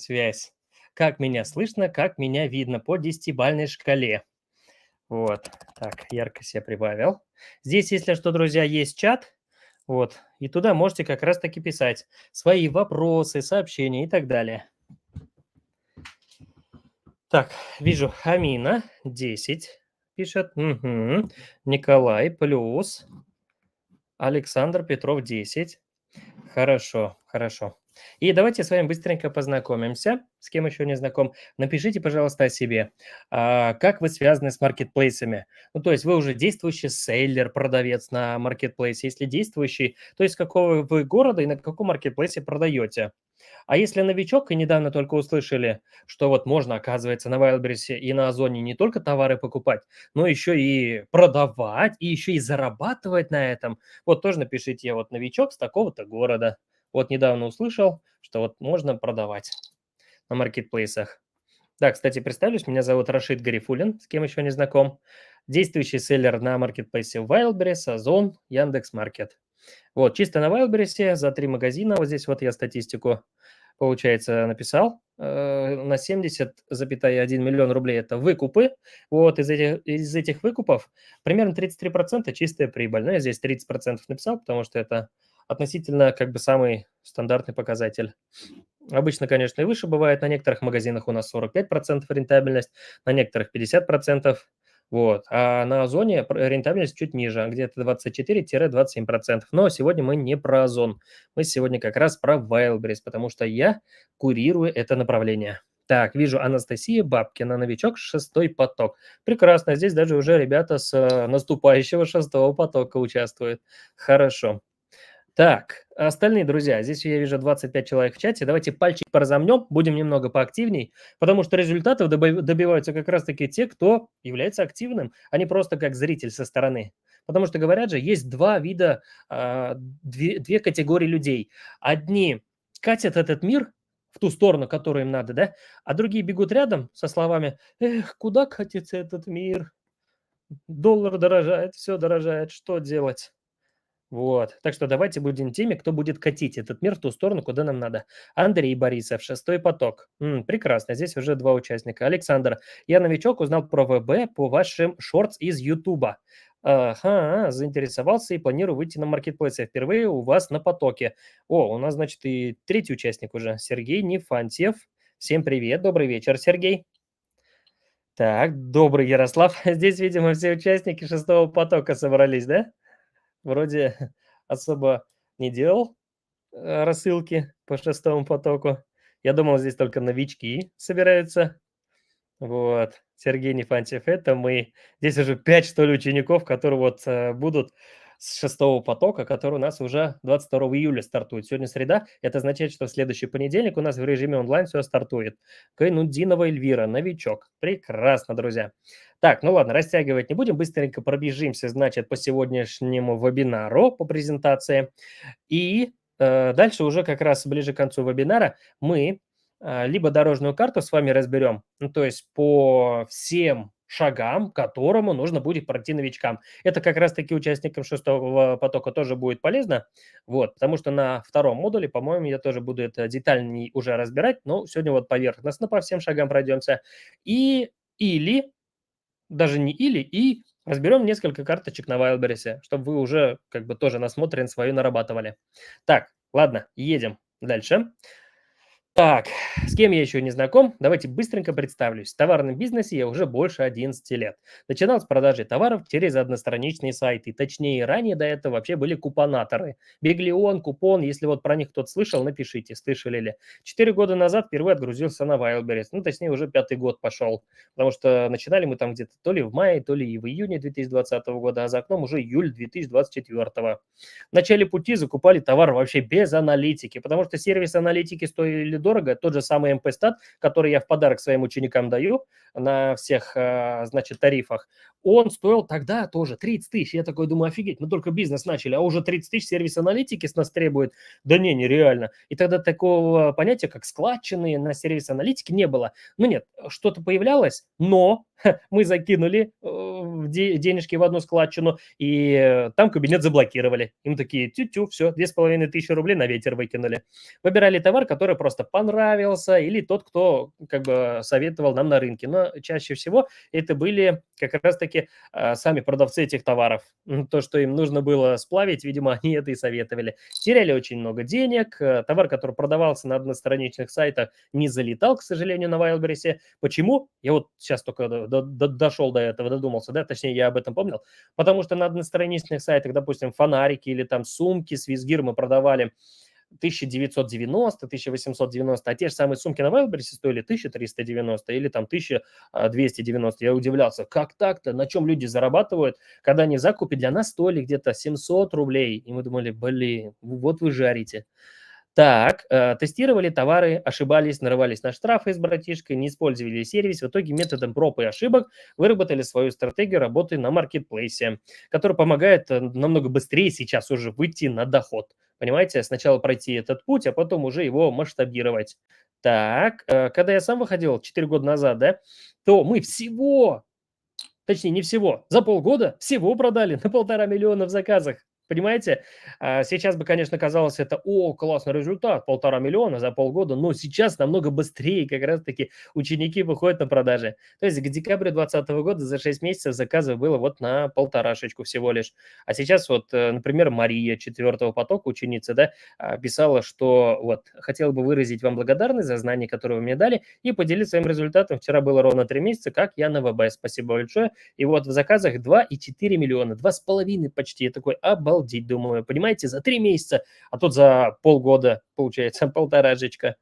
связь. Как меня слышно, как меня видно по десятибальной шкале. Вот, так, яркость я прибавил. Здесь, если что, друзья, есть чат, вот, и туда можете как раз-таки писать свои вопросы, сообщения и так далее. Так, вижу Хамина, 10 пишет. Угу. Николай, плюс. Александр Петров, 10. Хорошо, хорошо. И давайте с вами быстренько познакомимся, с кем еще не знаком. Напишите, пожалуйста, о себе, а, как вы связаны с маркетплейсами. Ну, то есть вы уже действующий сейлер, продавец на маркетплейсе. Если действующий, то есть какого вы города и на каком маркетплейсе продаете. А если новичок, и недавно только услышали, что вот можно, оказывается, на Wildberries и на Озоне не только товары покупать, но еще и продавать, и еще и зарабатывать на этом, вот тоже напишите, я вот новичок с такого-то города. Вот недавно услышал, что вот можно продавать на маркетплейсах. Да, кстати, представлюсь, меня зовут Рашид Гарифулин, с кем еще не знаком. Действующий селлер на маркетплейсе Wildberries, Озон, Яндекс.Маркет. Вот, чисто на Wildberries за три магазина, вот здесь вот я статистику, получается, написал, э, на 70,1 миллион рублей это выкупы. Вот, из этих, из этих выкупов примерно 33% чистая прибыль. Ну, я здесь 30% написал, потому что это относительно как бы самый стандартный показатель. Обычно, конечно, и выше бывает. На некоторых магазинах у нас 45% рентабельность, на некоторых 50%. Вот. А на озоне рентабельность чуть ниже, где-то 24-27%. Но сегодня мы не про озон. Мы сегодня как раз про Wildberries, потому что я курирую это направление. Так, вижу Анастасия Бабкина, новичок, шестой поток. Прекрасно, здесь даже уже ребята с э, наступающего шестого потока участвуют. Хорошо. Так, а остальные друзья, здесь я вижу 25 человек в чате. Давайте пальчик поразомнем, будем немного поактивней, потому что результатов добиваются как раз-таки те, кто является активным, а не просто как зритель со стороны. Потому что, говорят же, есть два вида, а, две, две категории людей. Одни катят этот мир в ту сторону, которую им надо, да, а другие бегут рядом со словами «Эх, куда катится этот мир? Доллар дорожает, все дорожает, что делать?» Вот. Так что давайте будем теми, кто будет катить этот мир в ту сторону, куда нам надо. Андрей Борисов, шестой поток. М, прекрасно, здесь уже два участника. Александр, я новичок, узнал про ВБ по вашим шортс из Ютуба. Ага, заинтересовался и планирую выйти на маркетплейс. Я впервые у вас на потоке. О, у нас, значит, и третий участник уже. Сергей Нефантьев. Всем привет, добрый вечер, Сергей. Так, добрый Ярослав. Здесь, видимо, все участники шестого потока собрались, да? вроде особо не делал э, рассылки по шестому потоку. Я думал, здесь только новички собираются. Вот. Сергей Нефантьев, это мы. Здесь уже пять что ли, учеников, которые вот э, будут с шестого потока, который у нас уже 22 июля стартует. Сегодня среда, это означает, что в следующий понедельник у нас в режиме онлайн все стартует. Кайнудинова Эльвира, новичок. Прекрасно, друзья. Так, ну ладно, растягивать не будем, быстренько пробежимся, значит, по сегодняшнему вебинару, по презентации. И э, дальше уже как раз ближе к концу вебинара мы э, либо дорожную карту с вами разберем, ну, то есть по всем шагам, которому нужно будет пройти новичкам. Это как раз-таки участникам шестого потока тоже будет полезно, вот, потому что на втором модуле, по-моему, я тоже буду это детальнее уже разбирать, но сегодня вот поверхностно по всем шагам пройдемся. И или, даже не или, и разберем несколько карточек на Wildberries, чтобы вы уже как бы тоже насмотрен свою нарабатывали. Так, ладно, едем дальше. Дальше. Так, с кем я еще не знаком, давайте быстренько представлюсь. В товарном бизнесе я уже больше 11 лет. Начинал с продажи товаров через одностраничные сайты. Точнее, ранее до этого вообще были купонаторы. Биглион, купон, если вот про них кто-то слышал, напишите, слышали ли. Четыре года назад впервые отгрузился на Wildberries. Ну, точнее, уже пятый год пошел. Потому что начинали мы там где-то то ли в мае, то ли и в июне 2020 года, а за окном уже июль 2024. В начале пути закупали товар вообще без аналитики, потому что сервис аналитики стоили недорого. Тот же самый MP Stat, который я в подарок своим ученикам даю на всех, э, значит, тарифах, он стоил тогда тоже 30 тысяч. Я такой думаю, офигеть, мы только бизнес начали, а уже 30 тысяч сервис аналитики с нас требует. Да не, нереально. И тогда такого понятия, как складчины на сервис аналитики не было. Ну нет, что-то появлялось, но мы закинули э, денежки в одну складчину, и э, там кабинет заблокировали. Им такие, тю-тю, все, 2500 рублей на ветер выкинули. Выбирали товар, который просто понравился, или тот, кто как бы советовал нам на рынке. Но чаще всего это были как раз-таки а, сами продавцы этих товаров. То, что им нужно было сплавить, видимо, они это и советовали. Теряли очень много денег, э, товар, который продавался на одностраничных сайтах, не залетал, к сожалению, на Wildberries. Почему? Я вот сейчас только до, до, дошел до этого, додумался, да, точнее, я об этом помнил. Потому что на одностраничных сайтах, допустим, фонарики или там сумки с мы продавали 1990, 1890, а те же самые сумки на Wildberries стоили 1390 или там 1290. Я удивлялся, как так-то, на чем люди зарабатывают, когда они в для нас стоили где-то 700 рублей. И мы думали, блин, вот вы жарите. Так, э, тестировали товары, ошибались, нарывались на штрафы с братишкой, не использовали сервис. В итоге методом проб и ошибок выработали свою стратегию работы на маркетплейсе, который помогает э, намного быстрее сейчас уже выйти на доход. Понимаете, сначала пройти этот путь, а потом уже его масштабировать. Так, э, когда я сам выходил 4 года назад, да, то мы всего, точнее не всего, за полгода всего продали на полтора миллиона в заказах. Понимаете, а, сейчас бы, конечно, казалось это, о, классный результат, полтора миллиона за полгода, но сейчас намного быстрее как раз-таки ученики выходят на продажи. То есть к декабрю 2020 года за 6 месяцев заказов было вот на полторашечку всего лишь. А сейчас вот, э, например, Мария четвертого потока, ученица, да, а, писала, что вот, хотела бы выразить вам благодарность за знания, которые вы мне дали, и поделиться своим результатом. Вчера было ровно 3 месяца, как я на ВБ. Спасибо большое. И вот в заказах 2,4 миллиона, 2,5 почти. Я такой, обалдеть обалдеть, думаю, понимаете, за три месяца, а тут за полгода, получается, полтора жечка.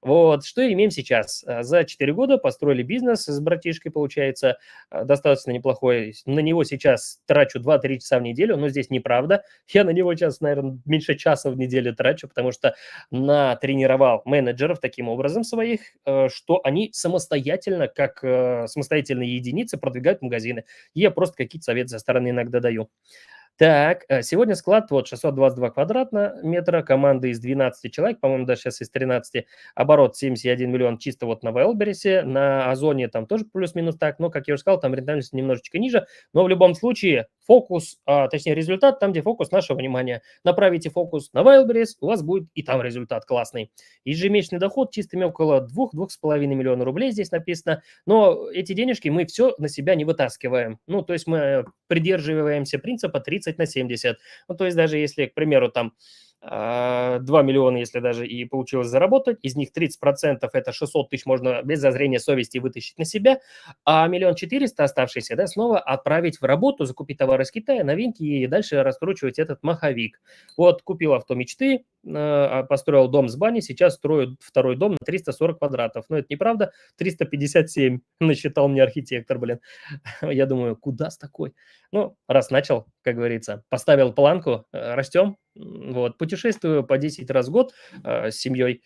Вот, что имеем сейчас? А, за четыре года построили бизнес с братишкой, получается, а, достаточно неплохой. На него сейчас трачу 2-3 часа в неделю, но здесь неправда. Я на него сейчас, наверное, меньше часа в неделю трачу, потому что натренировал менеджеров таким образом своих, э, что они самостоятельно, как э, самостоятельные единицы, продвигают магазины. И я просто какие-то советы со стороны иногда даю. Так, э, сегодня склад вот 622 квадратно метра, команда из 12 человек, по-моему, даже сейчас из 13, оборот 71 миллион чисто вот на Вайлберисе, на Озоне там тоже плюс-минус так, но, как я уже сказал, там рентабельность немножечко ниже, но в любом случае фокус, а, точнее результат там, где фокус нашего внимания. Направите фокус на Вайлберис, у вас будет и там результат классный. Ежемесячный доход чистыми около 2-2,5 миллиона рублей здесь написано, но эти денежки мы все на себя не вытаскиваем. Ну, то есть мы э, придерживаемся принципа 30 30 на 70. Ну, то есть даже если, к примеру, там 2 э, миллиона, если даже и получилось заработать, из них 30% это 600 тысяч можно без зазрения совести вытащить на себя, а миллион четыреста оставшиеся, да, снова отправить в работу, закупить товары из Китая, новинки и дальше раскручивать этот маховик. Вот купил авто мечты, э, а, построил дом с бани, сейчас строю второй дом на 340 квадратов. Но это неправда, 357 насчитал мне архитектор, блин. Я думаю, куда с такой? Ну, раз начал, как говорится, поставил планку, э, растем, вот, путешествую по 10 раз в год э, с семьей.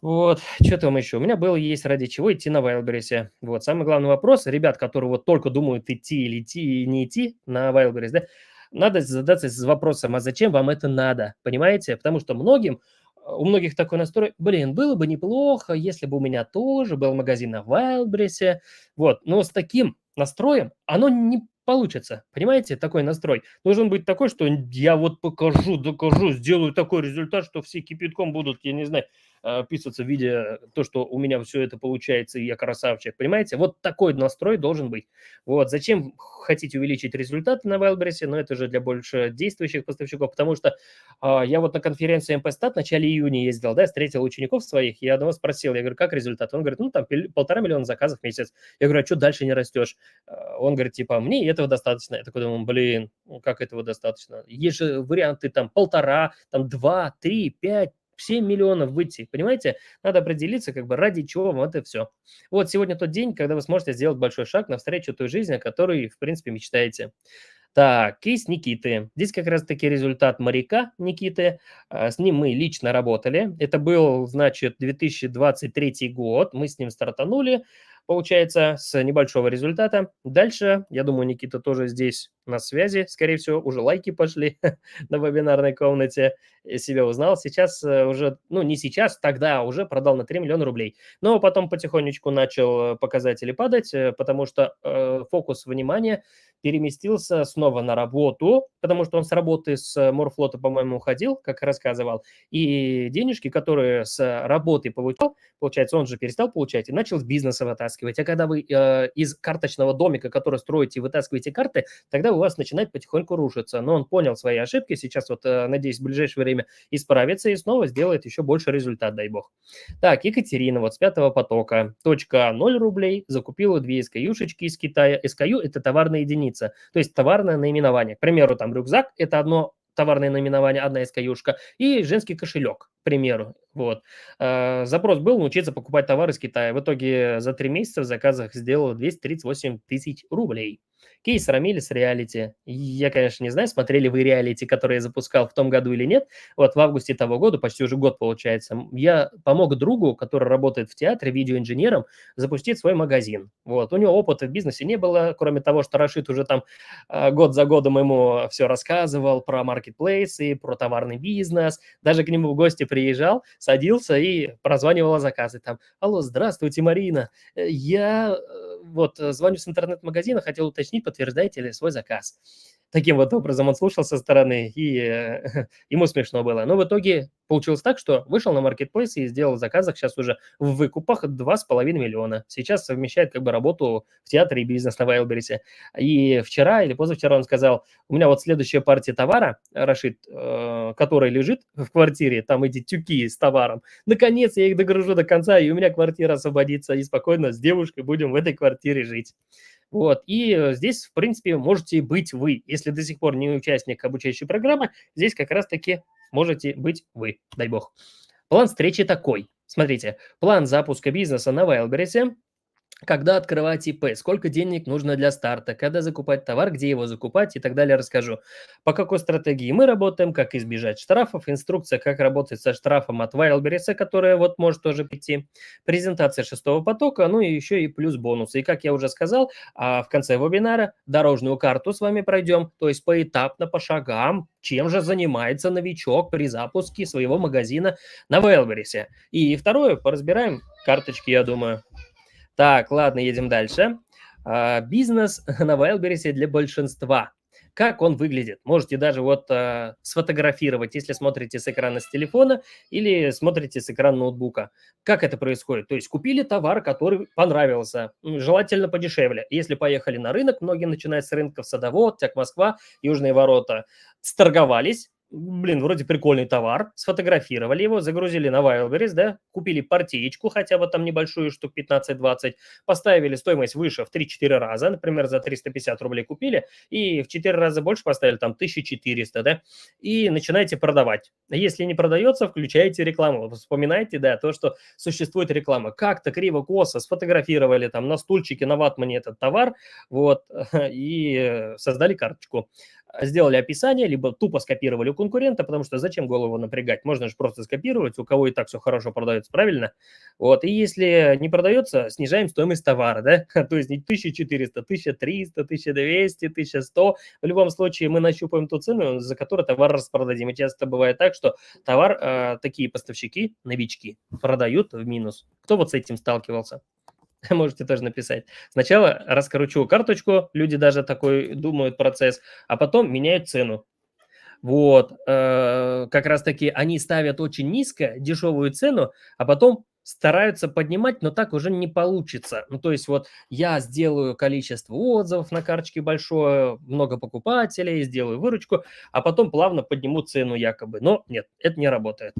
Вот, что там еще? У меня было есть ради чего идти на Wildberries. Вот, самый главный вопрос, ребят, которые вот только думают идти или идти и не идти на Wildberries, да, надо задаться вопросом, а зачем вам это надо, понимаете? Потому что многим, а, у многих такой настрой, блин, было бы неплохо, если бы у меня тоже был магазин на Wildberries. Вот, но с таким настроем оно не получится. Понимаете, такой настрой. Должен быть такой, что я вот покажу, докажу, сделаю такой результат, что все кипятком будут, я не знаю, Э, писаться, виде э, то, что у меня все это получается, и я красавчик, понимаете? Вот такой настрой должен быть. Вот, зачем хотите увеличить результаты на Wildberries, но это же для больше действующих поставщиков, потому что э, я вот на конференции МПСТАТ в начале июня ездил, да, встретил учеников своих, Я одного спросил, я говорю, как результат? Он говорит, ну, там полтора миллиона заказов в месяц. Я говорю, а что дальше не растешь? Э, он говорит, типа, мне этого достаточно. Я такой думаю, блин, ну, как этого достаточно? Есть же варианты там полтора, там два, три, пять, 7 миллионов выйти Понимаете, надо определиться, как бы ради чего вам это все. Вот сегодня тот день, когда вы сможете сделать большой шаг навстречу той жизни, о которой, в принципе, мечтаете. Так, кейс Никиты. Здесь как раз-таки результат моряка Никиты. А, с ним мы лично работали. Это был, значит, 2023 год. Мы с ним стартанули, получается, с небольшого результата. Дальше, я думаю, Никита тоже здесь на связи, скорее всего, уже лайки пошли на вебинарной комнате, себя узнал. Сейчас э, уже, ну не сейчас, тогда уже продал на 3 миллиона рублей. Но потом потихонечку начал э, показатели падать, э, потому что э, фокус внимания переместился снова на работу, потому что он с работы с Морфлота, по-моему, уходил, как рассказывал, и денежки, которые с работы получал, получается, он же перестал получать и начал с бизнеса вытаскивать. А когда вы э, из карточного домика, который строите, вытаскиваете карты, тогда у вас начинает потихоньку рушиться. Но он понял свои ошибки, сейчас вот, э, надеюсь, в ближайшее время исправится и снова сделает еще больше результат, дай бог. Так, Екатерина вот с пятого потока. Точка 0 а, рублей, закупила две SKU-шечки из Китая. SKU – это товарная единица, то есть товарное наименование. К примеру, там рюкзак – это одно товарное наименование, одна из каюшка, и женский кошелек, к примеру. Вот. Э, запрос был научиться покупать товары из Китая. В итоге за три месяца в заказах сделала 238 тысяч рублей. Кейс Рамилис реалити. Я, конечно, не знаю, смотрели вы реалити, который я запускал в том году или нет. Вот в августе того года, почти уже год получается, я помог другу, который работает в театре, видеоинженером, запустить свой магазин. Вот. У него опыта в бизнесе не было, кроме того, что Рашид уже там а, год за годом ему все рассказывал про маркетплейсы, про товарный бизнес. Даже к нему в гости приезжал, садился и прозванивал заказы. Там, алло, здравствуйте, Марина. Э, я э, вот э, звоню с интернет-магазина, хотел уточнить, подтверждаете ли свой заказ. Таким вот образом он слушал со стороны, и э, ему смешно было. Но в итоге получилось так, что вышел на маркетплейс и сделал в заказах сейчас уже в выкупах 2,5 миллиона. Сейчас совмещает как бы работу в театре и бизнес на Вайлберисе. И вчера или позавчера он сказал, у меня вот следующая партия товара, Рашид, э, который лежит в квартире, там эти тюки с товаром. Наконец я их догружу до конца, и у меня квартира освободится, и спокойно с девушкой будем в этой квартире жить. Вот. И э, здесь, в принципе, можете быть вы. Если до сих пор не участник обучающей программы, здесь как раз-таки можете быть вы, дай бог. План встречи такой. Смотрите, план запуска бизнеса на Wildberries когда открывать ИП, сколько денег нужно для старта, когда закупать товар, где его закупать и так далее расскажу. По какой стратегии мы работаем, как избежать штрафов, инструкция, как работать со штрафом от Wildberries, которая вот может тоже прийти, презентация шестого потока, ну и еще и плюс бонусы. И как я уже сказал, а, в конце вебинара дорожную карту с вами пройдем, то есть поэтапно, по шагам, чем же занимается новичок при запуске своего магазина на Wildberries. И второе, поразбираем карточки, я думаю. Так, ладно, едем дальше. А, Бизнес на Wildberries для большинства. Как он выглядит? Можете даже вот э, сфотографировать, если смотрите с экрана с телефона или смотрите с экрана ноутбука. Как это происходит? То есть купили товар, который понравился, желательно подешевле. Если поехали на рынок, многие начинают с рынков Садовод, Тяг Москва, Южные ворота, сторговались, блин, вроде прикольный товар, сфотографировали его, загрузили на Wildberries, да, купили партиечку, хотя бы там небольшую, штук 15-20, поставили стоимость выше в 3-4 раза, например, за 350 рублей купили, и в 4 раза больше поставили, там, 1400, да, и начинаете продавать. Если не продается, включаете рекламу. Вспоминайте, да, то, что существует реклама. Как-то криво-косо сфотографировали там на стульчике на ватмане этот товар, вот, и э, создали карточку. Э, сделали описание, либо тупо скопировали у конкурента, потому что зачем голову напрягать? Можно же просто скопировать, у кого и так все хорошо продается, правильно? Вот, и если не продается, снижаем стоимость товара, да? То есть не 1400, 1300, 1200, 1100. В любом случае мы нащупаем ту цену, за которую товар распродадим. И часто бывает так, что товар, э, такие поставщики, новички, продают в минус. Кто вот с этим сталкивался? можете тоже написать. Сначала раскручу карточку, люди даже такой думают процесс, а потом меняют цену. Вот, э, как раз таки они ставят очень низко дешевую цену, а потом стараются поднимать, но так уже не получится. Ну, то есть вот я сделаю количество отзывов на карточке большое, много покупателей, сделаю выручку, а потом плавно подниму цену якобы. Но нет, это не работает.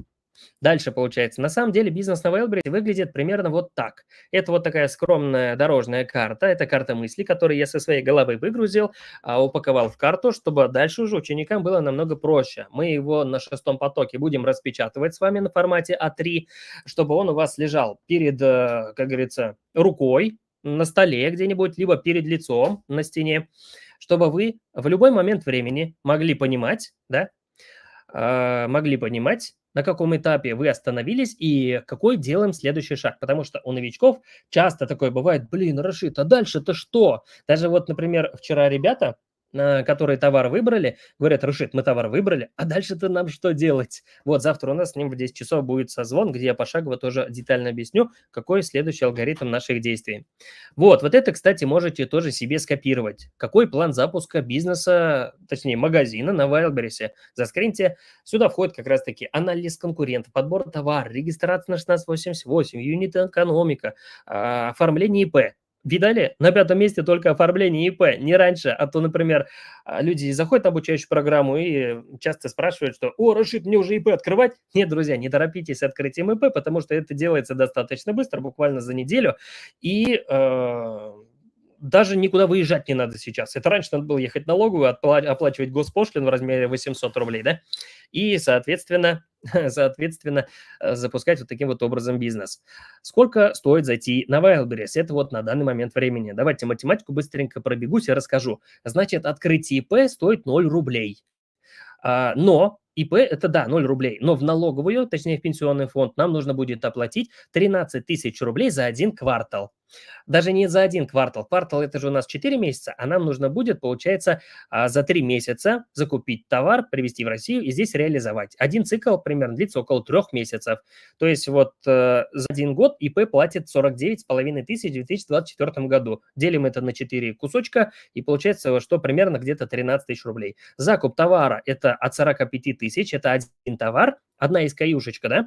Дальше получается. На самом деле бизнес на Wildberries выглядит примерно вот так. Это вот такая скромная дорожная карта. Это карта мысли, которую я со своей головы выгрузил, а, упаковал в карту, чтобы дальше уже ученикам было намного проще. Мы его на шестом потоке будем распечатывать с вами на формате А3, чтобы он у вас лежал перед, э, как говорится, рукой, на столе где-нибудь, либо перед лицом на стене, чтобы вы в любой момент времени могли понимать, да, Э, могли понимать, на каком этапе вы остановились и какой делаем следующий шаг. Потому что у новичков часто такое бывает, блин, Рашид, а дальше-то что? Даже вот, например, вчера ребята, которые товар выбрали, говорят, Рушит, мы товар выбрали, а дальше-то нам что делать? Вот завтра у нас с ним в 10 часов будет созвон, где я пошагово тоже детально объясню, какой следующий алгоритм наших действий. Вот, вот это, кстати, можете тоже себе скопировать. Какой план запуска бизнеса, точнее, магазина на Wildberries? Заскриньте. Сюда входит как раз-таки анализ конкурентов, подбор товара, регистрация на 1688, юнит экономика, а, оформление ИП. Видали? На пятом месте только оформление ИП, не раньше. А то, например, а, люди заходят на обучающую программу и часто спрашивают, что «О, Рашид, мне уже ИП открывать?» Нет, друзья, не торопитесь с открытием ИП, потому что это делается достаточно быстро, буквально за неделю. И э, даже никуда выезжать не надо сейчас. Это раньше надо было ехать налоговую, отпла- оплачивать госпошлину в размере 800 рублей, да, и, соответственно, соответственно, э, запускать вот таким вот образом бизнес. Сколько стоит зайти на Wildberries? Это вот на данный момент времени. Давайте математику быстренько пробегусь и расскажу. Значит, открытие ИП стоит 0 рублей. А, но ИП – это, да, 0 рублей, но в налоговую, точнее, в пенсионный фонд нам нужно будет оплатить 13 тысяч рублей за один квартал. Даже не за один квартал. Квартал – это же у нас 4 месяца, а нам нужно будет, получается, а, за 3 месяца закупить товар, привезти в Россию и здесь реализовать. Один цикл примерно длится около 3 месяцев. То есть вот э, за один год ИП платит 49,5 тысяч в 2024 году. Делим это на 4 кусочка, и получается, что примерно где-то 13 тысяч рублей. Закуп товара – это от 45 тысяч тысяч, это один товар, одна из каюшечка, да,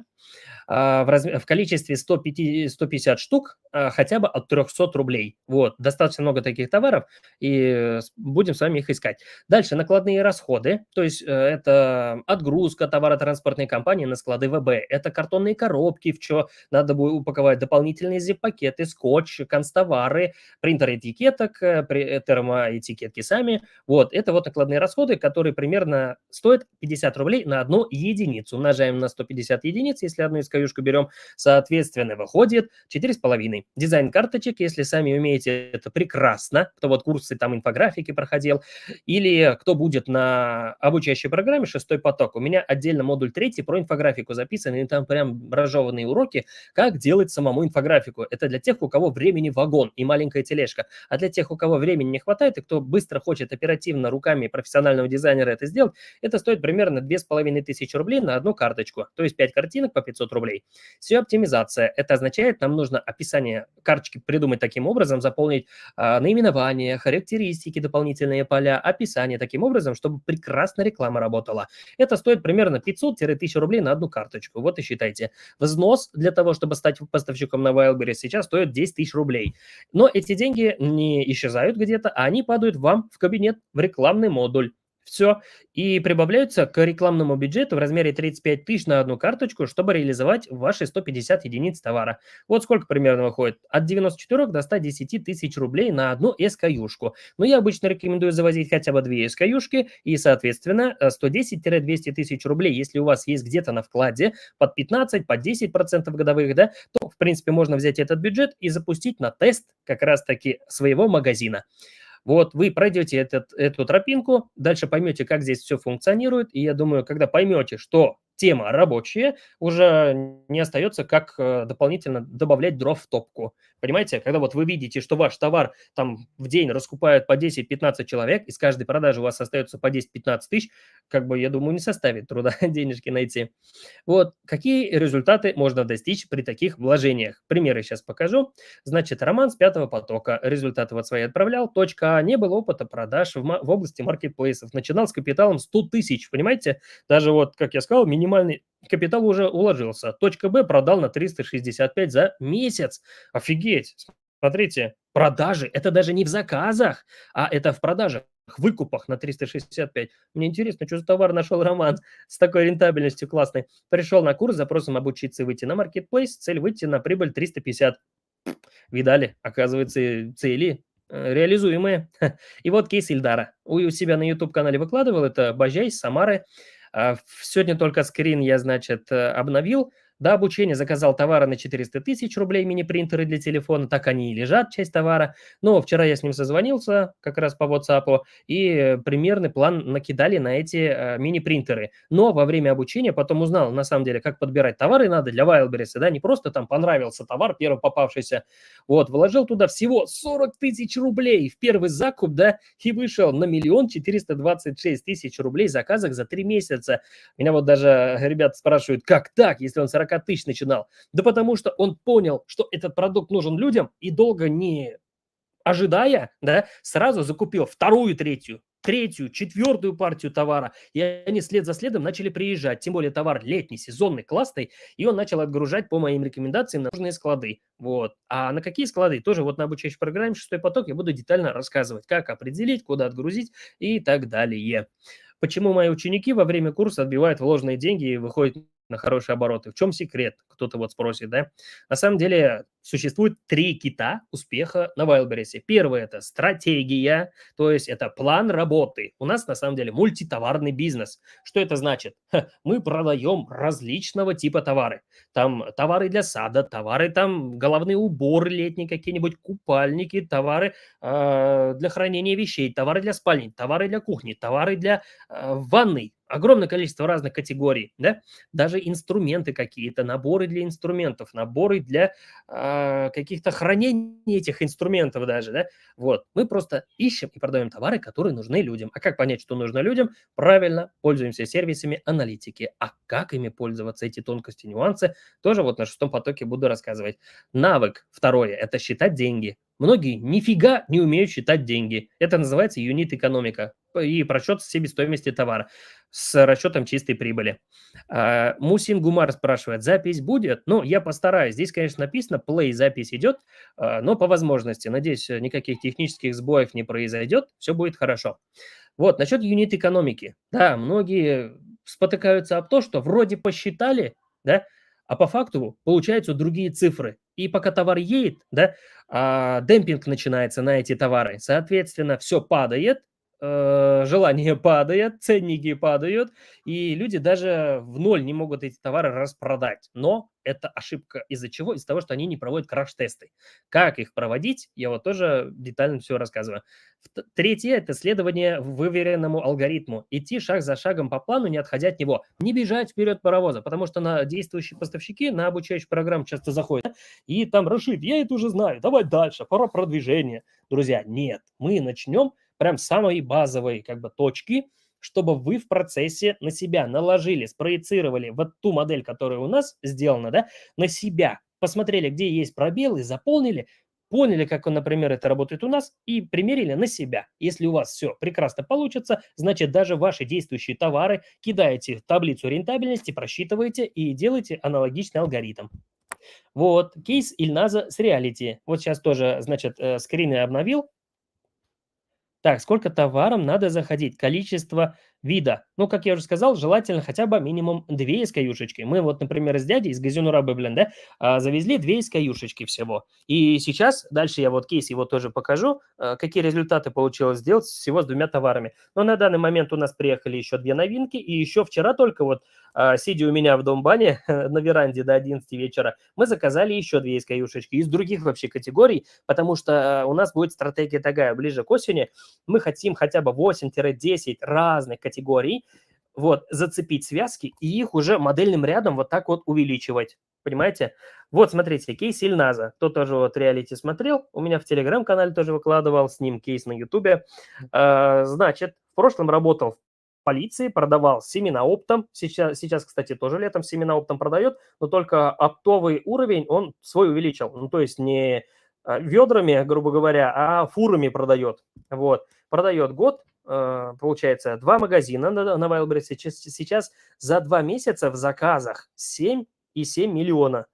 а, в, раз... в количестве 150, 150 штук а, хотя бы от 300 рублей. Вот, достаточно много таких товаров, и будем с вами их искать. Дальше накладные расходы, то есть э, это отгрузка товаротранспортной компании на склады ВБ, это картонные коробки, в что надо будет упаковать дополнительные зип-пакеты, скотч, констовары, принтер этикеток, э, э, термоэтикетки сами. Вот, это вот накладные расходы, которые примерно стоят 50 рублей на одну единицу. Умножаем умножаем на 150 единиц, если одну из каюшку берем, соответственно, выходит 4,5. Дизайн карточек, если сами умеете, это прекрасно. Кто вот курсы там инфографики проходил, или кто будет на обучающей программе «Шестой поток». У меня отдельно модуль третий про инфографику записан, и там прям разжеванные уроки, как делать самому инфографику. Это для тех, у кого времени вагон и маленькая тележка. А для тех, у кого времени не хватает, и кто быстро хочет оперативно руками профессионального дизайнера это сделать, это стоит примерно 2500 рублей на одну карту карточку, то есть 5 картинок по 500 рублей. Все оптимизация. Это означает, нам нужно описание карточки придумать таким образом, заполнить э, наименование, характеристики, дополнительные поля, описание таким образом, чтобы прекрасно реклама работала. Это стоит примерно 500-1000 рублей на одну карточку. Вот и считайте. Взнос для того, чтобы стать поставщиком на Wildberries сейчас стоит 10 тысяч рублей. Но эти деньги не исчезают где-то, а они падают вам в кабинет, в рекламный модуль все, и прибавляются к рекламному бюджету в размере 35 тысяч на одну карточку, чтобы реализовать ваши 150 единиц товара. Вот сколько примерно выходит? От 94 до 110 тысяч рублей на одну SKU-шку. Но я обычно рекомендую завозить хотя бы две SKU-шки и, соответственно, 110-200 э, тысяч рублей, если у вас есть где-то на вкладе под 15, под 10% годовых, да, то, в принципе, можно взять этот бюджет и запустить на тест как раз-таки своего магазина. Вот вы пройдете этот, эту тропинку, дальше поймете, как здесь все функционирует, и я думаю, когда поймете, что тема рабочая, уже не остается как э, дополнительно добавлять дров в топку. Понимаете, когда вот вы видите, что ваш товар там в день раскупают по 10-15 человек, и с каждой продажи у вас остается по 10-15 тысяч, как бы, я думаю, не составит труда денежки найти. Вот, какие результаты можно достичь при таких вложениях? Примеры сейчас покажу. Значит, роман с пятого потока. Результаты вот свои отправлял. Точка А. Не было опыта продаж в, в области маркетплейсов. Начинал с капиталом 100 тысяч, понимаете? Даже вот, как я сказал, минимум минимальный капитал уже уложился. Точка Б продал на 365 за месяц. Офигеть! Смотрите, продажи – это даже не в заказах, а это в продажах выкупах на 365. Мне интересно, что за товар нашел Роман с такой рентабельностью классной. Пришел на курс с запросом обучиться выйти на маркетплейс, цель выйти на прибыль 350. Видали, оказывается, цели э, реализуемые. И вот кейс Ильдара. У себя на YouTube-канале выкладывал, это Бажай с Самары. А, сегодня только скрин я, значит, э, обновил, до обучения заказал товары на 400 тысяч рублей, мини-принтеры для телефона, так они и лежат, часть товара. Но вчера я с ним созвонился как раз по WhatsApp, и примерный план накидали на эти э, мини-принтеры. Но во время обучения потом узнал, на самом деле, как подбирать товары надо для Wildberries, да, не просто там понравился товар, первый попавшийся. Вот, вложил туда всего 40 тысяч рублей в первый закуп, да, и вышел на миллион 426 тысяч рублей заказок за три месяца. Меня вот даже э, ребят спрашивают, как так, если он 40 40 тысяч начинал. Да потому что он понял, что этот продукт нужен людям и долго не ожидая, да, сразу закупил вторую, третью, третью, четвертую партию товара. И они след за следом начали приезжать. Тем более товар летний, сезонный, классный. И он начал отгружать по моим рекомендациям на нужные склады. Вот. А на какие склады? Тоже вот на обучающей программе «Шестой поток» я буду детально рассказывать, как определить, куда отгрузить и так далее. Почему мои ученики во время курса отбивают вложенные деньги и выходят на хорошие обороты. В чем секрет? Кто-то вот спросит, да? На самом деле существует три кита успеха на Wildberries. Первое – это стратегия, то есть это план работы. У нас на самом деле мультитоварный бизнес. Что это значит? Ха, мы продаем различного типа товары. Там товары для сада, товары там головные уборы летние какие-нибудь, купальники, товары э, для хранения вещей, товары для спальни, товары для кухни, товары для э, ванной огромное количество разных категорий, да, даже инструменты какие-то, наборы для инструментов, наборы для э, каких-то хранений этих инструментов даже, да, вот. Мы просто ищем и продаем товары, которые нужны людям. А как понять, что нужно людям? Правильно, пользуемся сервисами аналитики. А как ими пользоваться, эти тонкости, нюансы, тоже вот на шестом потоке буду рассказывать. Навык второе – это считать деньги. Многие нифига не умеют считать деньги. Это называется юнит-экономика и просчет себестоимости товара с расчетом чистой прибыли. А, Мусин Гумар спрашивает, запись будет? Ну, я постараюсь. Здесь, конечно, написано, play запись идет, а, но по возможности. Надеюсь, никаких технических сбоев не произойдет, все будет хорошо. Вот, насчет юнит-экономики. Да, многие спотыкаются об то, что вроде посчитали, да, а по факту получаются другие цифры. И пока товар едет, да, а, демпинг начинается на эти товары. Соответственно, все падает, э, желание падает, ценники падают, и люди даже в ноль не могут эти товары распродать. Но это ошибка. Из-за чего? Из-за того, что они не проводят краш-тесты. Как их проводить, я вот тоже детально все рассказываю. Третье – это следование выверенному алгоритму. Идти шаг за шагом по плану, не отходя от него. Не бежать вперед паровоза, потому что на действующие поставщики на обучающие программы часто заходят, и там Рашид, я это уже знаю, давай дальше, пора продвижения. Друзья, нет, мы начнем – прям самые базовые как бы точки, чтобы вы в процессе на себя наложили, спроецировали вот ту модель, которая у нас сделана, да, на себя, посмотрели, где есть пробелы, заполнили, поняли, как, например, это работает у нас, и примерили на себя. Если у вас все прекрасно получится, значит, даже ваши действующие товары кидаете в таблицу рентабельности, просчитываете и делаете аналогичный алгоритм. Вот, кейс Ильназа с реалити. Вот сейчас тоже, значит, э, скрины обновил, так, сколько товаром надо заходить? Количество вида. Ну, как я уже сказал, желательно хотя бы минимум две из каюшечки. Мы вот, например, с дядей из газюна Рабыблен, да, а, завезли две из каюшечки всего. И сейчас, дальше я вот кейс его тоже покажу, а, какие результаты получилось сделать всего с двумя товарами. Но на данный момент у нас приехали еще две новинки, и еще вчера только вот, а, сидя у меня в Домбане на веранде до 11 вечера, мы заказали еще две из каюшечки из других вообще категорий, потому что у нас будет стратегия такая, ближе к осени мы хотим хотя бы 8-10 разных категорий, вот, зацепить связки и их уже модельным рядом вот так вот увеличивать. Понимаете? Вот, смотрите, кейс Ильназа. Кто тоже вот реалити смотрел, у меня в Телеграм-канале тоже выкладывал с ним кейс на Ютубе. А, значит, в прошлом работал в полиции, продавал семена оптом. Сейчас, сейчас, кстати, тоже летом семена оптом продает, но только оптовый уровень он свой увеличил. Ну, то есть не а, ведрами, грубо говоря, а фурами продает. Вот. Продает год, Э, получается, два магазина на, на Wildberries сейчас, сейчас за два месяца в заказах 7,7 миллиона.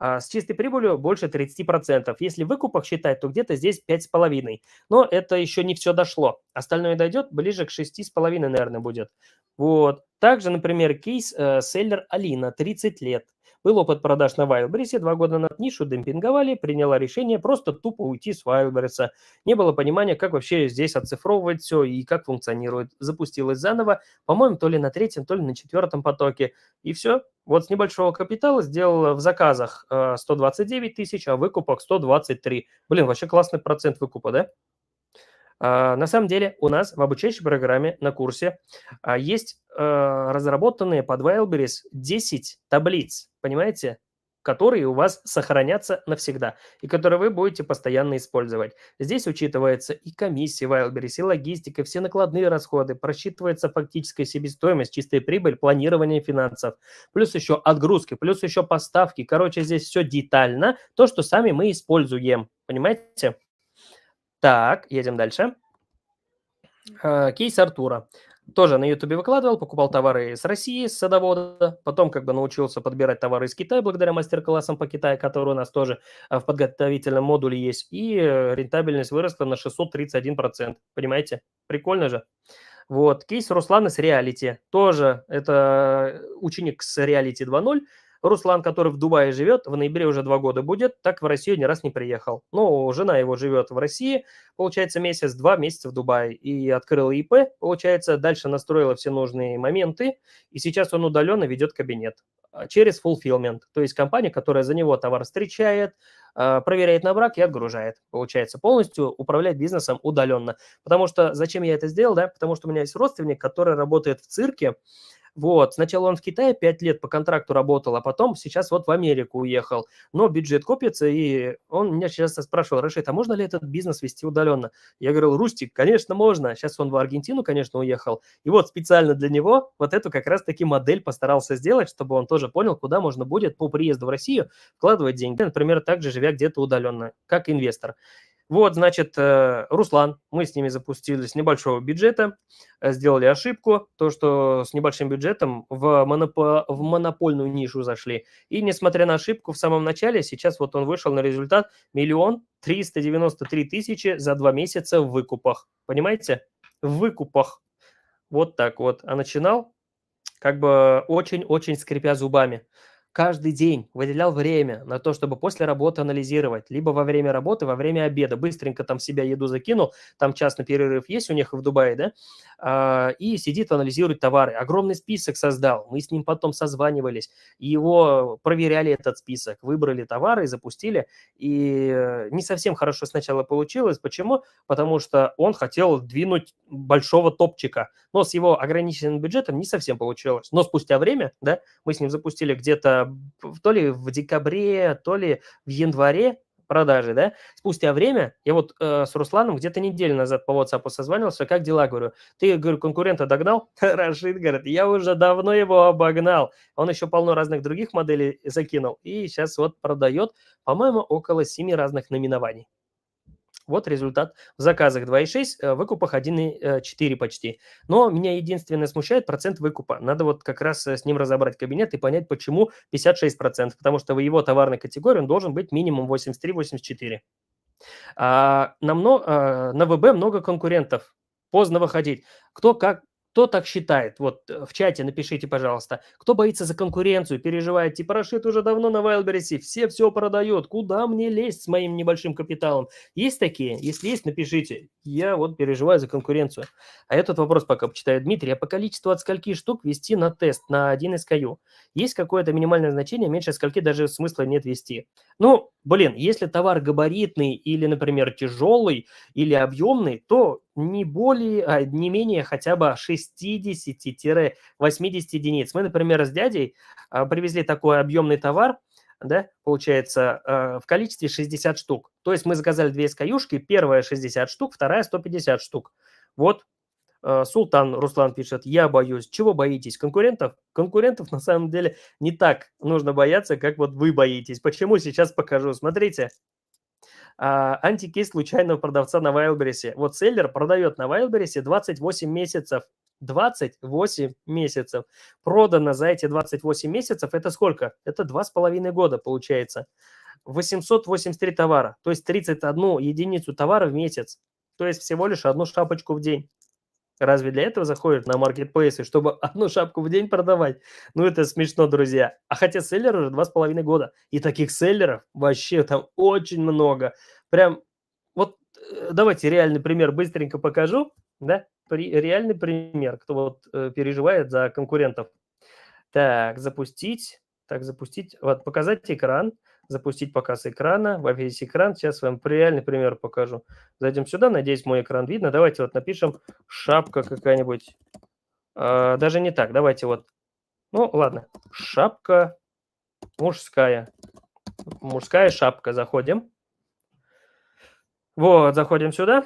А с чистой прибылью больше 30%. Если в выкупах считать, то где-то здесь 5,5. Но это еще не все дошло. Остальное дойдет ближе к 6,5, наверное, будет. Вот. Также, например, кейс э, селлер Алина, 30 лет. Был опыт продаж на Вайлберрисе, два года назад нишу демпинговали, приняла решение просто тупо уйти с Вайлберриса. Не было понимания, как вообще здесь оцифровывать все и как функционирует. Запустилась заново, по-моему, то ли на третьем, то ли на четвертом потоке. И все. Вот с небольшого капитала сделала в заказах 129 э, тысяч, а в выкупах 123. Блин, вообще классный процент выкупа, да? А, на самом деле у нас в обучающей программе на курсе а, есть а, разработанные под Wildberries 10 таблиц, понимаете, которые у вас сохранятся навсегда и которые вы будете постоянно использовать. Здесь учитывается и комиссия Wildberries, и логистика, все накладные расходы, просчитывается фактическая себестоимость, чистая прибыль, планирование финансов, плюс еще отгрузки, плюс еще поставки. Короче, здесь все детально, то, что сами мы используем, понимаете? Так, едем дальше. Э, кейс Артура. Тоже на Ютубе выкладывал, покупал товары с России, с садовода. Потом как бы научился подбирать товары из Китая благодаря мастер-классам по Китаю, которые у нас тоже э, в подготовительном модуле есть. И э, рентабельность выросла на 631%. Понимаете? Прикольно же. Вот. Кейс Руслана с Реалити Тоже это ученик с Reality 2.0 Руслан, который в Дубае живет, в ноябре уже два года будет, так в Россию ни раз не приехал. Ну, жена его живет в России, получается, месяц, два месяца в Дубае. И открыла ИП, получается, дальше настроила все нужные моменты, и сейчас он удаленно ведет кабинет а, через fulfillment, то есть компания, которая за него товар встречает, а, проверяет на брак и отгружает. Получается, полностью управлять бизнесом удаленно. Потому что зачем я это сделал, да? Потому что у меня есть родственник, который работает в цирке, вот, сначала он в Китае 5 лет по контракту работал, а потом сейчас вот в Америку уехал. Но бюджет копится, и он меня сейчас спрашивал, Рашид, а можно ли этот бизнес вести удаленно? Я говорил, Рустик, конечно, можно. Сейчас он в Аргентину, конечно, уехал. И вот специально для него вот эту как раз-таки модель постарался сделать, чтобы он тоже понял, куда можно будет по приезду в Россию вкладывать деньги, например, также живя где-то удаленно, как инвестор. Вот, значит, э, Руслан, мы с ними запустили с небольшого бюджета, э, сделали ошибку, то, что с небольшим бюджетом в, монопо- в монопольную нишу зашли. И несмотря на ошибку в самом начале, сейчас вот он вышел на результат миллион триста девяносто три тысячи за два месяца в выкупах. Понимаете? В выкупах. Вот так вот. А начинал как бы очень-очень скрипя зубами каждый день выделял время на то, чтобы после работы анализировать, либо во время работы, во время обеда. Быстренько там себя еду закинул, там частный перерыв есть у них и в Дубае, да, а, и сидит, анализирует товары. Огромный список создал, мы с ним потом созванивались, его проверяли этот список, выбрали товары, запустили, и э, не совсем хорошо сначала получилось. Почему? Потому что он хотел двинуть большого топчика, но с его ограниченным бюджетом не совсем получилось. Но спустя время, да, мы с ним запустили где-то то ли в декабре, то ли в январе продажи, да, спустя время, я вот э, с Русланом где-то неделю назад по WhatsApp созванивался, как дела, говорю, ты, говорю, конкурента догнал? Рашид, говорит, я уже давно его обогнал, он еще полно разных других моделей закинул, и сейчас вот продает, по-моему, около семи разных номинований. Вот результат в заказах 2,6, в э, выкупах 1,4 э, почти. Но меня единственное смущает процент выкупа. Надо вот как раз э, с ним разобрать кабинет и понять, почему 56%, потому что в его товарной категории он должен быть минимум 83-84. А, на, мно, а, на ВБ много конкурентов, поздно выходить. Кто как кто так считает? Вот э, в чате напишите, пожалуйста. Кто боится за конкуренцию, переживает, типа, Рашид уже давно на Wildberries, все все продает, куда мне лезть с моим небольшим капиталом? Есть такие? Если есть, напишите. Я вот переживаю за конкуренцию. А этот вопрос пока почитаю. Дмитрий, а по количеству от скольки штук вести на тест, на один SKU? Есть какое-то минимальное значение, меньше скольки даже смысла нет вести? Ну, блин, если товар габаритный или, например, тяжелый или объемный, то не более, а не менее хотя бы 60-80 единиц. Мы, например, с дядей а, привезли такой объемный товар, да, получается, а, в количестве 60 штук. То есть мы заказали две скаюшки, первая 60 штук, вторая 150 штук. Вот а, Султан Руслан пишет, я боюсь. Чего боитесь? Конкурентов? Конкурентов на самом деле не так нужно бояться, как вот вы боитесь. Почему? Сейчас покажу. Смотрите. А, антикейс случайного продавца на Wildberries. Вот селлер продает на Wildberries 28 месяцев. 28 месяцев. Продано за эти 28 месяцев. Это сколько? Это 2,5 года получается. 883 товара. То есть 31 единицу товара в месяц. То есть всего лишь одну шапочку в день. Разве для этого заходят на маркетплейсы, чтобы одну шапку в день продавать? Ну, это смешно, друзья. А хотя селлер уже два с половиной года. И таких селлеров вообще там очень много. Прям вот э, давайте реальный пример быстренько покажу. Да? При, реальный пример, кто вот э, переживает за конкурентов. Так, запустить. Так, запустить. Вот, показать экран запустить показ экрана, весь экран. Сейчас вам реальный пример покажу. Зайдем сюда, надеюсь, мой экран видно. Давайте вот напишем шапка какая-нибудь. А, даже не так, давайте вот. Ну, ладно, шапка мужская. Мужская шапка, заходим. Вот, заходим сюда.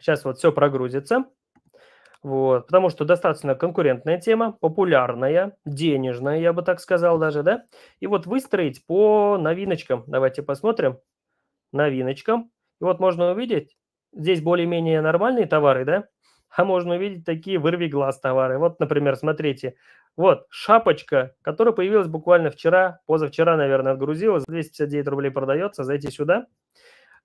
Сейчас вот все прогрузится. Вот, потому что достаточно конкурентная тема, популярная, денежная, я бы так сказал даже, да? И вот выстроить по новиночкам. Давайте посмотрим. Новиночкам. И вот можно увидеть, здесь более-менее нормальные товары, да? А можно увидеть такие вырви глаз товары. Вот, например, смотрите. Вот шапочка, которая появилась буквально вчера, позавчера, наверное, отгрузилась. 259 рублей продается. Зайти сюда.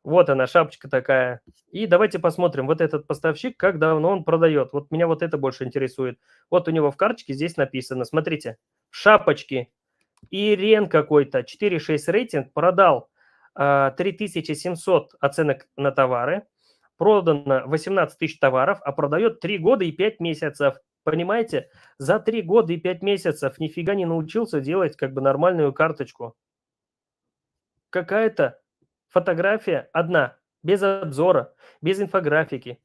Вот она, шапочка такая. И давайте посмотрим, вот этот поставщик, как давно он продает. Вот меня вот это больше интересует. Вот у него в карточке здесь написано, смотрите, шапочки. Ирен какой-то, 4.6 рейтинг, продал 3700 а, оценок на товары, продано 18 тысяч товаров, а продает 3 года и 5 месяцев. Понимаете, за 3 года и 5 месяцев нифига не научился делать как бы нормальную карточку. Какая-то фотография одна, без обзора, без инфографики.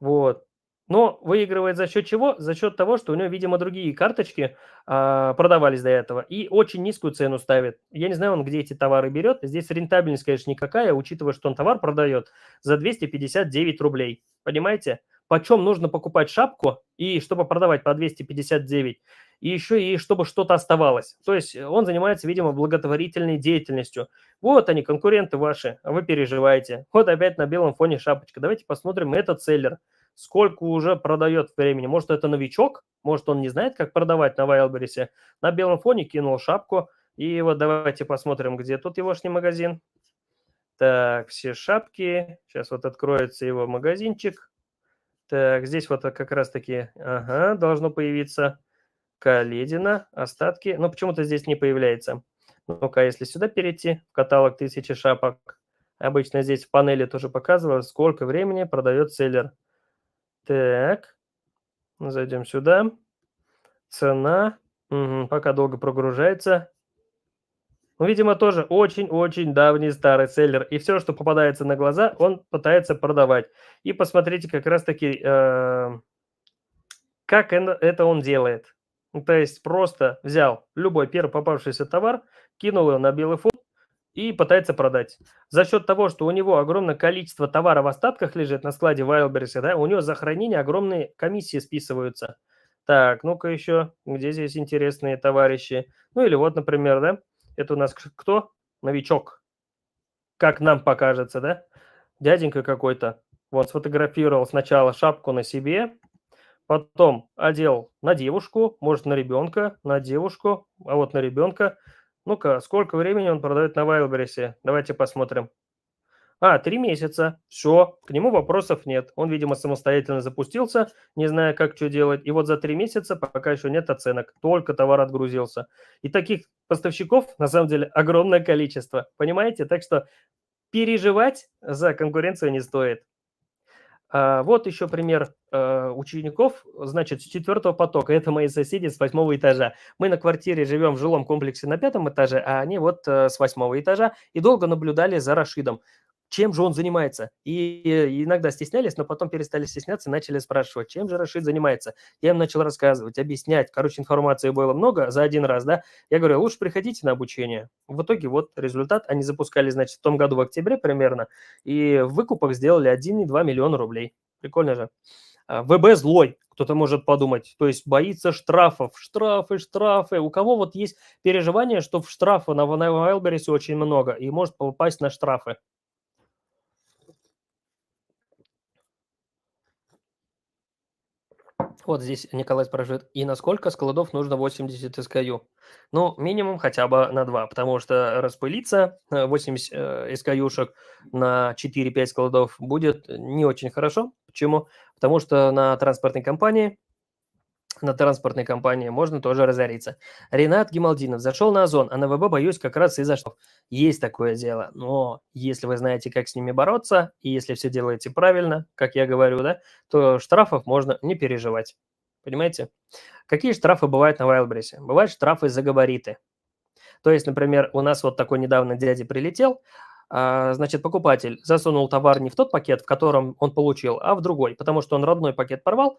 Вот. Но выигрывает за счет чего? За счет того, что у него, видимо, другие карточки а, продавались до этого и очень низкую цену ставит. Я не знаю, он где эти товары берет. Здесь рентабельность, конечно, никакая, учитывая, что он товар продает за 259 рублей. Понимаете? Почем нужно покупать шапку и чтобы продавать по 259? и еще и чтобы что-то оставалось. То есть э, он занимается, видимо, благотворительной деятельностью. Вот они, конкуренты ваши, а вы переживаете. Вот опять на белом фоне шапочка. Давайте посмотрим этот селлер. Сколько уже продает времени? Может, это новичок? Может, он не знает, как продавать на Вайлберисе? На белом фоне кинул шапку. И вот давайте посмотрим, где тут его магазин. Так, все шапки. Сейчас вот откроется его магазинчик. Так, здесь вот как раз-таки, ага, должно появиться. Каледина, остатки, но почему-то здесь не появляется. Ну-ка, а если сюда перейти, в каталог тысячи шапок, обычно здесь в панели тоже показывалось, сколько времени продает селлер. Так, зайдем сюда. Цена, угу, пока долго прогружается. Ну, видимо, тоже очень-очень давний старый селлер. И все, что попадается на глаза, он пытается продавать. И посмотрите как раз-таки, э, как это он делает. Ну, то есть просто взял любой первый попавшийся товар, кинул его на белый фон и пытается продать. За счет того, что у него огромное количество товара в остатках лежит на складе Wildberries, да, у него за хранение огромные комиссии списываются. Так, ну-ка еще, где здесь интересные товарищи? Ну или вот, например, да, это у нас кто? Новичок. Как нам покажется, да? Дяденька какой-то. Вот сфотографировал сначала шапку на себе, потом одел на девушку, может, на ребенка, на девушку, а вот на ребенка. Ну-ка, сколько времени он продает на Вайлберисе? Давайте посмотрим. А, три месяца. Все, к нему вопросов нет. Он, видимо, самостоятельно запустился, не зная, как что делать. И вот за три месяца пока еще нет оценок, только товар отгрузился. И таких поставщиков, на самом деле, огромное количество. Понимаете? Так что переживать за конкуренцию не стоит. А, вот еще пример э, учеников, значит, с четвертого потока. Это мои соседи с восьмого этажа. Мы на квартире живем в жилом комплексе на пятом этаже, а они вот э, с восьмого этажа и долго наблюдали за Рашидом чем же он занимается. И иногда стеснялись, но потом перестали стесняться и начали спрашивать, чем же Рашид занимается. Я им начал рассказывать, объяснять. Короче, информации было много за один раз, да. Я говорю, лучше приходите на обучение. В итоге вот результат. Они запускали, значит, в том году в октябре примерно, и в выкупах сделали 1,2 миллиона рублей. Прикольно же. А, ВБ злой, кто-то может подумать. То есть боится штрафов. Штрафы, штрафы. У кого вот есть переживание, что в штрафы на, на очень много и может попасть на штрафы. Вот здесь Николай спрашивает, и насколько складов нужно 80 SKU? Ну, минимум хотя бы на 2, потому что распылиться 80 э, SKU-шек э, на 4-5 складов будет не очень хорошо. Почему? Потому что на транспортной компании на транспортной компании можно тоже разориться. Ренат Гемалдинов зашел на Озон, а на ВБ боюсь как раз и зашел. Есть такое дело, но если вы знаете, как с ними бороться, и если все делаете правильно, как я говорю, да, то штрафов можно не переживать. Понимаете? Какие штрафы бывают на Вайлбресе? Бывают штрафы за габариты. То есть, например, у нас вот такой недавно дядя прилетел, а, значит, покупатель засунул товар не в тот пакет, в котором он получил, а в другой, потому что он родной пакет порвал,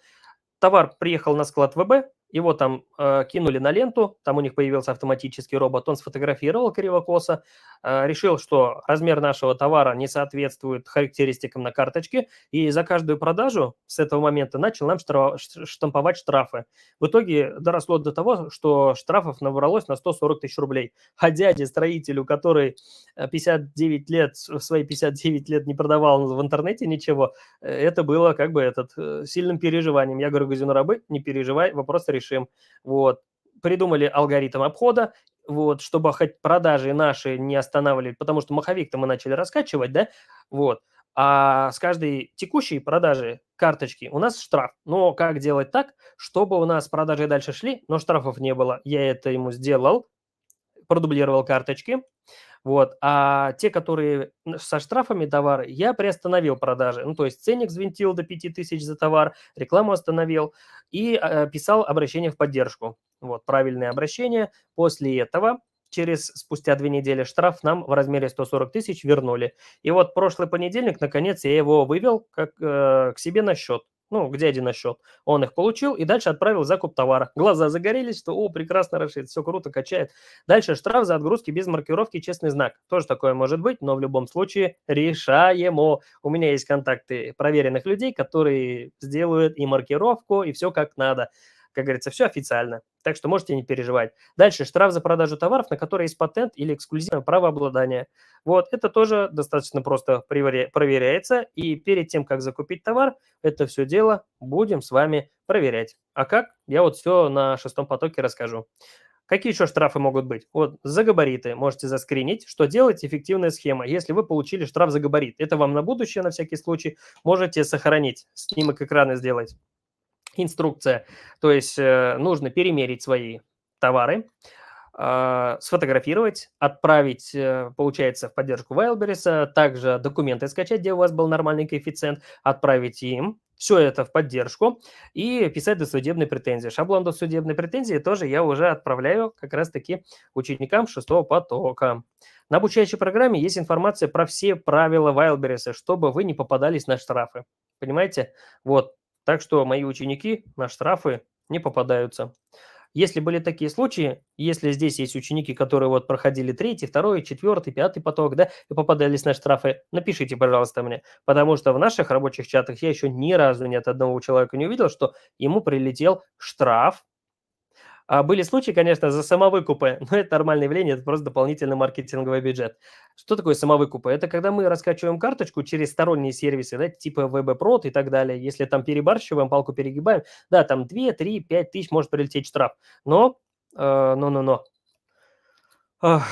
товар приехал на склад ВБ, его там э, кинули на ленту, там у них появился автоматический робот, он сфотографировал кривокоса, э, решил, что размер нашего товара не соответствует характеристикам на карточке, и за каждую продажу с этого момента начал нам штраф, штамповать штрафы. В итоге доросло до того, что штрафов набралось на 140 тысяч рублей. А дяде, строителю, который 59 э, лет, в свои 59 лет не продавал в интернете ничего, э, это было как бы этот э, сильным переживанием. Я говорю Газину не переживай, вопрос решен решим. Вот. Придумали алгоритм обхода, вот, чтобы хоть продажи наши не останавливали, потому что маховик-то мы начали раскачивать, да, вот, а с каждой текущей продажи карточки у нас штраф. Но как делать так, чтобы у нас продажи дальше шли, но штрафов не было? Я это ему сделал, продублировал карточки. Вот. А те, которые со штрафами товары, я приостановил продажи. Ну, то есть ценник взвинтил до 5000 за товар, рекламу остановил и э, писал обращение в поддержку. Вот, правильное обращение. После этого через спустя две недели штраф нам в размере 140 тысяч вернули. И вот прошлый понедельник, наконец, я его вывел как, э, к себе на счет ну, где один на счет. Он их получил и дальше отправил закуп товара. Глаза загорелись, что, о, прекрасно, Рашид, все круто, качает. Дальше штраф за отгрузки без маркировки честный знак. Тоже такое может быть, но в любом случае решаемо. У меня есть контакты проверенных людей, которые сделают и маркировку, и все как надо. Как говорится, все официально, так что можете не переживать. Дальше штраф за продажу товаров, на которые есть патент или эксклюзивное право обладания. Вот, это тоже достаточно просто проверяется. И перед тем, как закупить товар, это все дело будем с вами проверять. А как? Я вот все на шестом потоке расскажу. Какие еще штрафы могут быть? Вот за габариты можете заскринить, что делать эффективная схема. Если вы получили штраф за габарит, это вам на будущее, на всякий случай, можете сохранить, снимок экрана сделать инструкция. То есть э, нужно перемерить свои товары, э, сфотографировать, отправить, э, получается, в поддержку Wildberries, а также документы скачать, где у вас был нормальный коэффициент, отправить им, все это в поддержку, и писать до досудебные претензии. Шаблон до судебной претензии тоже я уже отправляю как раз-таки ученикам шестого потока. На обучающей программе есть информация про все правила Wildberries, чтобы вы не попадались на штрафы. Понимаете? Вот, так что мои ученики на штрафы не попадаются. Если были такие случаи, если здесь есть ученики, которые вот проходили третий, второй, четвертый, пятый поток, да, и попадались на штрафы, напишите, пожалуйста, мне, потому что в наших рабочих чатах я еще ни разу ни от одного человека не увидел, что ему прилетел штраф а были случаи, конечно, за самовыкупы, но это нормальное явление, это просто дополнительный маркетинговый бюджет. Что такое самовыкупы? Это когда мы раскачиваем карточку через сторонние сервисы, да, типа VBProt и так далее. Если там перебарщиваем, палку перегибаем, да, там 2, 3, 5 тысяч может прилететь штраф. Но, но, но, но. Эх.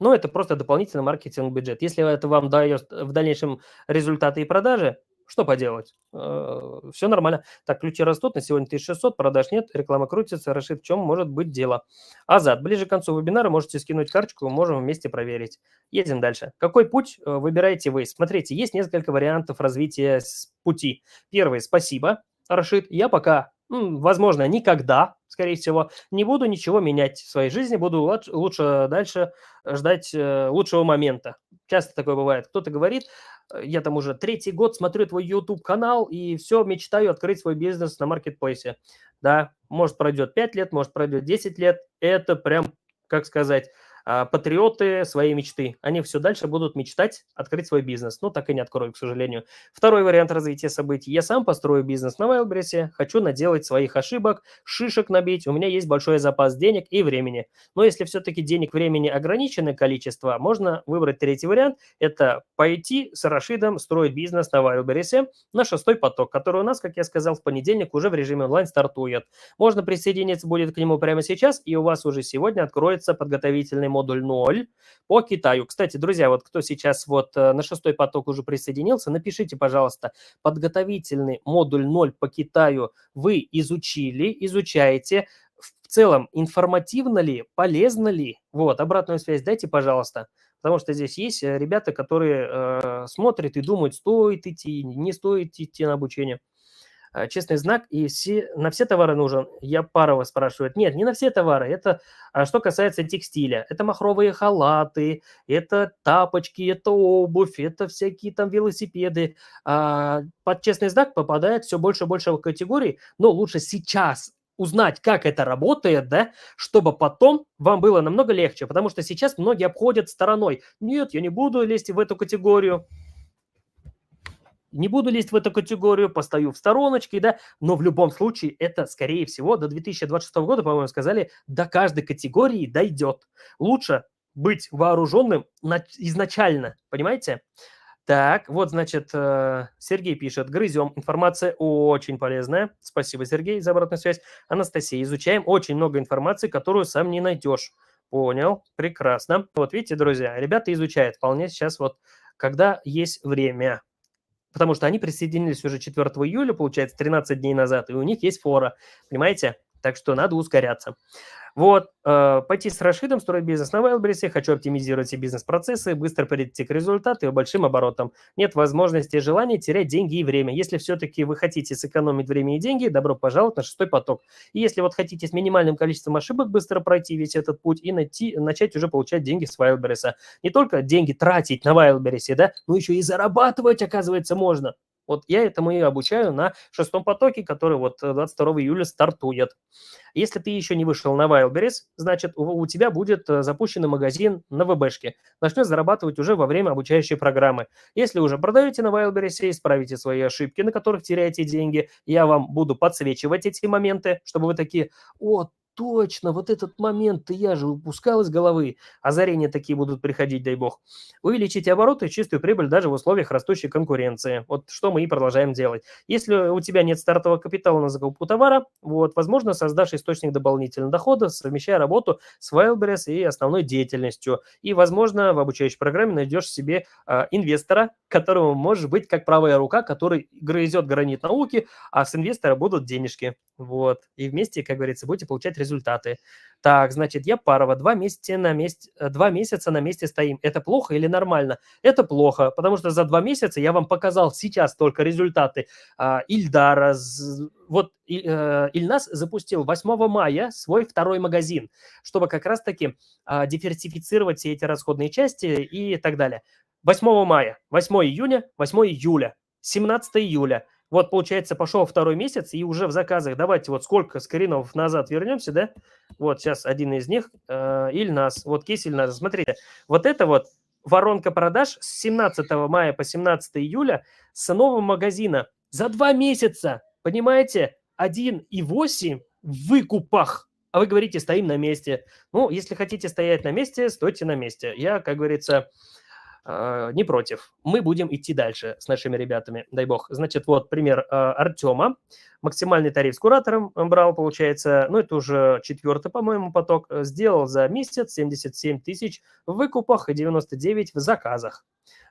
Но это просто дополнительный маркетинг бюджет. Если это вам дает в дальнейшем результаты и продажи, что поделать? Э, Все нормально. Так, ключи растут, на сегодня 1600, продаж нет, реклама крутится, Рашид, в чем может быть дело? Азат, ближе к концу вебинара можете скинуть карточку, можем вместе проверить. Едем дальше. Какой путь э, выбираете вы? Смотрите, есть несколько вариантов развития пути. Первый, спасибо, Рашид, я пока ну, возможно, никогда, скорее всего, не буду ничего менять в своей жизни, буду лучше дальше ждать э, лучшего момента. Часто такое бывает. Кто-то говорит, э, я там уже третий год смотрю твой YouTube-канал и все, мечтаю открыть свой бизнес на маркетплейсе. Да, может пройдет 5 лет, может пройдет 10 лет. Это прям, как сказать, а, патриоты своей мечты. Они все дальше будут мечтать открыть свой бизнес. Но ну, так и не открою, к сожалению. Второй вариант развития событий. Я сам построю бизнес на Wildberries, хочу наделать своих ошибок, шишек набить. У меня есть большой запас денег и времени. Но если все-таки денег, времени ограниченное количество, можно выбрать третий вариант. Это пойти с Рашидом строить бизнес на Wildberries на шестой поток, который у нас, как я сказал, в понедельник уже в режиме онлайн стартует. Можно присоединиться будет к нему прямо сейчас, и у вас уже сегодня откроется подготовительный модуль 0 по Китаю. Кстати, друзья, вот кто сейчас вот э, на шестой поток уже присоединился, напишите, пожалуйста, подготовительный модуль 0 по Китаю вы изучили, изучаете, в целом, информативно ли, полезно ли, вот, обратную связь дайте, пожалуйста, потому что здесь есть э, ребята, которые э, смотрят и думают, стоит идти, не стоит идти на обучение. Э, честный знак, и все, на все товары нужен. Я парово спрашивает. Нет, не на все товары. Это а что касается текстиля. Это махровые халаты, это тапочки, это обувь, это всякие там велосипеды. А, под честный знак попадает все больше и больше категорий, но лучше сейчас узнать, как это работает, да, чтобы потом вам было намного легче, потому что сейчас многие обходят стороной. Нет, я не буду лезть в эту категорию, не буду лезть в эту категорию, постою в стороночке, да, но в любом случае это, скорее всего, до 2026 года, по-моему, сказали, до каждой категории дойдет. Лучше быть вооруженным изначально, понимаете? Так, вот, значит, э, Сергей пишет, грызем, информация очень полезная. Спасибо, Сергей, за обратную связь. Анастасия, изучаем очень много информации, которую сам не найдешь. Понял, прекрасно. Вот видите, друзья, ребята изучают вполне сейчас вот, когда есть время потому что они присоединились уже 4 июля, получается, 13 дней назад, и у них есть фора, понимаете? Так что надо ускоряться. Вот, э, пойти с Рашидом, строить бизнес на Wildberries, хочу оптимизировать все бизнес-процессы, быстро прийти к результату и большим оборотам. Нет возможности и желания терять деньги и время. Если все-таки вы хотите сэкономить время и деньги, добро пожаловать на шестой поток. И если вот хотите с минимальным количеством ошибок быстро пройти весь этот путь и найти, начать уже получать деньги с Wildberries. Не только деньги тратить на Wildberries, да, но еще и зарабатывать, оказывается, можно. Вот я этому и обучаю на шестом потоке, который вот 22 э, июля стартует. Если ты еще не вышел на Wildberries, значит, у, у тебя будет э, запущен магазин на ВБшке. Начнешь зарабатывать уже во время обучающей программы. Если уже продаете на Wildberries, исправите свои ошибки, на которых теряете деньги. Я вам буду подсвечивать эти моменты, чтобы вы такие, вот точно, вот этот момент-то я же упускал из головы. Озарения такие будут приходить, дай бог. Увеличить обороты чистую прибыль даже в условиях растущей конкуренции. Вот что мы и продолжаем делать. Если у тебя нет стартового капитала на закупку товара, вот, возможно, создашь источник дополнительного дохода, совмещая работу с Wildberries и основной деятельностью. И, возможно, в обучающей программе найдешь себе э, инвестора, которому может быть как правая рука, который грызет гранит науки, а с инвестора будут денежки. Вот. И вместе, как говорится, будете получать результаты результаты. Так, значит, я парова, два, месяца на месте, э, два месяца на месте стоим. Это плохо или нормально? Это плохо, потому что за два месяца я вам показал сейчас только результаты а, Ильдара. Вот и, э, Ильнас запустил 8 мая свой второй магазин, чтобы как раз-таки а, диверсифицировать все эти расходные части и так далее. 8 мая, 8 июня, 8 июля, 17 июля – вот, получается, пошел второй месяц, и уже в заказах, давайте вот сколько скринов назад вернемся, да? Вот сейчас один из них, э, Ильнас, вот кейс Ильнас. Смотрите, вот это вот воронка продаж с 17 мая по 17 июля с нового магазина за два месяца, понимаете, 1,8 в выкупах. А вы говорите, стоим на месте. Ну, если хотите стоять на месте, стойте на месте. Я, как говорится, э, не против. Мы будем идти дальше с нашими ребятами, дай бог. Значит, вот пример э, Артема. Максимальный тариф с куратором э, брал, получается, ну это уже четвертый, по-моему, поток. Сделал за месяц 77 тысяч в выкупах и 99 в заказах.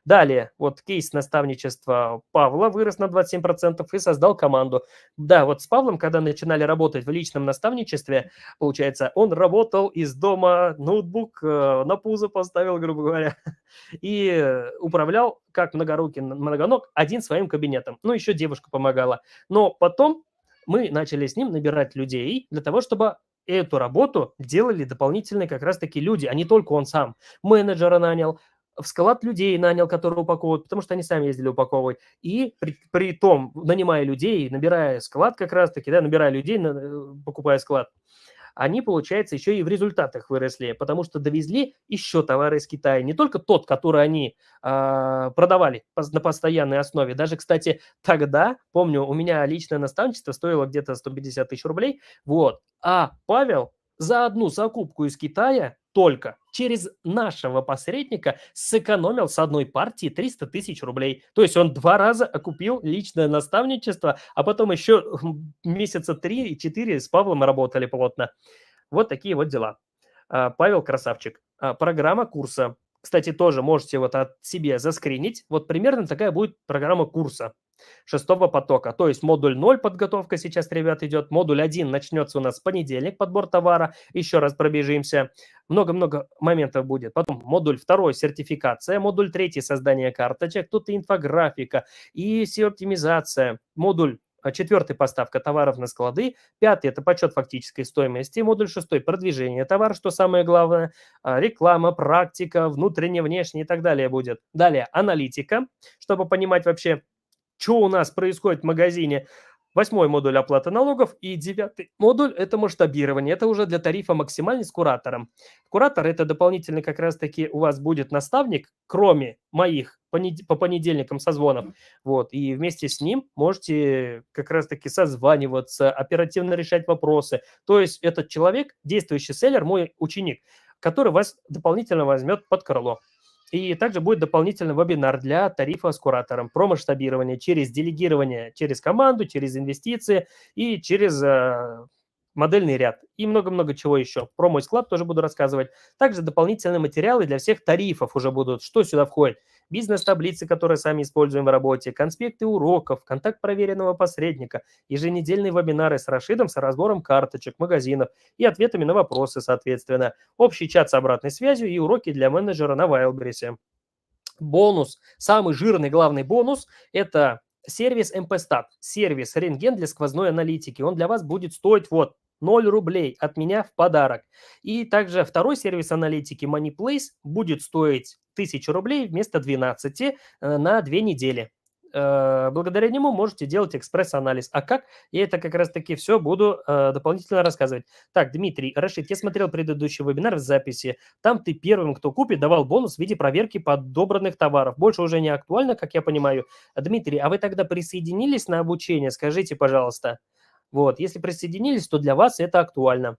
Далее, вот кейс наставничества Павла вырос на 27% и создал команду. Да, вот с Павлом, когда начинали работать в личном наставничестве, получается, он работал из дома, ноутбук э, на пузо поставил, грубо говоря, и управлял как многорукий многоног один своим кабинетом. Ну, еще девушка помогала. Но потом мы начали с ним набирать людей для того, чтобы эту работу делали дополнительные как раз-таки люди, а не только он сам. Менеджера нанял, в склад людей нанял, которые упаковывают, потому что они сами ездили упаковывать. И при, при том, нанимая людей, набирая склад как раз-таки, да, набирая людей, на, э, покупая склад, они, получается, еще и в результатах выросли, потому что довезли еще товары из Китая. Не только тот, который они э, продавали на постоянной основе. Даже, кстати, тогда, помню, у меня личное наставничество стоило где-то 150 тысяч рублей. Вот. А Павел за одну закупку из Китая только через нашего посредника сэкономил с одной партии 300 тысяч рублей. То есть он два раза окупил личное наставничество, а потом еще хм, месяца 3-4 с Павлом работали плотно. Вот такие вот дела. А, Павел Красавчик. А, программа курса. Кстати, тоже можете вот от себе заскринить. Вот примерно такая будет программа курса шестого потока. То есть модуль 0 подготовка сейчас, ребят, идет. Модуль 1 начнется у нас в понедельник, подбор товара. Еще раз пробежимся. Много-много моментов будет. Потом модуль 2 сертификация, модуль 3 создание карточек, тут и инфографика, и SEO-оптимизация. Модуль а, четвертый – поставка товаров на склады, пятый – это подсчет фактической стоимости, модуль шестой – продвижение товара, что самое главное, а, реклама, практика, внутренне, внешне и так далее будет. Далее – аналитика, чтобы понимать вообще, что у нас происходит в магазине. Восьмой модуль оплата налогов и девятый модуль – это масштабирование. Это уже для тарифа максимальный с куратором. Куратор – это дополнительно как раз-таки у вас будет наставник, кроме моих по понедельникам созвонов. Вот, и вместе с ним можете как раз-таки созваниваться, оперативно решать вопросы. То есть этот человек, действующий селлер, мой ученик, который вас дополнительно возьмет под крыло. И также будет дополнительный вебинар для тарифа с куратором про масштабирование через делегирование, через команду, через инвестиции и через э, модельный ряд. И много-много чего еще. Про мой склад тоже буду рассказывать. Также дополнительные материалы для всех тарифов уже будут. Что сюда входит? бизнес-таблицы, которые сами используем в работе, конспекты уроков, контакт проверенного посредника, еженедельные вебинары с Рашидом с разбором карточек, магазинов и ответами на вопросы, соответственно, общий чат с обратной связью и уроки для менеджера на Wildberries. Бонус, самый жирный главный бонус – это сервис МПСТАТ, сервис рентген для сквозной аналитики. Он для вас будет стоить вот 0 рублей от меня в подарок. И также второй сервис аналитики MoneyPlace будет стоить 1000 рублей вместо 12 э, на 2 недели. Э, благодаря нему можете делать экспресс-анализ. А как? Я это как раз-таки все буду э, дополнительно рассказывать. Так, Дмитрий, Рашид, я смотрел предыдущий вебинар в записи. Там ты первым, кто купит, давал бонус в виде проверки подобранных товаров. Больше уже не актуально, как я понимаю. Дмитрий, а вы тогда присоединились на обучение? Скажите, пожалуйста. Вот, если присоединились, то для вас это актуально.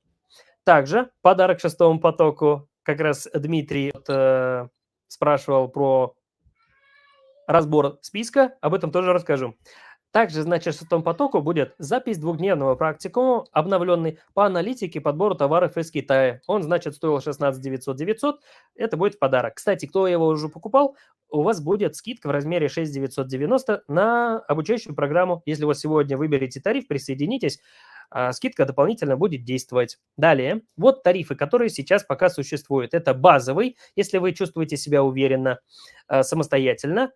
Также подарок шестому потоку. Как раз Дмитрий вот, э, спрашивал про разбор списка, об этом тоже расскажу. Также в том потоку будет запись двухдневного практикума, обновленный по аналитике подбору товаров из Китая. Он, значит, стоил 16 900 900. Это будет в подарок. Кстати, кто его уже покупал, у вас будет скидка в размере 6 990 на обучающую программу. Если вы сегодня выберете тариф, присоединитесь, а скидка дополнительно будет действовать. Далее, вот тарифы, которые сейчас пока существуют. Это базовый, если вы чувствуете себя уверенно, а, самостоятельно,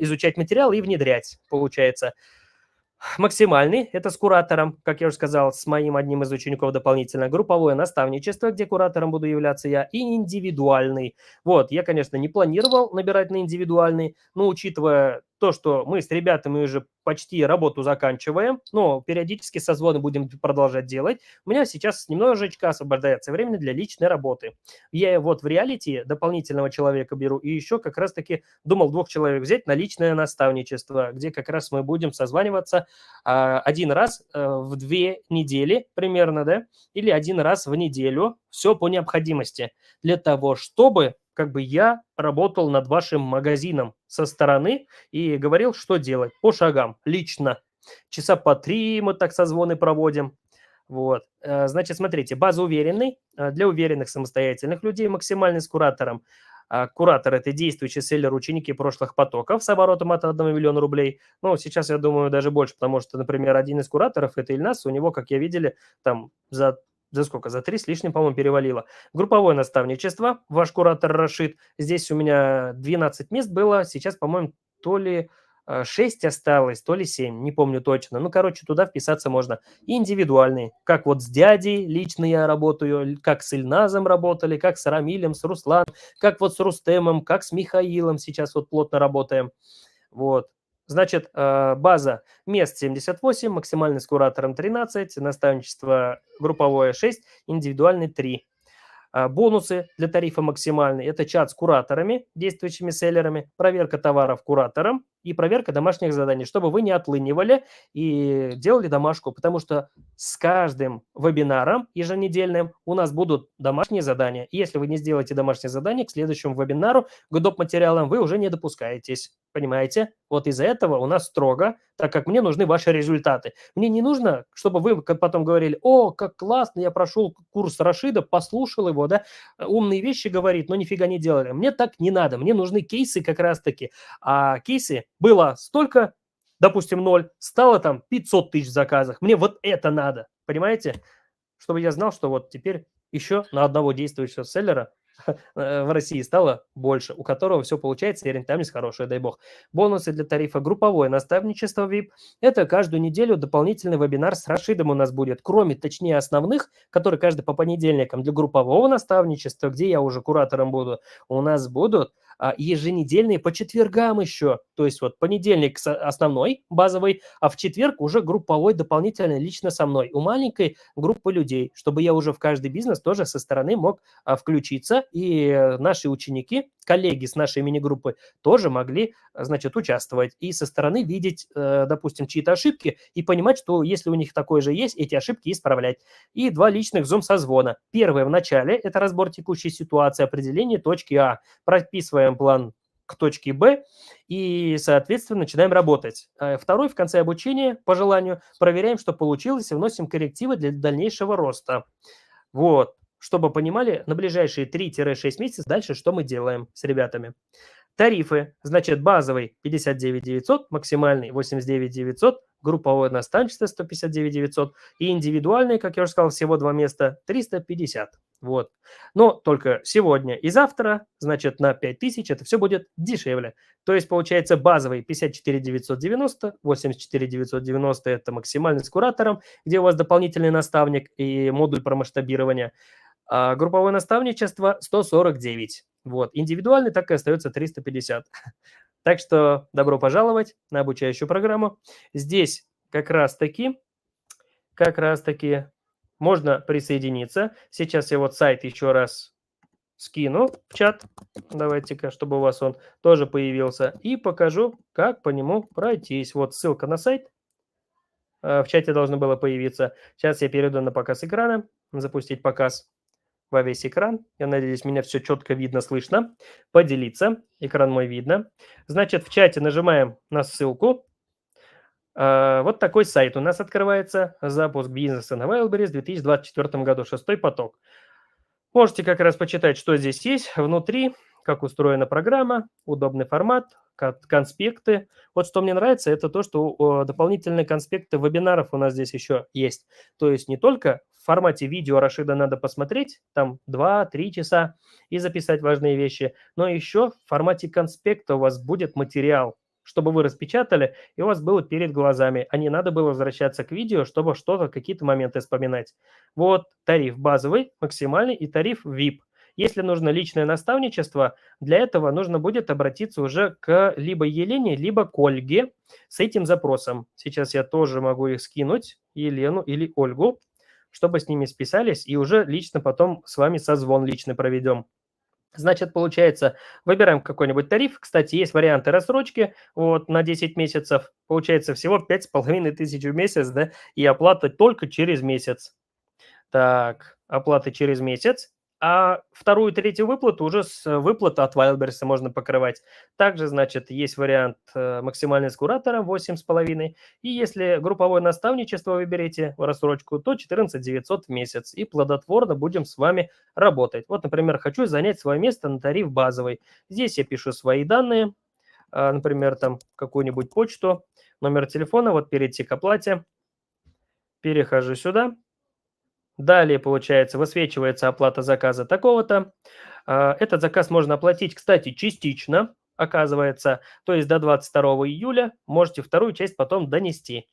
изучать материал и внедрять, получается. Максимальный – это с куратором, как я уже сказал, с моим одним из учеников дополнительно. Групповое наставничество, где куратором буду являться я, и индивидуальный. Вот, я, конечно, не планировал набирать на индивидуальный, но учитывая то, что мы с ребятами уже почти работу заканчиваем, но периодически созвоны будем продолжать делать. У меня сейчас немножечко освобождается время для личной работы. Я вот в реалити дополнительного человека беру и еще как раз-таки думал двух человек взять на личное наставничество, где как раз мы будем созваниваться а, один раз э, в две недели примерно, да, или один раз в неделю, все по необходимости, для того, чтобы как бы я работал над вашим магазином со стороны и говорил, что делать по шагам лично. Часа по три мы так созвоны проводим. Вот. Э, значит, смотрите, база уверенной э, для уверенных самостоятельных людей максимальный с куратором. А, куратор – это действующий селлер ученики прошлых потоков с оборотом от 1 миллиона рублей. Ну, сейчас, я думаю, даже больше, потому что, например, один из кураторов – это Ильнас, у него, как я видели, там за за сколько? За три с лишним, по-моему, перевалило. Групповое наставничество, ваш куратор Рашид. Здесь у меня 12 мест было, сейчас, по-моему, то ли 6 э, осталось, то ли 7, не помню точно. Ну, короче, туда вписаться можно. Индивидуальный. как вот с дядей лично я работаю, как с Ильназом работали, как с Рамилем, с Русланом, как вот с Рустемом, как с Михаилом сейчас вот плотно работаем. Вот. Значит, э, база мест 78, максимальный с куратором 13, наставничество групповое 6, индивидуальный 3. Э, бонусы для тарифа максимальный это чат с кураторами, действующими селлерами, проверка товаров куратором, и проверка домашних заданий, чтобы вы не отлынивали и делали домашку, потому что с каждым вебинаром еженедельным у нас будут домашние задания. И если вы не сделаете домашние задания, к следующему вебинару, к доп. материалам вы уже не допускаетесь. Понимаете? Вот из-за этого у нас строго, так как мне нужны ваши результаты. Мне не нужно, чтобы вы потом говорили, о, как классно, я прошел курс Рашида, послушал его, да, умные вещи говорит, но нифига не делали. Мне так не надо, мне нужны кейсы как раз-таки. А кейсы было столько, допустим, 0, стало там 500 тысяч в заказах. Мне вот это надо, понимаете? Чтобы я знал, что вот теперь еще на одного действующего селлера э, в России стало больше, у которого все получается и рентабельность хорошая, дай бог. Бонусы для тарифа групповое наставничество VIP. Это каждую неделю дополнительный вебинар с Рашидом у нас будет, кроме, точнее, основных, которые каждый по понедельникам для группового наставничества, где я уже куратором буду, у нас будут а, еженедельные по четвергам еще. То есть вот понедельник основной, базовый, а в четверг уже групповой дополнительный лично со мной, у маленькой группы людей, чтобы я уже в каждый бизнес тоже со стороны мог а, включиться, и э, наши ученики, коллеги с нашей мини-группы тоже могли, значит, участвовать и со стороны видеть, э, допустим, чьи-то ошибки и понимать, что если у них такое же есть, эти ошибки исправлять. И два личных зум-созвона. Первое в начале – это разбор текущей ситуации, определение точки А. Прописываем собираем план к точке Б и, соответственно, начинаем работать. А, второй в конце обучения, по желанию, проверяем, что получилось, и вносим коррективы для дальнейшего роста. Вот, чтобы понимали, на ближайшие 3-6 месяцев дальше, что мы делаем с ребятами. Тарифы. Значит, базовый 59 900, максимальный 89 900, групповое наставничество 159 900 и индивидуальные, как я уже сказал, всего два места 350. Вот. Но только сегодня и завтра, значит, на 5000 это все будет дешевле. То есть, получается, базовый 54 990, 84 990 – это максимальный с куратором, где у вас дополнительный наставник и модуль про масштабирование – а групповое наставничество 149. Вот. Индивидуальный так и остается 350. Так что добро пожаловать на обучающую программу. Здесь как раз таки, как раз таки можно присоединиться. Сейчас я вот сайт еще раз скину в чат. Давайте-ка, чтобы у вас он тоже появился. И покажу, как по нему пройтись. Вот ссылка на сайт. А, в чате должно было появиться. Сейчас я перейду на показ экрана. Запустить показ во весь экран. Я надеюсь, меня все четко видно, слышно. Поделиться. Экран мой видно. Значит, в чате нажимаем на ссылку. А, вот такой сайт у нас открывается. Запуск бизнеса на Wildberries в 2024 году. Шестой поток. Можете как раз почитать, что здесь есть внутри, как устроена программа, удобный формат, конспекты. Вот что мне нравится, это то, что дополнительные конспекты вебинаров у нас здесь еще есть. То есть не только в формате видео Рашида надо посмотреть, там 2-3 часа и записать важные вещи. Но еще в формате конспекта у вас будет материал, чтобы вы распечатали, и у вас было перед глазами, а не надо было возвращаться к видео, чтобы что-то, какие-то моменты вспоминать. Вот тариф базовый, максимальный и тариф VIP. Если нужно личное наставничество, для этого нужно будет обратиться уже к либо Елене, либо к Ольге с этим запросом. Сейчас я тоже могу их скинуть, Елену или Ольгу чтобы с ними списались, и уже лично потом с вами созвон лично проведем. Значит, получается, выбираем какой-нибудь тариф. Кстати, есть варианты рассрочки вот, на 10 месяцев. Получается всего 5,5 тысяч в месяц, да, и оплата только через месяц. Так, оплата через месяц а вторую третью выплату уже с э, выплаты от Wildberries можно покрывать. Также, значит, есть вариант э, максимальный с куратором 8,5. И если групповое наставничество выберете в рассрочку, то 14 900 в месяц. И плодотворно будем с вами работать. Вот, например, хочу занять свое место на тариф базовый. Здесь я пишу свои данные, а, например, там какую-нибудь почту, номер телефона, вот перейти к оплате. Перехожу сюда. Далее, получается, высвечивается оплата заказа такого-то. А, этот заказ можно оплатить, кстати, частично, оказывается. То есть до 22 июля можете вторую часть потом донести.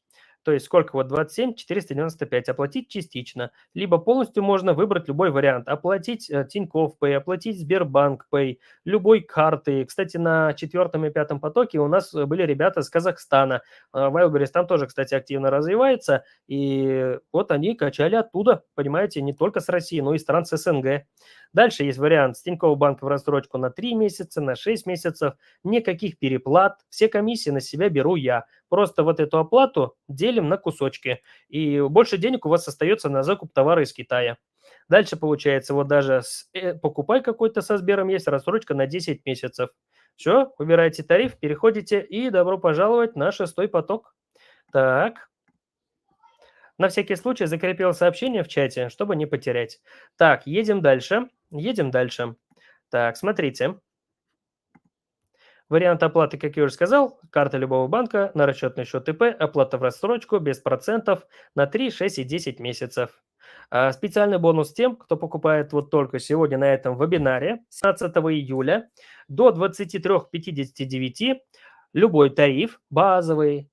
То есть сколько вот 27, 495. Оплатить частично. Либо полностью можно выбрать любой вариант. Оплатить э, Тинькофф Pay, оплатить Сбербанк Pay, любой карты. Кстати, на четвертом и пятом потоке у нас э, были ребята с Казахстана. Э, Wildberries там тоже, кстати, активно развивается. И вот они качали оттуда, понимаете, не только с России, но и стран с СНГ. Дальше есть вариант с Тинькофф банка в рассрочку на 3 месяца, на 6 месяцев, никаких переплат, все комиссии на себя беру я. Просто вот эту оплату делим на кусочки, и больше денег у вас остается на закуп товара из Китая. Дальше получается, вот даже с, э, покупай какой-то со Сбером есть рассрочка на 10 месяцев. Все, выбираете тариф, переходите и добро пожаловать на шестой поток. Так, на всякий случай закрепил сообщение в чате, чтобы не потерять. Так, едем дальше. Едем дальше. Так, смотрите. Вариант оплаты, как я уже сказал, карта любого банка на расчетный счет ТП, оплата в рассрочку без процентов на 3, 6 и 10 месяцев. А специальный бонус тем, кто покупает вот только сегодня на этом вебинаре 17 июля до 23.59 любой тариф, базовый,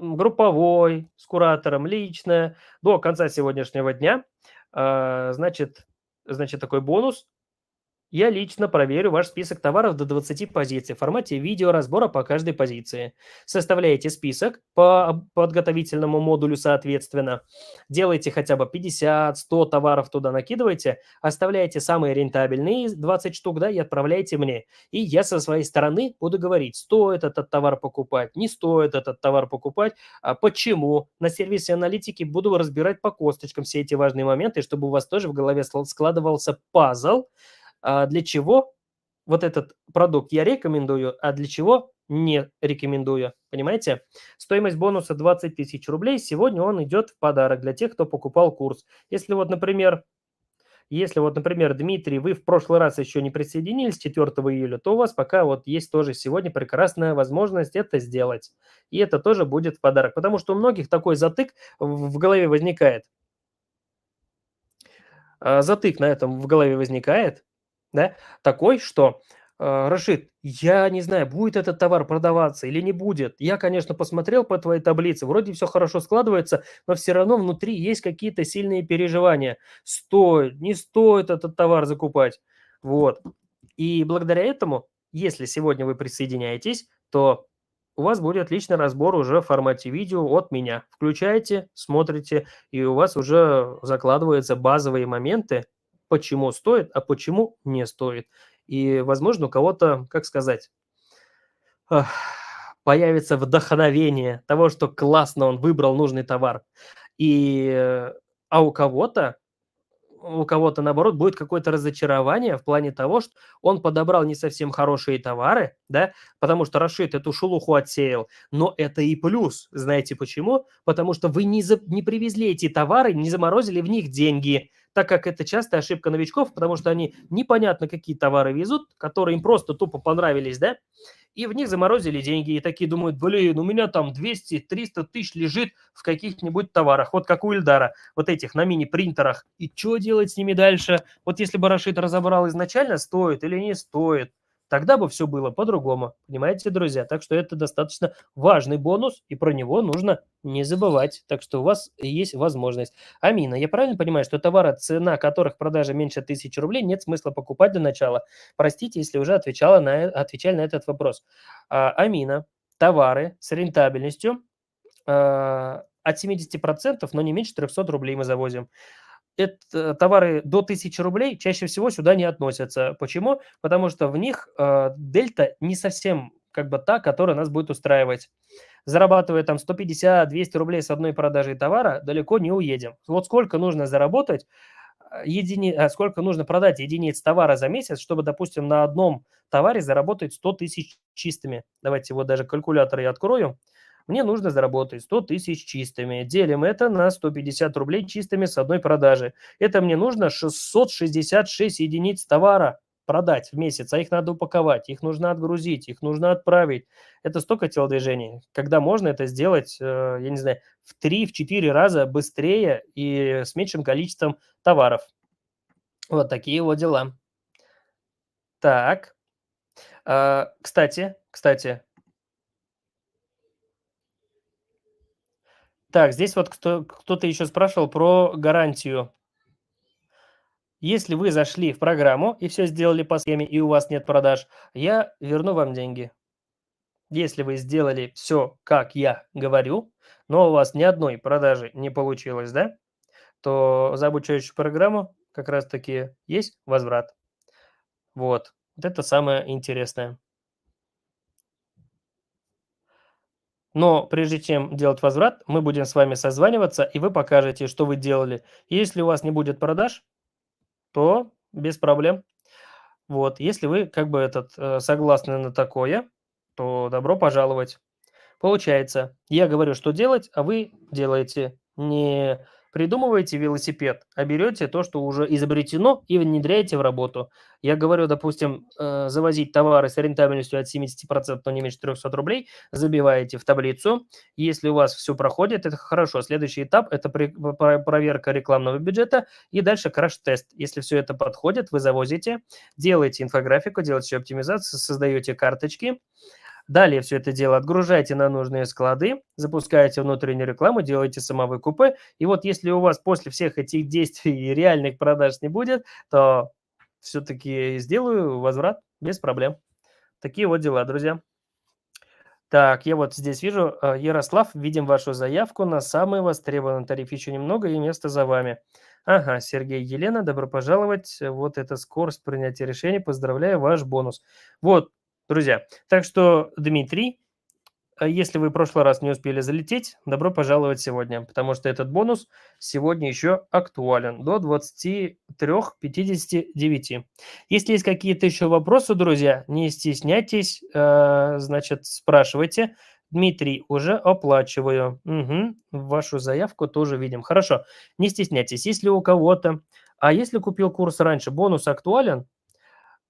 групповой, с куратором, личное, до конца сегодняшнего дня. А, значит, значит, такой бонус я лично проверю ваш список товаров до 20 позиций в формате видеоразбора по каждой позиции. Составляете список по подготовительному модулю соответственно. Делаете хотя бы 50-100 товаров туда накидываете, оставляете самые рентабельные 20 штук, да, и отправляете мне. И я со своей стороны буду говорить, стоит этот товар покупать, не стоит этот товар покупать, а почему. На сервисе аналитики буду разбирать по косточкам все эти важные моменты, чтобы у вас тоже в голове складывался пазл, а, для чего вот этот продукт я рекомендую, а для чего не рекомендую. Понимаете? Стоимость бонуса 20 тысяч рублей. Сегодня он идет в подарок для тех, кто покупал курс. Если вот, например, если вот, например, Дмитрий, вы в прошлый раз еще не присоединились 4 июля, то у вас пока вот есть тоже сегодня прекрасная возможность это сделать. И это тоже будет в подарок, потому что у многих такой затык в голове возникает. А, затык на этом в голове возникает, да, такой, что э, Рашид, я не знаю, будет этот товар продаваться или не будет. Я, конечно, посмотрел по твоей таблице, вроде все хорошо складывается, но все равно внутри есть какие-то сильные переживания. Стоит, не стоит этот товар закупать. Вот. И благодаря этому, если сегодня вы присоединяетесь, то у вас будет личный разбор уже в формате видео от меня. Включаете, смотрите, и у вас уже закладываются базовые моменты, почему стоит, а почему не стоит. И, возможно, у кого-то, как сказать, появится вдохновение того, что классно он выбрал нужный товар. И, а у кого-то, у кого-то, наоборот, будет какое-то разочарование в плане того, что он подобрал не совсем хорошие товары, да, потому что Рашид эту шелуху отсеял, но это и плюс. Знаете почему? Потому что вы не, за, не привезли эти товары, не заморозили в них деньги, так как это частая ошибка новичков, потому что они непонятно какие товары везут, которые им просто тупо понравились, да, и в них заморозили деньги, и такие думают, блин, у меня там 200-300 тысяч лежит в каких-нибудь товарах, вот как у Ильдара, вот этих на мини-принтерах, и что делать с ними дальше? Вот если бы Рашид разобрал изначально, стоит или не стоит – Тогда бы все было по-другому, понимаете, друзья? Так что это достаточно важный бонус, и про него нужно не забывать. Так что у вас есть возможность. Амина, я правильно понимаю, что товары, цена которых продажа меньше тысячи рублей, нет смысла покупать для начала? Простите, если уже отвечала на, отвечали на этот вопрос. А, Амина, товары с рентабельностью а, от 70%, но не меньше 300 рублей мы завозим это э, товары до 1000 рублей чаще всего сюда не относятся. Почему? Потому что в них э, дельта не совсем как бы та, которая нас будет устраивать. Зарабатывая там 150-200 рублей с одной продажей товара, далеко не уедем. Вот сколько нужно заработать, э, едини... Э, сколько нужно продать единиц товара за месяц, чтобы, допустим, на одном товаре заработать 100 тысяч чистыми. Давайте вот даже калькулятор я открою. Мне нужно заработать 100 тысяч чистыми. Делим это на 150 рублей чистыми с одной продажи. Это мне нужно 666 единиц товара продать в месяц, а их надо упаковать, их нужно отгрузить, их нужно отправить. Это столько телодвижений, когда можно это сделать, э, я не знаю, в 3-4 раза быстрее и с меньшим количеством товаров. Вот такие вот дела. Так, а, кстати, кстати, Так, здесь вот кто, кто-то еще спрашивал про гарантию. Если вы зашли в программу и все сделали по схеме, и у вас нет продаж, я верну вам деньги. Если вы сделали все, как я говорю, но у вас ни одной продажи не получилось, да, то за обучающую программу как раз-таки есть возврат. Вот. Вот это самое интересное. Но прежде чем делать возврат, мы будем с вами созваниваться, и вы покажете, что вы делали. Если у вас не будет продаж, то без проблем. Вот, если вы как бы этот э, согласны на такое, то добро пожаловать. Получается, я говорю, что делать, а вы делаете. Не Придумываете велосипед, а берете то, что уже изобретено, и внедряете в работу. Я говорю, допустим, э, завозить товары с рентабельностью от 70%, но не меньше 300 рублей, забиваете в таблицу. Если у вас все проходит, это хорошо. Следующий этап – это проверка рекламного бюджета и дальше краш-тест. Если все это подходит, вы завозите, делаете инфографику, делаете оптимизацию, создаете карточки, Далее все это дело отгружаете на нужные склады, запускаете внутреннюю рекламу, делаете самовые купе. И вот если у вас после всех этих действий реальных продаж не будет, то все-таки сделаю возврат без проблем. Такие вот дела, друзья. Так, я вот здесь вижу, э, Ярослав, видим вашу заявку на самый востребованный тариф. Еще немного и место за вами. Ага, Сергей, Елена, добро пожаловать. Вот это скорость принятия решений. Поздравляю, ваш бонус. Вот, друзья. Так что, Дмитрий, э, если вы в прошлый раз не успели залететь, добро пожаловать сегодня, потому что этот бонус сегодня еще актуален до 23.59. Если есть какие-то еще вопросы, друзья, не стесняйтесь, э, значит, спрашивайте. Дмитрий, уже оплачиваю. Угу, вашу заявку тоже видим. Хорошо, не стесняйтесь, если у кого-то. А если купил курс раньше, бонус актуален?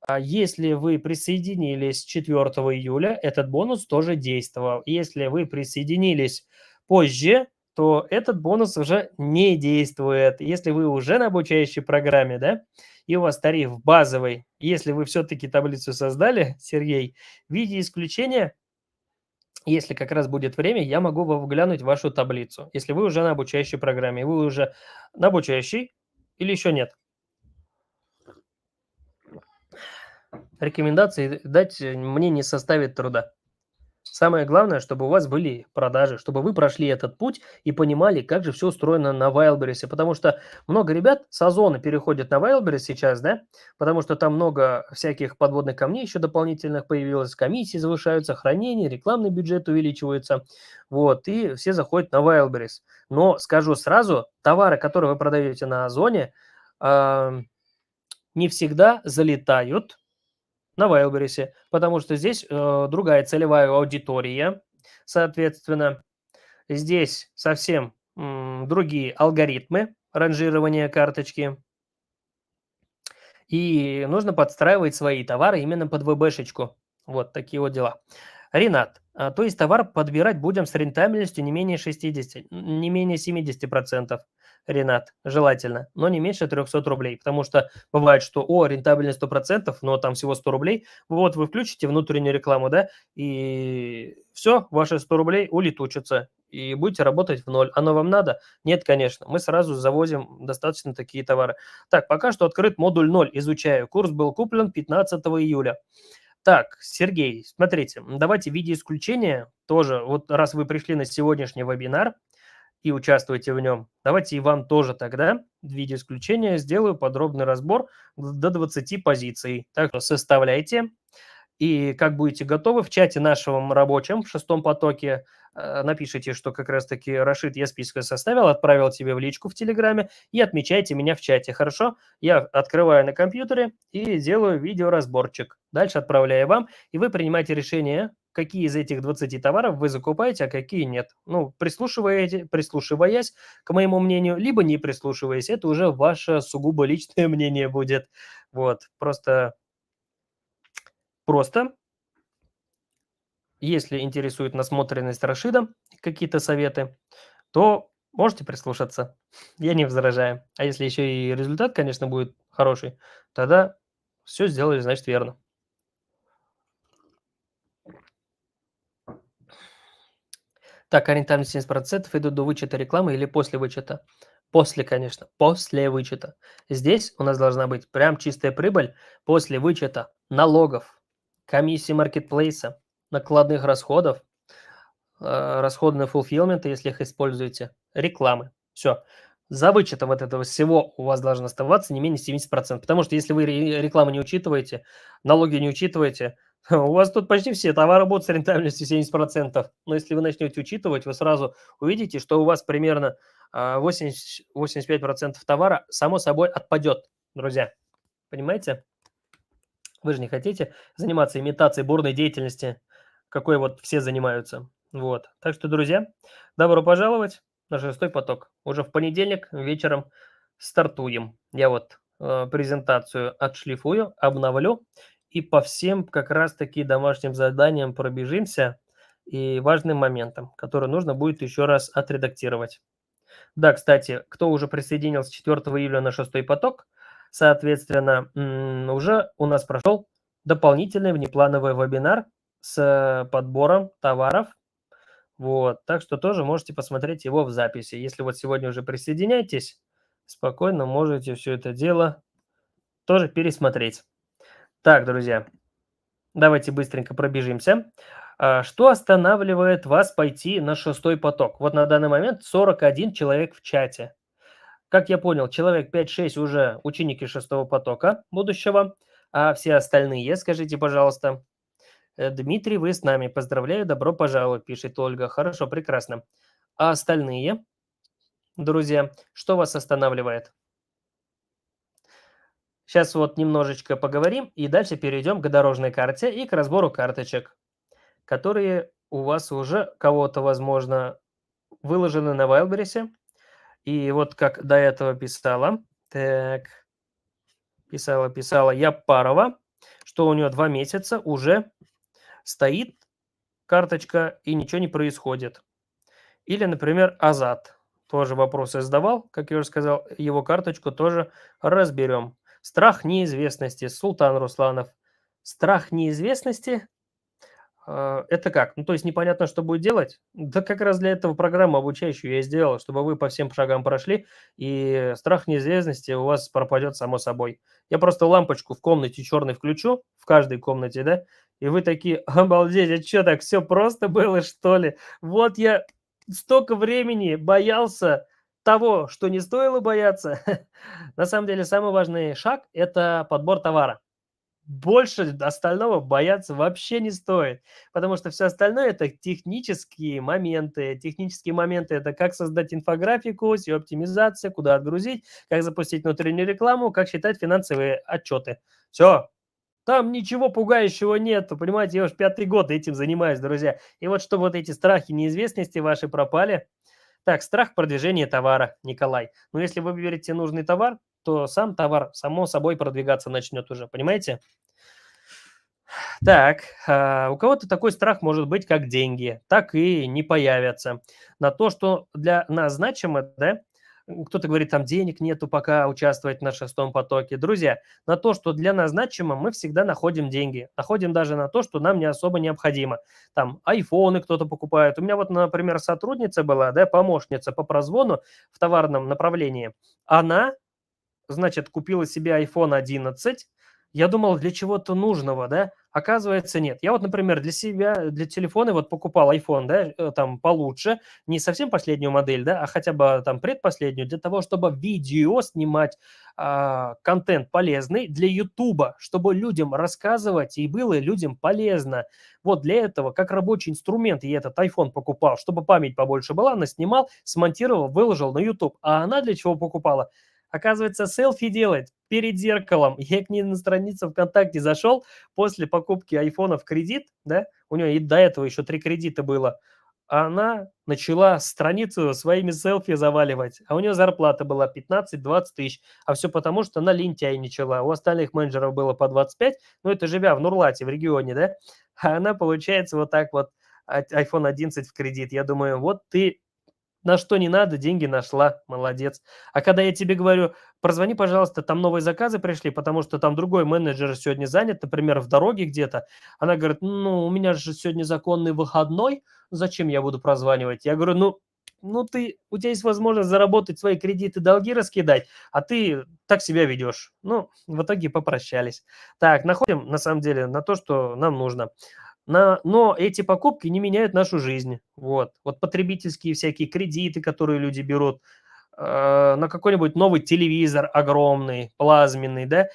А если вы присоединились 4 июля, этот бонус тоже действовал. Если вы присоединились позже, то этот бонус уже не действует. Если вы уже на обучающей программе, да, и у вас тариф базовый, если вы все-таки таблицу создали, Сергей, в виде исключения, если как раз будет время, я могу вам вашу таблицу, если вы уже на обучающей программе, вы уже на обучающей или еще нет – Рекомендации дать э, мне не составит труда. Самое главное, чтобы у вас были продажи, чтобы вы прошли этот путь и понимали, как же все устроено на Wildberries. Потому что много ребят с Озона переходят на Wildberries сейчас, да, потому что там много всяких подводных камней еще дополнительных появилось, комиссии завышаются, хранение, рекламный бюджет увеличивается, вот, и все заходят на Wildberries. Но скажу сразу, товары, которые вы продаете на Озоне, э, не всегда залетают – на Вайлберисе, потому что здесь э, другая целевая аудитория, соответственно, здесь совсем м, другие алгоритмы ранжирования карточки, и нужно подстраивать свои товары именно под ВБшечку. Вот такие вот дела. Ренат, а, то есть товар подбирать будем с рентабельностью не менее 60, не менее 70%. Ренат, желательно, но не меньше 300 рублей, потому что бывает, что, о, рентабельность 100%, но там всего 100 рублей, вот вы включите внутреннюю рекламу, да, и все, ваши 100 рублей улетучатся, и будете работать в ноль. Оно вам надо? Нет, конечно. Мы сразу завозим достаточно такие товары. Так, пока что открыт модуль 0, изучаю. Курс был куплен 15 июля. Так, Сергей, смотрите, давайте в виде исключения тоже, вот раз вы пришли на сегодняшний вебинар, и участвуйте в нем. Давайте и вам тоже тогда, в виде исключения, сделаю подробный разбор до 20 позиций. Так что составляйте. И как будете готовы, в чате нашего рабочем, в шестом потоке, э, напишите, что как раз-таки Рашид, я список составил, отправил тебе в личку в Телеграме, и отмечайте меня в чате, хорошо? Я открываю на компьютере и делаю видеоразборчик. Дальше отправляю вам, и вы принимаете решение, какие из этих 20 товаров вы закупаете, а какие нет. Ну, прислушиваете, прислушиваясь, к моему мнению, либо не прислушиваясь, это уже ваше сугубо личное мнение будет. Вот, просто, просто, если интересует насмотренность Рашида, какие-то советы, то можете прислушаться. Я не возражаю. А если еще и результат, конечно, будет хороший, тогда все сделали, значит, верно. Так, рентабельность 70% идут до вычета рекламы или после вычета? После, конечно, после вычета. Здесь у нас должна быть прям чистая прибыль после вычета налогов, комиссии маркетплейса, накладных расходов, э, расходы на фулфилменты, если их используете, рекламы. Все за вычетом вот этого всего у вас должен оставаться не менее 70%. Потому что если вы рекламу не учитываете, налоги не учитываете, у вас тут почти все товары будут с рентабельностью 70%. Но если вы начнете учитывать, вы сразу увидите, что у вас примерно 80, а, 85% товара само собой отпадет, друзья. Понимаете? Вы же не хотите заниматься имитацией бурной деятельности, какой вот все занимаются. Вот. Так что, друзья, добро пожаловать на шестой поток. Уже в понедельник вечером стартуем. Я вот э, презентацию отшлифую, обновлю и по всем как раз-таки домашним заданиям пробежимся и важным моментам, которые нужно будет еще раз отредактировать. Да, кстати, кто уже присоединился 4 июля на шестой поток, соответственно, уже у нас прошел дополнительный внеплановый вебинар с э, подбором товаров вот, так что тоже можете посмотреть его в записи. Если вот сегодня уже присоединяйтесь, спокойно можете все это дело тоже пересмотреть. Так, друзья, давайте быстренько пробежимся. А, что останавливает вас пойти на шестой поток? Вот на данный момент 41 человек в чате. Как я понял, человек 5-6 уже ученики шестого потока будущего, а все остальные, скажите, пожалуйста, Э, Дмитрий, вы с нами. Поздравляю, добро пожаловать, пишет Ольга. Хорошо, прекрасно. А остальные, друзья, что вас останавливает? Сейчас вот немножечко поговорим и дальше перейдем к дорожной карте и к разбору карточек, которые у вас уже кого-то, возможно, выложены на Wildberries. И вот как до этого писала, так, писала, писала я Парова, что у нее два месяца уже Стоит карточка и ничего не происходит. Или, например, Азат. Тоже вопросы задавал, как я уже сказал, его карточку тоже разберем. Страх неизвестности. Султан Русланов. Страх неизвестности э, это как? Ну, то есть непонятно, что будет делать? Да как раз для этого программу обучающую я и сделал, чтобы вы по всем шагам прошли, и страх неизвестности у вас пропадет само собой. Я просто лампочку в комнате черной включу, в каждой комнате, да, и вы такие, обалдеть, а что так, все просто было, что ли? Вот я столько времени боялся того, что не стоило бояться. На самом деле, самый важный шаг – это подбор товара. Больше остального бояться вообще не стоит, потому что все остальное – это технические моменты. Технические моменты – это как создать инфографику, ее оптимизация, куда отгрузить, как запустить внутреннюю рекламу, как считать финансовые отчеты. Все, там ничего пугающего нет, понимаете, я уже пятый год этим занимаюсь, друзья. И вот чтобы вот эти страхи неизвестности ваши пропали. Так, страх продвижения товара, Николай. Но ну, если вы выберете нужный товар, то сам товар само собой продвигаться начнет уже, понимаете? Так, э, у кого-то такой страх может быть, как деньги, так и не появятся. На то, что для нас значимо, да, кто-то говорит, там денег нету пока участвовать на шестом потоке. Друзья, на то, что для нас значимо, мы всегда находим деньги. Находим даже на то, что нам не особо необходимо. Там айфоны кто-то покупает. У меня вот, например, сотрудница была, да, помощница по прозвону в товарном направлении. Она, значит, купила себе iPhone 11. Я думал, для чего-то нужного, да, Оказывается, нет. Я вот, например, для себя, для телефона вот покупал iPhone, да, э, там получше, не совсем последнюю модель, да, а хотя бы там предпоследнюю, для того, чтобы видео снимать, э, контент полезный для YouTube, чтобы людям рассказывать и было людям полезно. Вот для этого, как рабочий инструмент, я этот iPhone покупал, чтобы память побольше была, наснимал, смонтировал, выложил на YouTube. А она для чего покупала? Оказывается, селфи делать перед зеркалом. Я к ней на страницу ВКонтакте зашел после покупки айфона в кредит, да, у нее и до этого еще три кредита было. Она начала страницу своими селфи заваливать, а у нее зарплата была 15-20 тысяч, а все потому, что она лентяйничала. У остальных менеджеров было по 25, но ну, это живя в Нурлате, в регионе, да, а она, получается, вот так вот iPhone а, 11 в кредит. Я думаю, вот ты на что не надо, деньги нашла, молодец. А когда я тебе говорю, прозвони, пожалуйста, там новые заказы пришли, потому что там другой менеджер сегодня занят, например, в дороге где-то, она говорит, ну, у меня же сегодня законный выходной, зачем я буду прозванивать? Я говорю, ну, ну ты, у тебя есть возможность заработать свои кредиты, долги раскидать, а ты так себя ведешь. Ну, в итоге попрощались. Так, находим, на самом деле, на то, что нам нужно. На, но эти покупки не меняют нашу жизнь. Вот. вот потребительские всякие кредиты, которые люди берут, э, на какой-нибудь новый телевизор огромный, плазменный, да,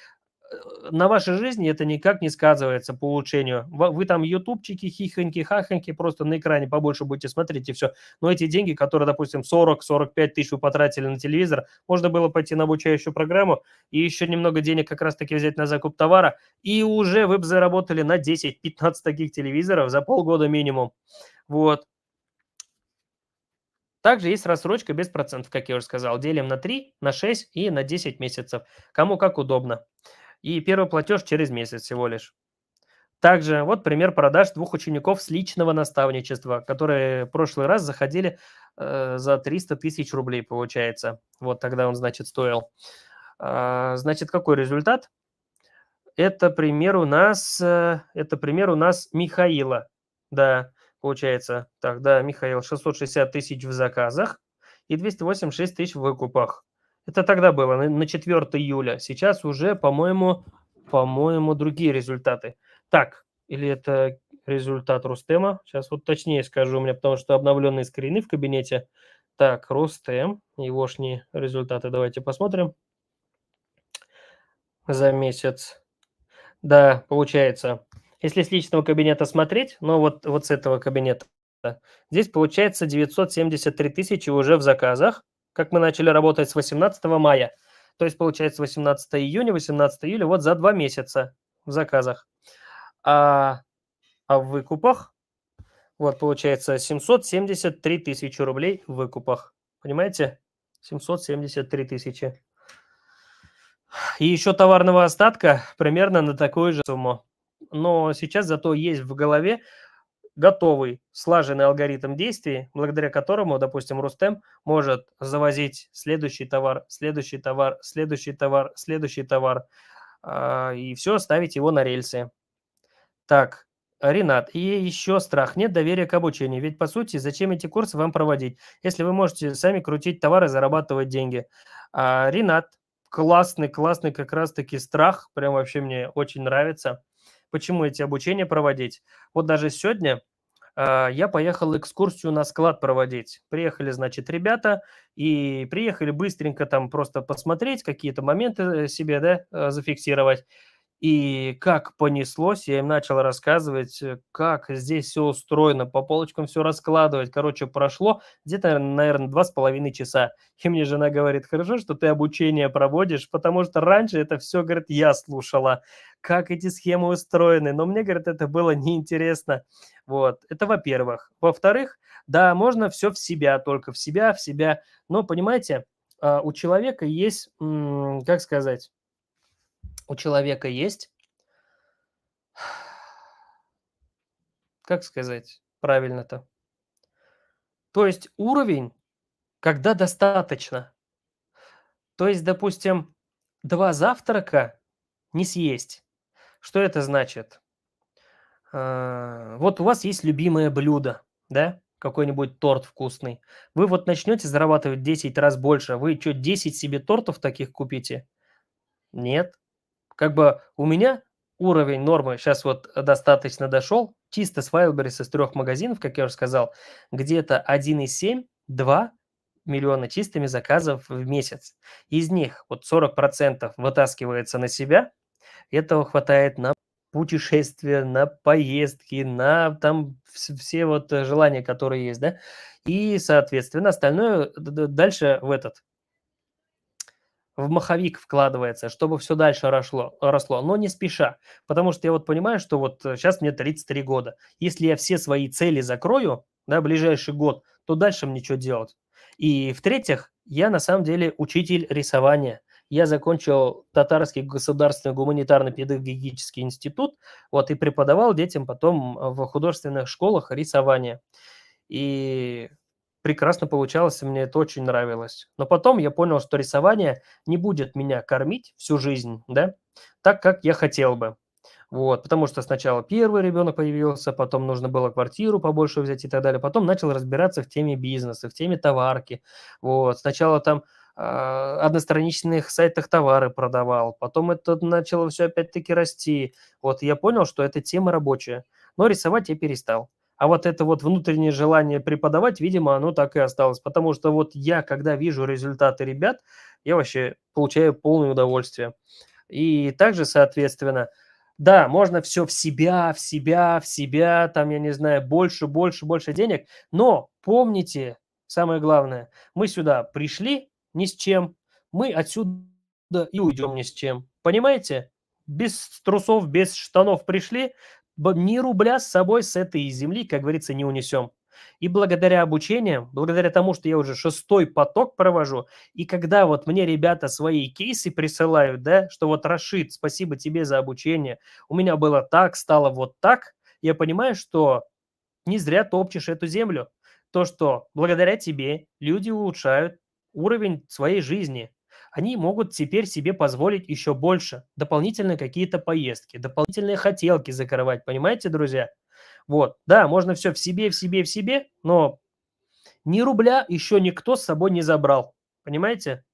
Э, на вашей жизни это никак не сказывается по улучшению. Вы там ютубчики, хихоньки, хахоньки, просто на экране побольше будете смотреть и все. Но эти деньги, которые, допустим, 40-45 тысяч вы потратили на телевизор, можно было пойти на обучающую программу и еще немного денег как раз-таки взять на закуп товара, и уже вы бы заработали на 10-15 таких телевизоров за полгода минимум. Вот. Также есть рассрочка без процентов, как я уже сказал. Делим на 3, на 6 и на 10 месяцев. Кому как удобно и первый платеж через месяц всего лишь. Также вот пример продаж двух учеников с личного наставничества, которые в прошлый раз заходили э, за 300 тысяч рублей, получается. Вот тогда он, значит, стоил. Э, значит, какой результат? Это пример у нас, э, это пример у нас Михаила, да, получается. Так, да, Михаил, 660 тысяч в заказах и 286 тысяч в выкупах. Это тогда было, на, на 4 июля. Сейчас уже, по-моему, по-моему, другие результаты. Так, или это результат Рустема? Сейчас вот точнее скажу у меня, потому что обновленные скрины в кабинете. Так, Рустем, егошние результаты. Давайте посмотрим. За месяц. Да, получается. Если с личного кабинета смотреть, ну вот, вот с этого кабинета, здесь получается 973 тысячи уже в заказах как мы начали работать с 18 мая. То есть, получается, 18 июня, 18 июля, вот за два месяца в заказах. А, а в выкупах, вот, получается, 773 тысячи рублей в выкупах. Понимаете? 773 тысячи. И еще товарного остатка примерно на такую же сумму. Но сейчас зато есть в голове готовый, слаженный алгоритм действий, благодаря которому, допустим, Рустем может завозить следующий товар, следующий товар, следующий товар, следующий товар, а, и все, ставить его на рельсы. Так, Ренат, и еще страх, нет доверия к обучению, ведь по сути, зачем эти курсы вам проводить, если вы можете сами крутить товары, зарабатывать деньги. А, Ренат, классный, классный как раз-таки страх, прям вообще мне очень нравится – Почему эти обучения проводить? Вот даже сегодня а, я поехал экскурсию на склад проводить. Приехали, значит, ребята, и приехали быстренько там просто посмотреть, какие-то моменты э, себе, да, э, зафиксировать. И как понеслось, я им начал рассказывать, э, как здесь все устроено, по полочкам все раскладывать. Короче, прошло где-то, наверное, два с половиной часа. И мне жена говорит, хорошо, что ты обучение проводишь, потому что раньше это все, говорит, я слушала как эти схемы устроены. Но мне, говорят, это было неинтересно. Вот, это во-первых. Во-вторых, да, можно все в себя, только в себя, в себя. Но, понимаете, а, у человека есть, как сказать, у человека есть, как сказать правильно-то? То есть уровень, когда достаточно. То есть, допустим, два завтрака не съесть. Что это значит? А, вот у вас есть любимое блюдо, да? какой-нибудь торт вкусный. Вы вот начнете зарабатывать 10 раз больше, а вы что, 10 себе тортов таких купите? Нет. Как бы у меня уровень нормы сейчас вот достаточно дошел, чисто с Wildberries из трех магазинов, как я уже сказал, где-то 1,7-2 миллиона чистыми заказов в месяц. Из них вот 40% вытаскивается на себя, этого хватает на путешествия, на поездки, на там все вот э, желания, которые есть, да. И, соответственно, остальное э, дальше в этот, в маховик вкладывается, чтобы все дальше росло, росло, но не спеша. Потому что я вот понимаю, что вот сейчас э, мне 33 года. Если я все свои цели закрою, да, ближайший год, то дальше мне что делать? И в-третьих, я на самом деле учитель рисования я закончил Татарский государственный гуманитарно-педагогический институт, вот, и преподавал детям потом э, в художественных школах рисование. И прекрасно получалось, мне это очень нравилось. Но потом я понял, что рисование не будет меня кормить всю жизнь, да, так, как я хотел бы. Вот, потому что сначала первый ребенок появился, потом нужно было квартиру побольше взять и так далее. Потом начал разбираться в теме бизнеса, в теме товарки. Вот, сначала там а, одностраничных сайтах товары продавал. Потом это начало все опять-таки расти. Вот я понял, что эта тема рабочая. Но рисовать я перестал. А вот это вот внутреннее желание преподавать, видимо, оно так и осталось. Потому что вот я, когда вижу результаты ребят, я вообще получаю полное удовольствие. И также, соответственно, да, можно все в себя, в себя, в себя, там, я не знаю, больше, больше, больше денег. Но помните, самое главное, мы сюда пришли, ни с чем, мы отсюда и уйдем ни с чем. Понимаете? Без трусов, без штанов пришли, ни рубля с собой с этой земли, как говорится, не унесем. И благодаря обучению, благодаря тому, что я уже шестой поток провожу, и когда вот мне ребята свои кейсы присылают, да, что вот Рашид, спасибо тебе за обучение, у меня было так, стало вот так, я понимаю, что не зря топчешь эту землю. То, что благодаря тебе люди улучшают уровень своей жизни, они могут теперь себе позволить еще больше. Дополнительно какие-то поездки, дополнительные хотелки закрывать, понимаете, друзья? Вот, да, можно все в себе, в себе, в себе, но ни рубля еще никто с собой не забрал, понимаете?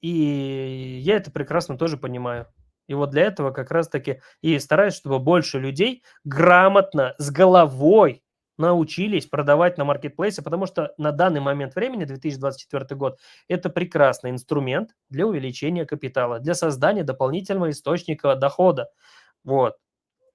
И я это прекрасно тоже понимаю. И вот для этого как раз-таки и стараюсь, чтобы больше людей грамотно, с головой научились продавать на маркетплейсе, потому что на данный момент времени, 2024 год, это прекрасный инструмент для увеличения капитала, для создания дополнительного источника дохода. Вот.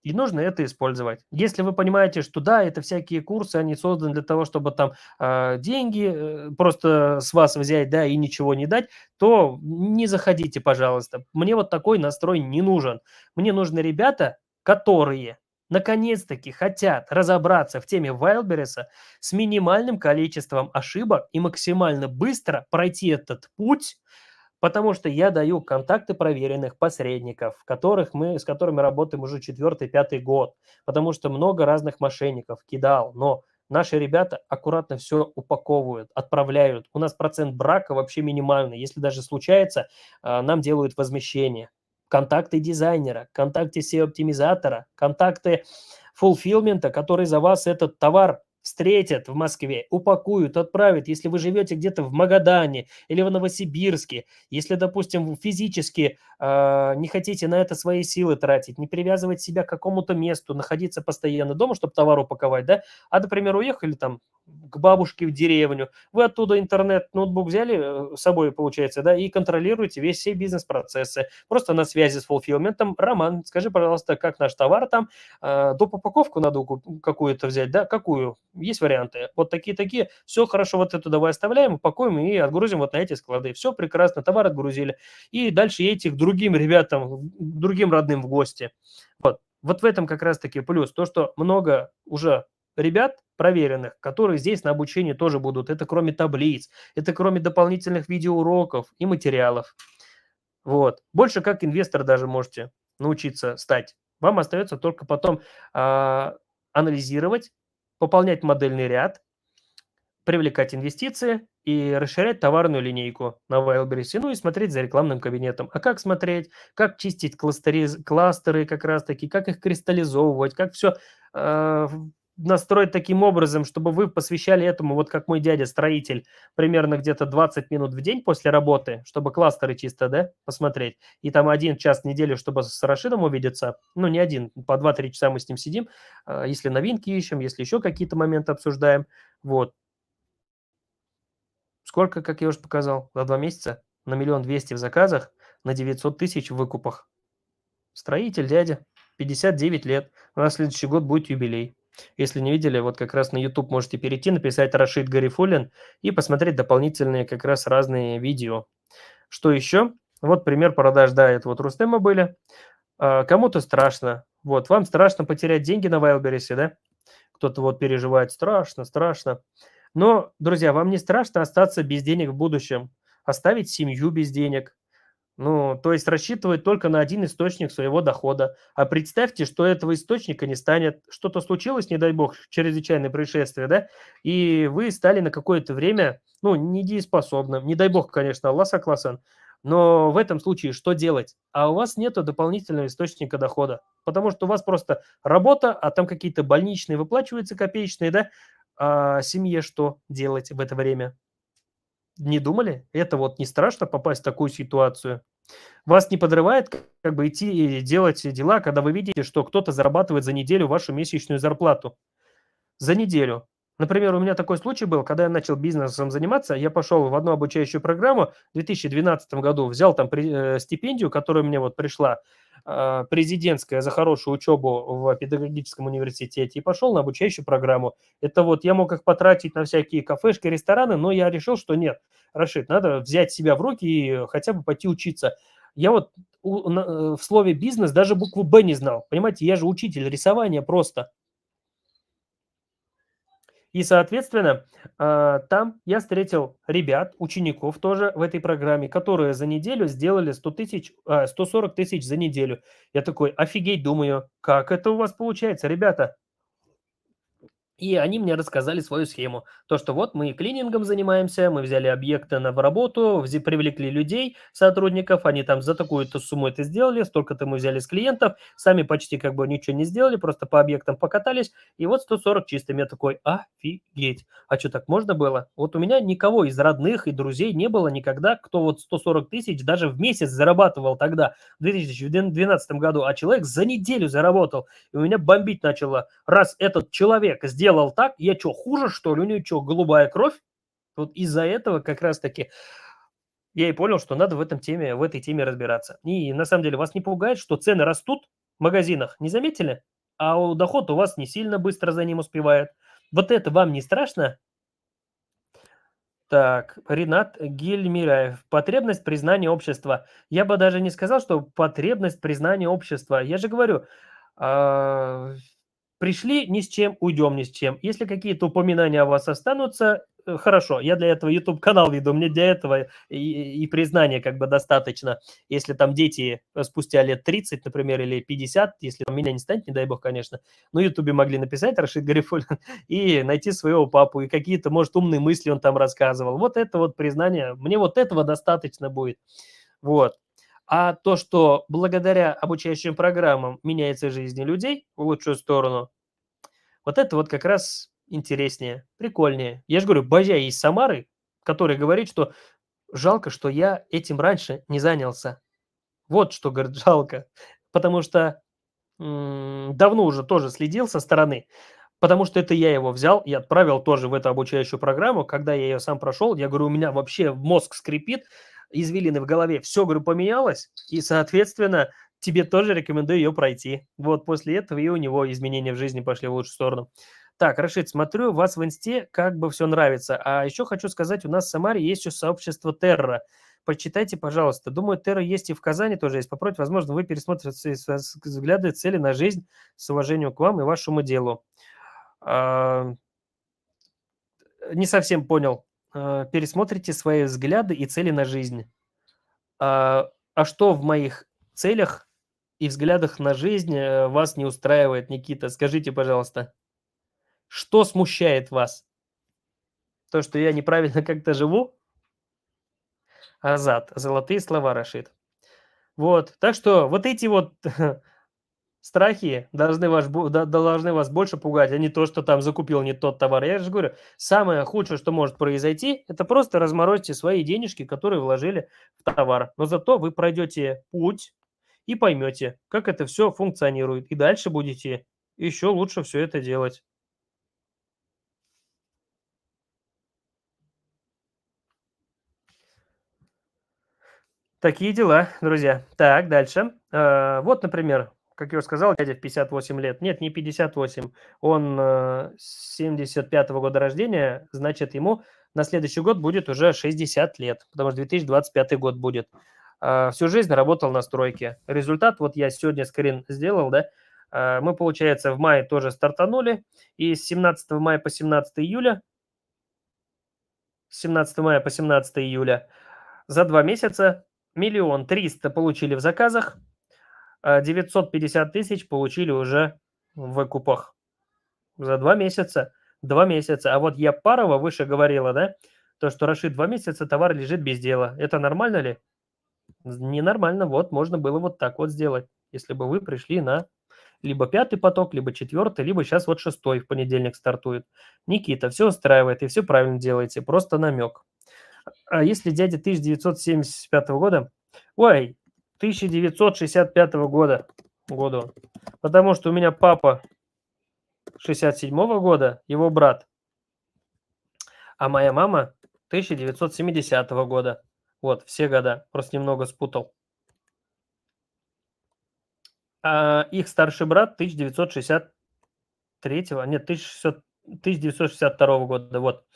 И нужно это использовать. Если вы понимаете, что да, это всякие курсы, они созданы для того, чтобы там а, э, деньги просто с вас взять, да, и ничего не дать, то не заходите, пожалуйста. Мне вот такой настрой не нужен. Мне нужны ребята, которые наконец-таки хотят разобраться в теме Вайлбериса с минимальным количеством ошибок и максимально быстро пройти этот путь, потому что я даю контакты проверенных посредников, которых мы, с которыми работаем уже четвертый-пятый год, потому что много разных мошенников кидал, но наши ребята аккуратно все упаковывают, отправляют. У нас процент брака вообще минимальный. Если даже случается, а, нам делают возмещение контакты дизайнера, контакты SEO-оптимизатора, контакты фулфилмента, который за вас этот товар встретят в Москве, упакуют, отправят, если вы живете где-то в Магадане или в Новосибирске, если, допустим, вы физически э, не хотите на это свои силы тратить, не привязывать себя к какому-то месту, находиться постоянно дома, чтобы товар упаковать, да, а, например, уехали там к бабушке в деревню. Вы оттуда интернет, ноутбук взяли э, с собой, получается, да, и контролируете весь все бизнес-процессы. Просто на связи с фулфилментом. Роман, скажи, пожалуйста, как наш товар там, э, доп. упаковку надо какую-то взять, да, какую? Есть варианты. Вот такие-такие. Все хорошо, вот эту давай оставляем, упакуем и отгрузим вот на эти склады. Все прекрасно, товар отгрузили. И дальше едете к другим ребятам, другим родным в гости. Вот. Вот в этом как раз-таки плюс. То, что много уже ребят проверенных, которые здесь на обучении тоже будут. Это кроме таблиц, это кроме дополнительных видеоуроков и материалов. Вот. Больше как инвестор даже можете научиться стать. Вам остается только потом а, анализировать, пополнять модельный ряд, привлекать инвестиции и расширять товарную линейку на Wildberries, ну и смотреть за рекламным кабинетом. А как смотреть, как чистить кластеры? кластеры как раз-таки, как их кристаллизовывать, как все а, настроить таким образом, чтобы вы посвящали этому, вот как мой дядя строитель, примерно где-то 20 минут в день после работы, чтобы кластеры чисто, да, посмотреть, и там один час в неделю, чтобы с Рашидом увидеться, ну, не один, по 2-3 часа мы с ним сидим, а, если новинки ищем, если еще какие-то моменты обсуждаем, вот. Сколько, как я уже показал, за два месяца? На миллион двести в заказах, на 900 тысяч в выкупах. Строитель, дядя, 59 лет, у нас следующий год будет юбилей. Если не видели, вот как раз на YouTube можете перейти, написать Рашид Гарифулин и посмотреть дополнительные как раз разные видео. Что еще? Вот пример продаж, да, это вот Рустема были. А, кому-то страшно. Вот, вам страшно потерять деньги на Вайлберисе, да? Кто-то вот переживает, страшно, страшно. Но, друзья, вам не страшно остаться без денег в будущем, оставить семью без денег, ну, то есть рассчитывает только на один источник своего дохода. А представьте, что этого источника не станет. Что-то случилось, не дай бог, чрезвычайное происшествие, да, и вы стали на какое-то время, ну, недееспособным. Не дай бог, конечно, Аллах согласен. Но в этом случае что делать? А у вас нет дополнительного источника дохода, потому что у вас просто работа, а там какие-то больничные выплачиваются копеечные, да? А семье что делать в это время? Не думали? Это вот не страшно попасть в такую ситуацию? Вас не подрывает как бы идти и делать дела, когда вы видите, что кто-то зарабатывает за неделю вашу месячную зарплату. За неделю. Например, у меня такой случай был, когда я начал бизнесом заниматься, я пошел в одну обучающую программу в 2012 году, взял там при, э, стипендию, которая мне вот пришла, э, президентская за хорошую учебу в педагогическом университете, и пошел на обучающую программу. Это вот я мог их потратить на всякие кафешки, рестораны, но я решил, что нет, Рашид, надо взять себя в руки и хотя бы пойти учиться. Я вот у, на, э, в слове «бизнес» даже букву «Б» не знал, понимаете, я же учитель рисования просто. И, соответственно, а, там я встретил ребят, учеников тоже в этой программе, которые за неделю сделали 100 тысяч, 140 а, тысяч за неделю. Я такой, офигеть, думаю, как это у вас получается, ребята? И они мне рассказали свою схему. То, что вот мы клинингом занимаемся, мы взяли объекты на работу, привлекли людей, сотрудников, они там за такую-то сумму это сделали, столько-то мы взяли с клиентов, сами почти как бы ничего не сделали, просто по объектам покатались, и вот 140 чистыми. Я такой, офигеть, а что так можно было? Вот у меня никого из родных и друзей не было никогда, кто вот 140 тысяч даже в месяц зарабатывал тогда, в 2012 году, а человек за неделю заработал, и у меня бомбить начало. Раз этот человек сделал делал так, я что, хуже, что ли? У нее что, голубая кровь? Вот из-за этого как раз-таки я и понял, что надо в, этом теме, в этой теме разбираться. И на самом деле вас не пугает, что цены растут в магазинах, не заметили? А доход у вас не сильно быстро за ним успевает. Вот это вам не страшно? Так, Ренат Гельмираев. Потребность признания общества. Я бы даже не сказал, что потребность признания общества. Я же говорю, а, Пришли ни с чем, уйдем ни с чем. Если какие-то упоминания о вас останутся, э, хорошо, я для этого YouTube-канал веду, мне для этого и, и признания как бы достаточно. Если там дети э, спустя лет 30, например, или 50, если там меня не станет, не дай бог, конечно, на YouTube могли написать Рашид Гарифуль и найти своего папу, и какие-то, может, умные мысли он там рассказывал. Вот это вот признание, мне вот этого достаточно будет. Вот. А то, что благодаря обучающим программам меняется жизнь людей в лучшую сторону, вот это вот как раз интереснее, прикольнее. Я же говорю, Базя из Самары, который говорит, что жалко, что я этим раньше не занялся. Вот что, говорит, жалко. Потому что давно уже тоже следил со стороны, потому что это я его взял и отправил тоже в эту обучающую программу. Когда я ее сам прошел, я говорю, у меня вообще мозг скрипит, извилины в голове, все, говорю, поменялось, и, соответственно, тебе тоже рекомендую ее пройти. Вот после этого и у него изменения в жизни пошли в лучшую сторону. Так, Рашид, смотрю, вас в инсте как бы все нравится. А еще хочу сказать, у нас в Самаре есть еще сообщество Терра. Почитайте, пожалуйста. Думаю, Терра есть и в Казани тоже есть. Попробуйте, возможно, вы пересмотрите взгляды, цели на жизнь с уважением к вам и вашему делу. А... Не совсем понял. Э, пересмотрите свои взгляды и цели на жизнь. А, а что в моих целях и взглядах на жизнь э, вас не устраивает, Никита? Скажите, пожалуйста, что смущает вас? То, что я неправильно как-то живу? Азат, золотые слова, Рашид. Вот, так что вот эти вот Страхи должны, вас должны вас больше пугать, а не то, что там закупил не тот товар. Я же говорю, самое худшее, что может произойти, это просто разморозьте свои денежки, которые вложили в товар. Но зато вы пройдете путь и поймете, как это все функционирует. И дальше будете еще лучше все это делать. Такие дела, друзья. Так, дальше. А, вот, например, как я уже сказал, дядя в 58 лет. Нет, не 58. Он 75-го э, года рождения, значит, ему на следующий год будет уже 60 лет, потому что 2025 год будет. А, всю жизнь работал на стройке. Результат, вот я сегодня скрин сделал, да, а, мы, получается, в мае тоже стартанули, и с 17 мая по 17 июля, 17 мая по 17 июля за два месяца миллион триста получили в заказах – 950 э, тысяч получили уже в выкупах за два месяца. Два месяца. А вот я Парова выше говорила, да, то, что Рашид два месяца, товар лежит без дела. Это нормально ли? Ненормально. Вот можно было вот так вот сделать, если бы вы пришли на либо пятый поток, либо четвертый, либо сейчас вот шестой в понедельник стартует. Никита, все устраивает и все правильно делаете, просто намек. А, а если дядя 1975 года, ой, 1965 года. Году. Потому что у меня папа 67 года, его брат. А моя мама 1970 года. Вот, все года. Просто немного спутал. А их старший брат 1963, а, нет, 1600, 1962 года. Вот.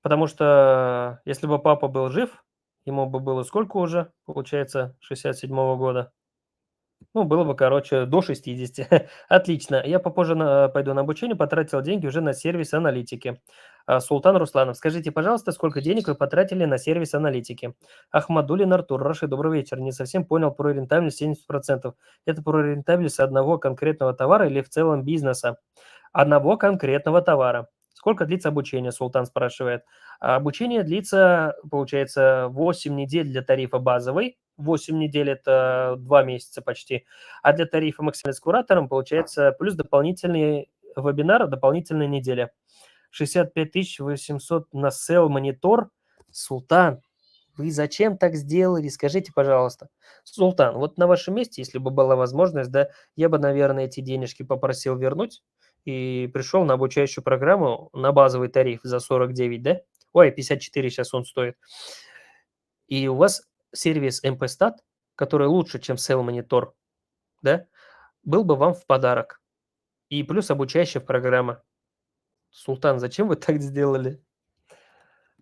Потому что э, если бы папа был жив, ему бы было сколько уже, получается, 67-го года? Ну, было бы, короче, до 60. Отлично. Я попозже на, э, пойду на обучение, потратил деньги уже на сервис аналитики. А, Султан Русланов, скажите, пожалуйста, сколько денег вы потратили на сервис аналитики? Ахмадулин Артур, Раши, добрый вечер. Не совсем понял про рентабельность 70%. Это про рентабельность одного конкретного товара или в целом бизнеса? Одного конкретного товара. Сколько длится обучение, Султан спрашивает. А, обучение длится, получается, 8 недель для тарифа базовый, 8 недель – это 2 месяца почти, а для тарифа максимально с куратором, получается, плюс дополнительный вебинар, дополнительная неделя. 65 800 на сел монитор. Султан, вы зачем так сделали? Скажите, пожалуйста. Султан, вот на вашем месте, если бы была возможность, да, я бы, наверное, эти денежки попросил вернуть, и пришел на обучающую программу на базовый тариф за 49, да? Ой, 54 сейчас он стоит. И у вас сервис MPStat, а который лучше, чем Cell Monitor, да, был бы вам в подарок. И плюс обучающая программа. Султан, зачем вы так сделали?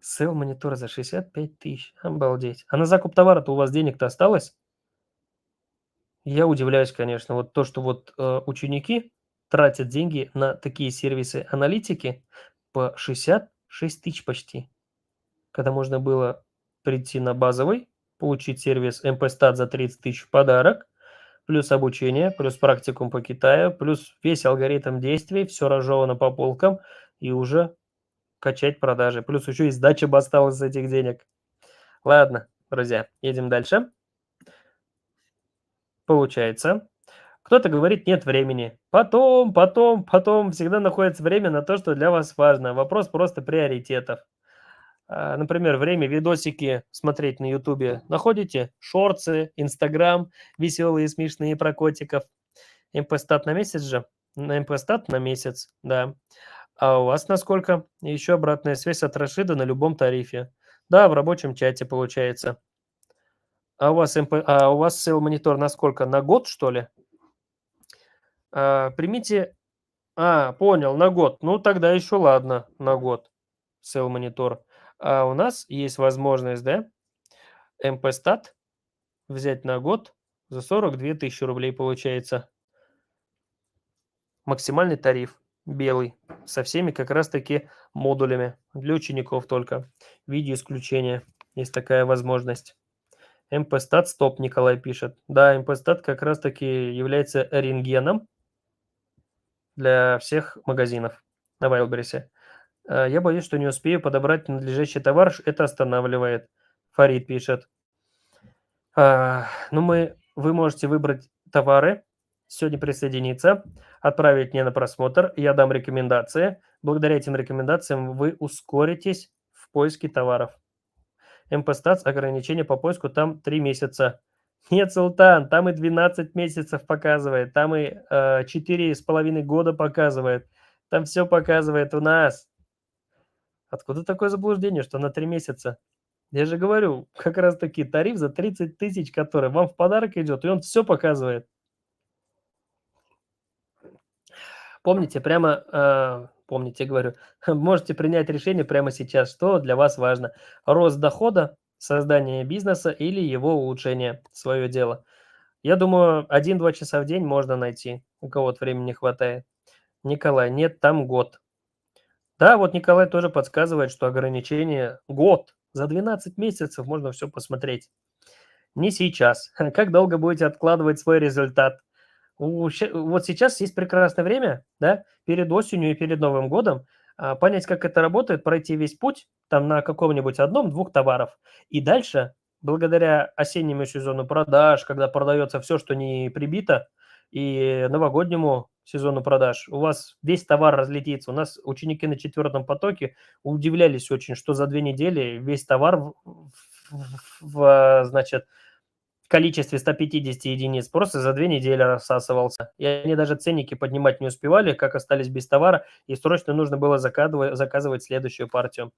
Сел Monitor за 65 тысяч. Обалдеть. А на закуп товара-то у вас денег-то осталось? Я удивляюсь, конечно, вот то, что вот э, ученики тратят деньги на такие сервисы аналитики по 66 тысяч почти. Когда можно было прийти на базовый, получить сервис МПСТАТ за 30 тысяч в подарок, плюс обучение, плюс практикум по Китаю, плюс весь алгоритм действий, все разжевано по полкам и уже качать продажи. Плюс еще и сдача бы осталась из этих денег. Ладно, друзья, едем дальше. Получается, кто-то говорит, нет времени. Потом, потом, потом всегда находится время на то, что для вас важно. Вопрос просто приоритетов. А, например, время видосики смотреть на Ютубе находите, шорцы, Инстаграм, веселые смешные про котиков. МПСТАТ на месяц же? На МПСТАТ на месяц, да. А у вас насколько? Еще обратная связь от Рашида на любом тарифе. Да, в рабочем чате получается. А у вас, МП... а у вас сейл монитор на сколько? На год, что ли? А, примите... А, понял, на год. Ну, тогда еще ладно, на год. Sell монитор. А у нас есть возможность, да, МПСТАТ а взять на год за 42 тысячи рублей получается. Максимальный тариф белый, со всеми как раз-таки модулями. Для учеников только. В виде исключения есть такая возможность. МПСТАТ а стоп, Николай пишет. Да, МПСТАТ а как раз-таки является рентгеном для всех магазинов на Wildberries. Э, я боюсь, что не успею подобрать надлежащий товар, это останавливает. Фарид пишет. Э, ну, мы, вы можете выбрать товары, сегодня присоединиться, отправить мне на просмотр, я дам рекомендации. Благодаря этим рекомендациям вы ускоритесь в поиске товаров. МПСТАЦ, ограничение по поиску там 3 месяца. Нет, Султан, там и 12 месяцев показывает, там и э, четыре с половиной года показывает, там все показывает у нас. Откуда такое заблуждение, что на три месяца? Я же говорю, как раз таки тариф за 30 тысяч, который вам в подарок идет, и он все показывает. Помните, прямо, э, помните, говорю, можете принять решение прямо сейчас, что для вас важно. Рост дохода создания бизнеса или его улучшение, свое дело. Я думаю, 1-2 часа в день можно найти, у кого-то времени хватает. Николай, нет, там год. Да, вот Николай тоже подсказывает, что ограничение год. За 12 месяцев можно все посмотреть. Не сейчас. Как долго будете откладывать свой результат? Вот сейчас есть прекрасное время, да, перед осенью и перед Новым годом – а, понять, как это работает, пройти весь путь там на каком-нибудь одном-двух товаров. И дальше, благодаря осеннему сезону продаж, когда продается все, что не прибито, и новогоднему сезону продаж, у вас весь товар разлетится. У нас ученики на четвертом потоке удивлялись очень, что за две недели весь товар в, в, в а, значит, количестве 150 единиц просто за две недели рассасывался. И они даже ценники поднимать не успевали, как остались без товара, и срочно нужно было заказывать, заказывать следующую партию.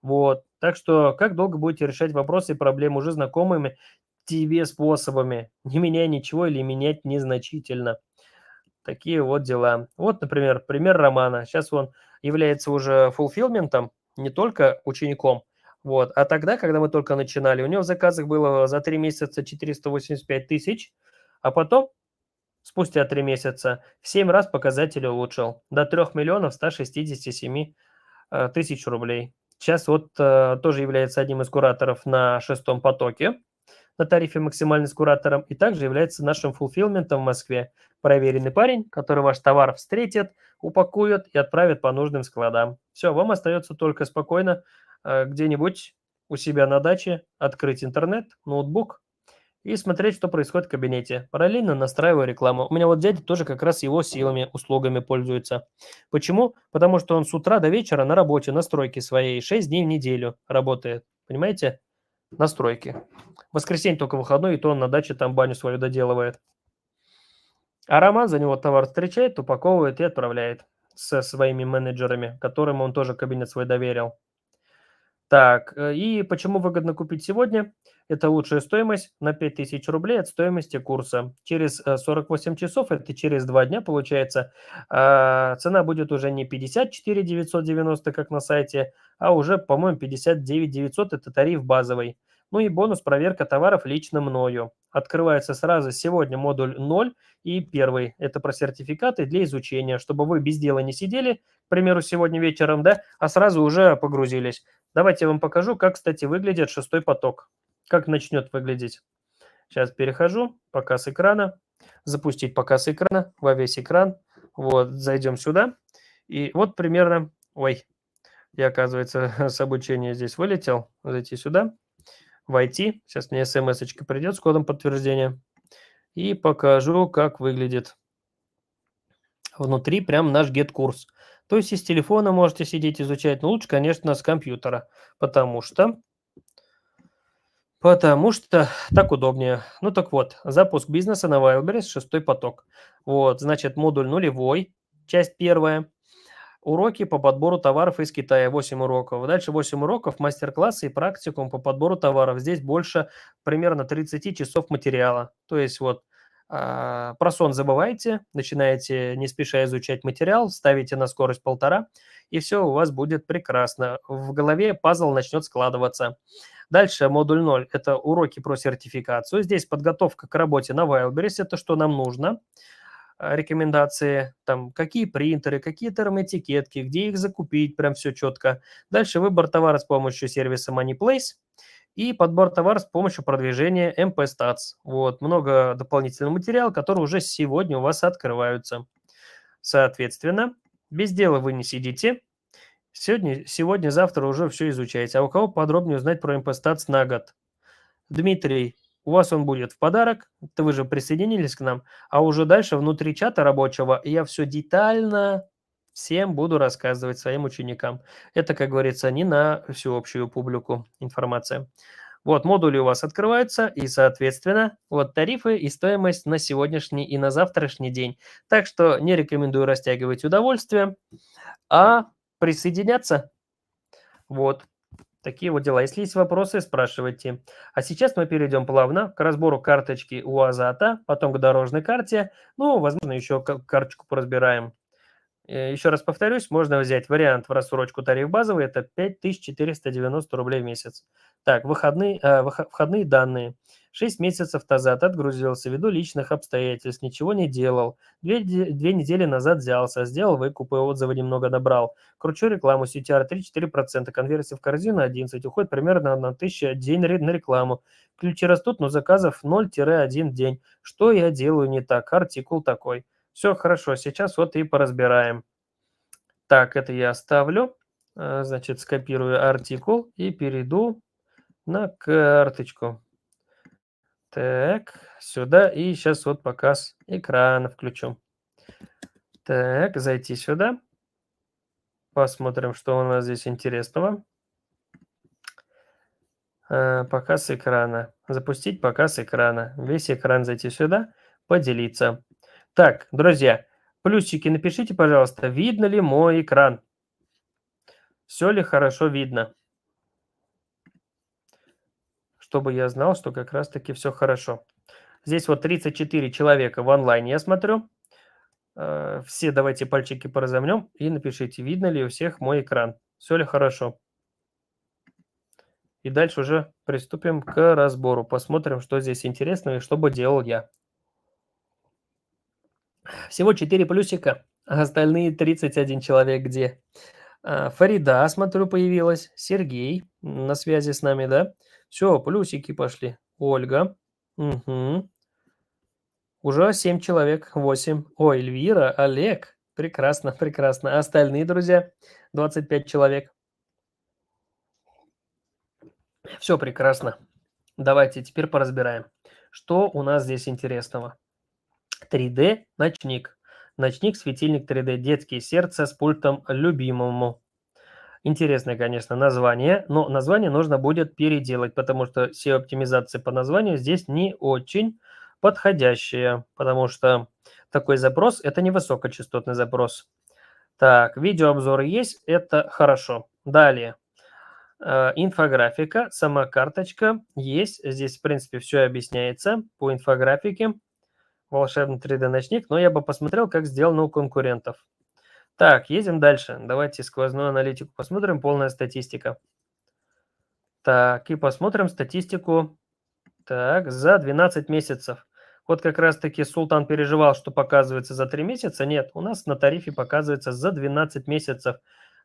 Вот. Так что как долго будете решать вопросы и проблемы уже знакомыми тебе способами, не меняя ничего или менять незначительно. Такие вот дела. Вот, например, пример Романа. Сейчас он является уже фулфилментом, не только учеником, вот. А тогда, когда мы только начинали, у него в заказах было за 3 месяца 485 тысяч, а потом, спустя 3 месяца, в 7 раз показатели улучшил до 3 миллионов 167 э, тысяч рублей. Сейчас вот э, тоже является одним из кураторов на шестом потоке на тарифе максимальный с куратором и также является нашим фулфилментом в Москве. Проверенный парень, который ваш товар встретит, упакует и отправит по нужным складам. Все, вам остается только спокойно э, где-нибудь у себя на даче открыть интернет, ноутбук и смотреть, что происходит в кабинете. Параллельно настраиваю рекламу. У меня вот дядя тоже как раз его силами, услугами пользуется. Почему? Потому что он с утра до вечера на работе, на стройке своей, 6 дней в неделю работает. Понимаете? настройки. В воскресенье только выходной, и то он на даче там баню свою доделывает. А Роман за него товар встречает, упаковывает и отправляет со своими менеджерами, которым он тоже кабинет свой доверил. Так, э, и почему выгодно купить сегодня? Это лучшая стоимость на 5000 рублей от стоимости курса. Через 48 э, часов, это через 2 дня получается, э, цена будет уже не 54 990, как на сайте, а уже, по-моему, 59 900, это тариф базовый. Ну и бонус проверка товаров лично мною. Открывается сразу сегодня модуль 0 и 1. Это про сертификаты для изучения, чтобы вы без дела не сидели, к примеру, сегодня вечером, да, а сразу уже погрузились. Давайте я вам покажу, как, кстати, выглядит шестой поток как начнет выглядеть. Сейчас перехожу, показ экрана, запустить показ экрана во весь экран. Вот, зайдем сюда. И вот примерно, ой, я, оказывается, с обучения здесь вылетел. Зайти сюда, войти. Сейчас мне смс придет с кодом подтверждения. И покажу, как выглядит. Внутри прям наш get-курс. То есть из телефона можете сидеть изучать, но ну, лучше, конечно, с компьютера, потому что Потому что так удобнее. Ну так вот, запуск бизнеса на Wildberries, шестой поток. Вот, значит, модуль нулевой, часть первая. Уроки по подбору товаров из Китая, 8 уроков. Дальше 8 уроков, мастер-классы и практикум по подбору товаров. Здесь больше примерно 30 часов материала. То есть вот а, про сон забывайте, начинаете не спеша изучать материал, ставите на скорость полтора, и все у вас будет прекрасно. В голове пазл начнет складываться. Дальше модуль 0 – это уроки про сертификацию. Здесь подготовка к работе на Wildberries – это что нам нужно а, рекомендации, там, какие принтеры, какие термоэтикетки, где их закупить, прям все четко. Дальше выбор товара с помощью сервиса MoneyPlace и подбор товара с помощью продвижения MP Stats. Вот, много дополнительного материала, который уже сегодня у вас открываются. Соответственно, без дела вы не сидите, Сегодня, сегодня, завтра уже все изучаете. А у кого подробнее узнать про импостац на год? Дмитрий, у вас он будет в подарок, то вы же присоединились к нам, а уже дальше внутри чата рабочего я все детально всем буду рассказывать своим ученикам. Это, как говорится, не на всю общую публику информация. Вот модули у вас открываются, и, соответственно, вот тарифы и стоимость на сегодняшний и на завтрашний день. Так что не рекомендую растягивать удовольствие, а присоединяться. Вот, такие вот дела. Если есть вопросы, спрашивайте. А сейчас мы перейдем плавно к разбору карточки у Азата, потом к дорожной карте. Ну, возможно, еще карточку поразбираем. Э, Еще раз повторюсь, можно взять вариант в рассрочку тариф базовый, это 5490 рублей в месяц. Так, выходные, э, входные данные. 6 месяцев назад отгрузился ввиду личных обстоятельств, ничего не делал. Две, две недели назад взялся, сделал выкупы, отзывы немного набрал. Кручу рекламу, CTR 3-4%, конверсия в корзину 11, уходит примерно на 1000 день на рекламу. Ключи растут, но заказов 0-1 день. Что я делаю не так? Артикул такой. Все хорошо, сейчас вот и поразбираем. Так, это я оставлю. А, значит, скопирую артикул и перейду на карточку. Так, сюда. И сейчас вот показ экрана включу. Так, зайти сюда. Посмотрим, что у нас здесь интересного. А, показ экрана. Запустить показ экрана. Весь экран зайти сюда. Поделиться. Так, друзья, плюсики напишите, пожалуйста, видно ли мой экран? Все ли хорошо видно? Чтобы я знал, что как раз-таки все хорошо. Здесь вот 34 человека в онлайне я смотрю. Э, все давайте пальчики поразомнем и напишите, видно ли у всех мой экран. Все ли хорошо? И дальше уже приступим к разбору. Посмотрим, что здесь интересного и что бы делал я. Всего 4 плюсика, а остальные 31 человек где? А, Фарида, смотрю, появилась. Сергей на связи с нами, да? Все, плюсики пошли. Ольга. Угу. Уже 7 человек, 8. О, Эльвира, Олег. Прекрасно, прекрасно. А остальные, друзья, 25 человек. Все прекрасно. Давайте теперь поразбираем, что у нас здесь интересного. 3D «Ночник». «Ночник. Светильник 3D. Детские сердца с пультом любимому». Интересное, конечно, название, но название нужно будет переделать, потому что все оптимизации по названию здесь не очень подходящие, потому что такой запрос – это не высокочастотный запрос. Так, видеообзоры есть, это хорошо. Далее, э, инфографика, сама карточка есть, здесь, в принципе, все объясняется по инфографике волшебный 3D-ночник, но я бы посмотрел, как сделано у конкурентов. Так, едем дальше. Давайте сквозную аналитику посмотрим, полная статистика. Так, и посмотрим статистику так, за 12 месяцев. Вот как раз-таки Султан переживал, что показывается за 3 месяца. Нет, у нас на тарифе показывается за 12 месяцев,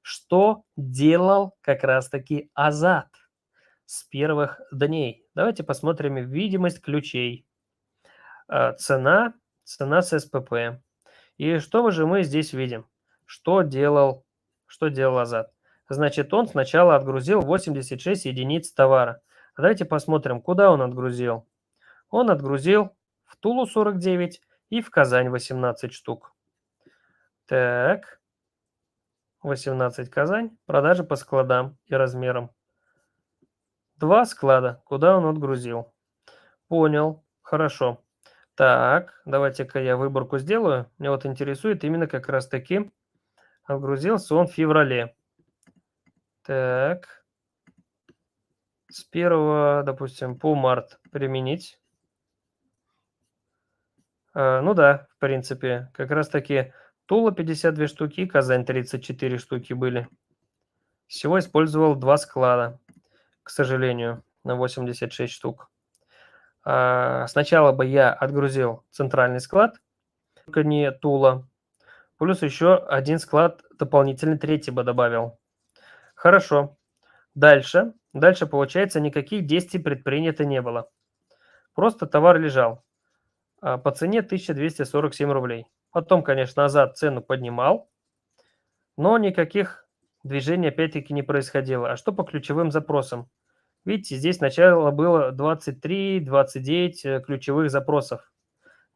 что делал как раз-таки Азат с первых дней. Давайте посмотрим видимость ключей. Э, цена, цена с СПП. И что же мы здесь видим? Что делал, что делал Азат? Значит, он сначала отгрузил 86 единиц товара. А давайте посмотрим, куда он отгрузил. Он отгрузил в Тулу 49 и в Казань 18 штук. Так, 18 Казань, продажи по складам и размерам. Два склада, куда он отгрузил. Понял, хорошо. Так, давайте-ка я выборку сделаю. Меня вот интересует именно как раз-таки отгрузился он в феврале. Так. С первого, допустим, по март применить. А, ну да, в принципе, как раз-таки Тула 52 штуки, Казань 34 штуки были. Всего использовал два склада, к сожалению, на 86 штук. А, сначала бы я отгрузил центральный склад, только не Тула, плюс еще один склад дополнительный, третий бы добавил. Хорошо. Дальше. Дальше, получается, никаких действий предпринято не было. Просто товар лежал а, по цене 1247 рублей. Потом, конечно, назад цену поднимал, но никаких движений опять-таки не происходило. А что по ключевым запросам? Видите, здесь сначала было 23-29 э, ключевых запросов.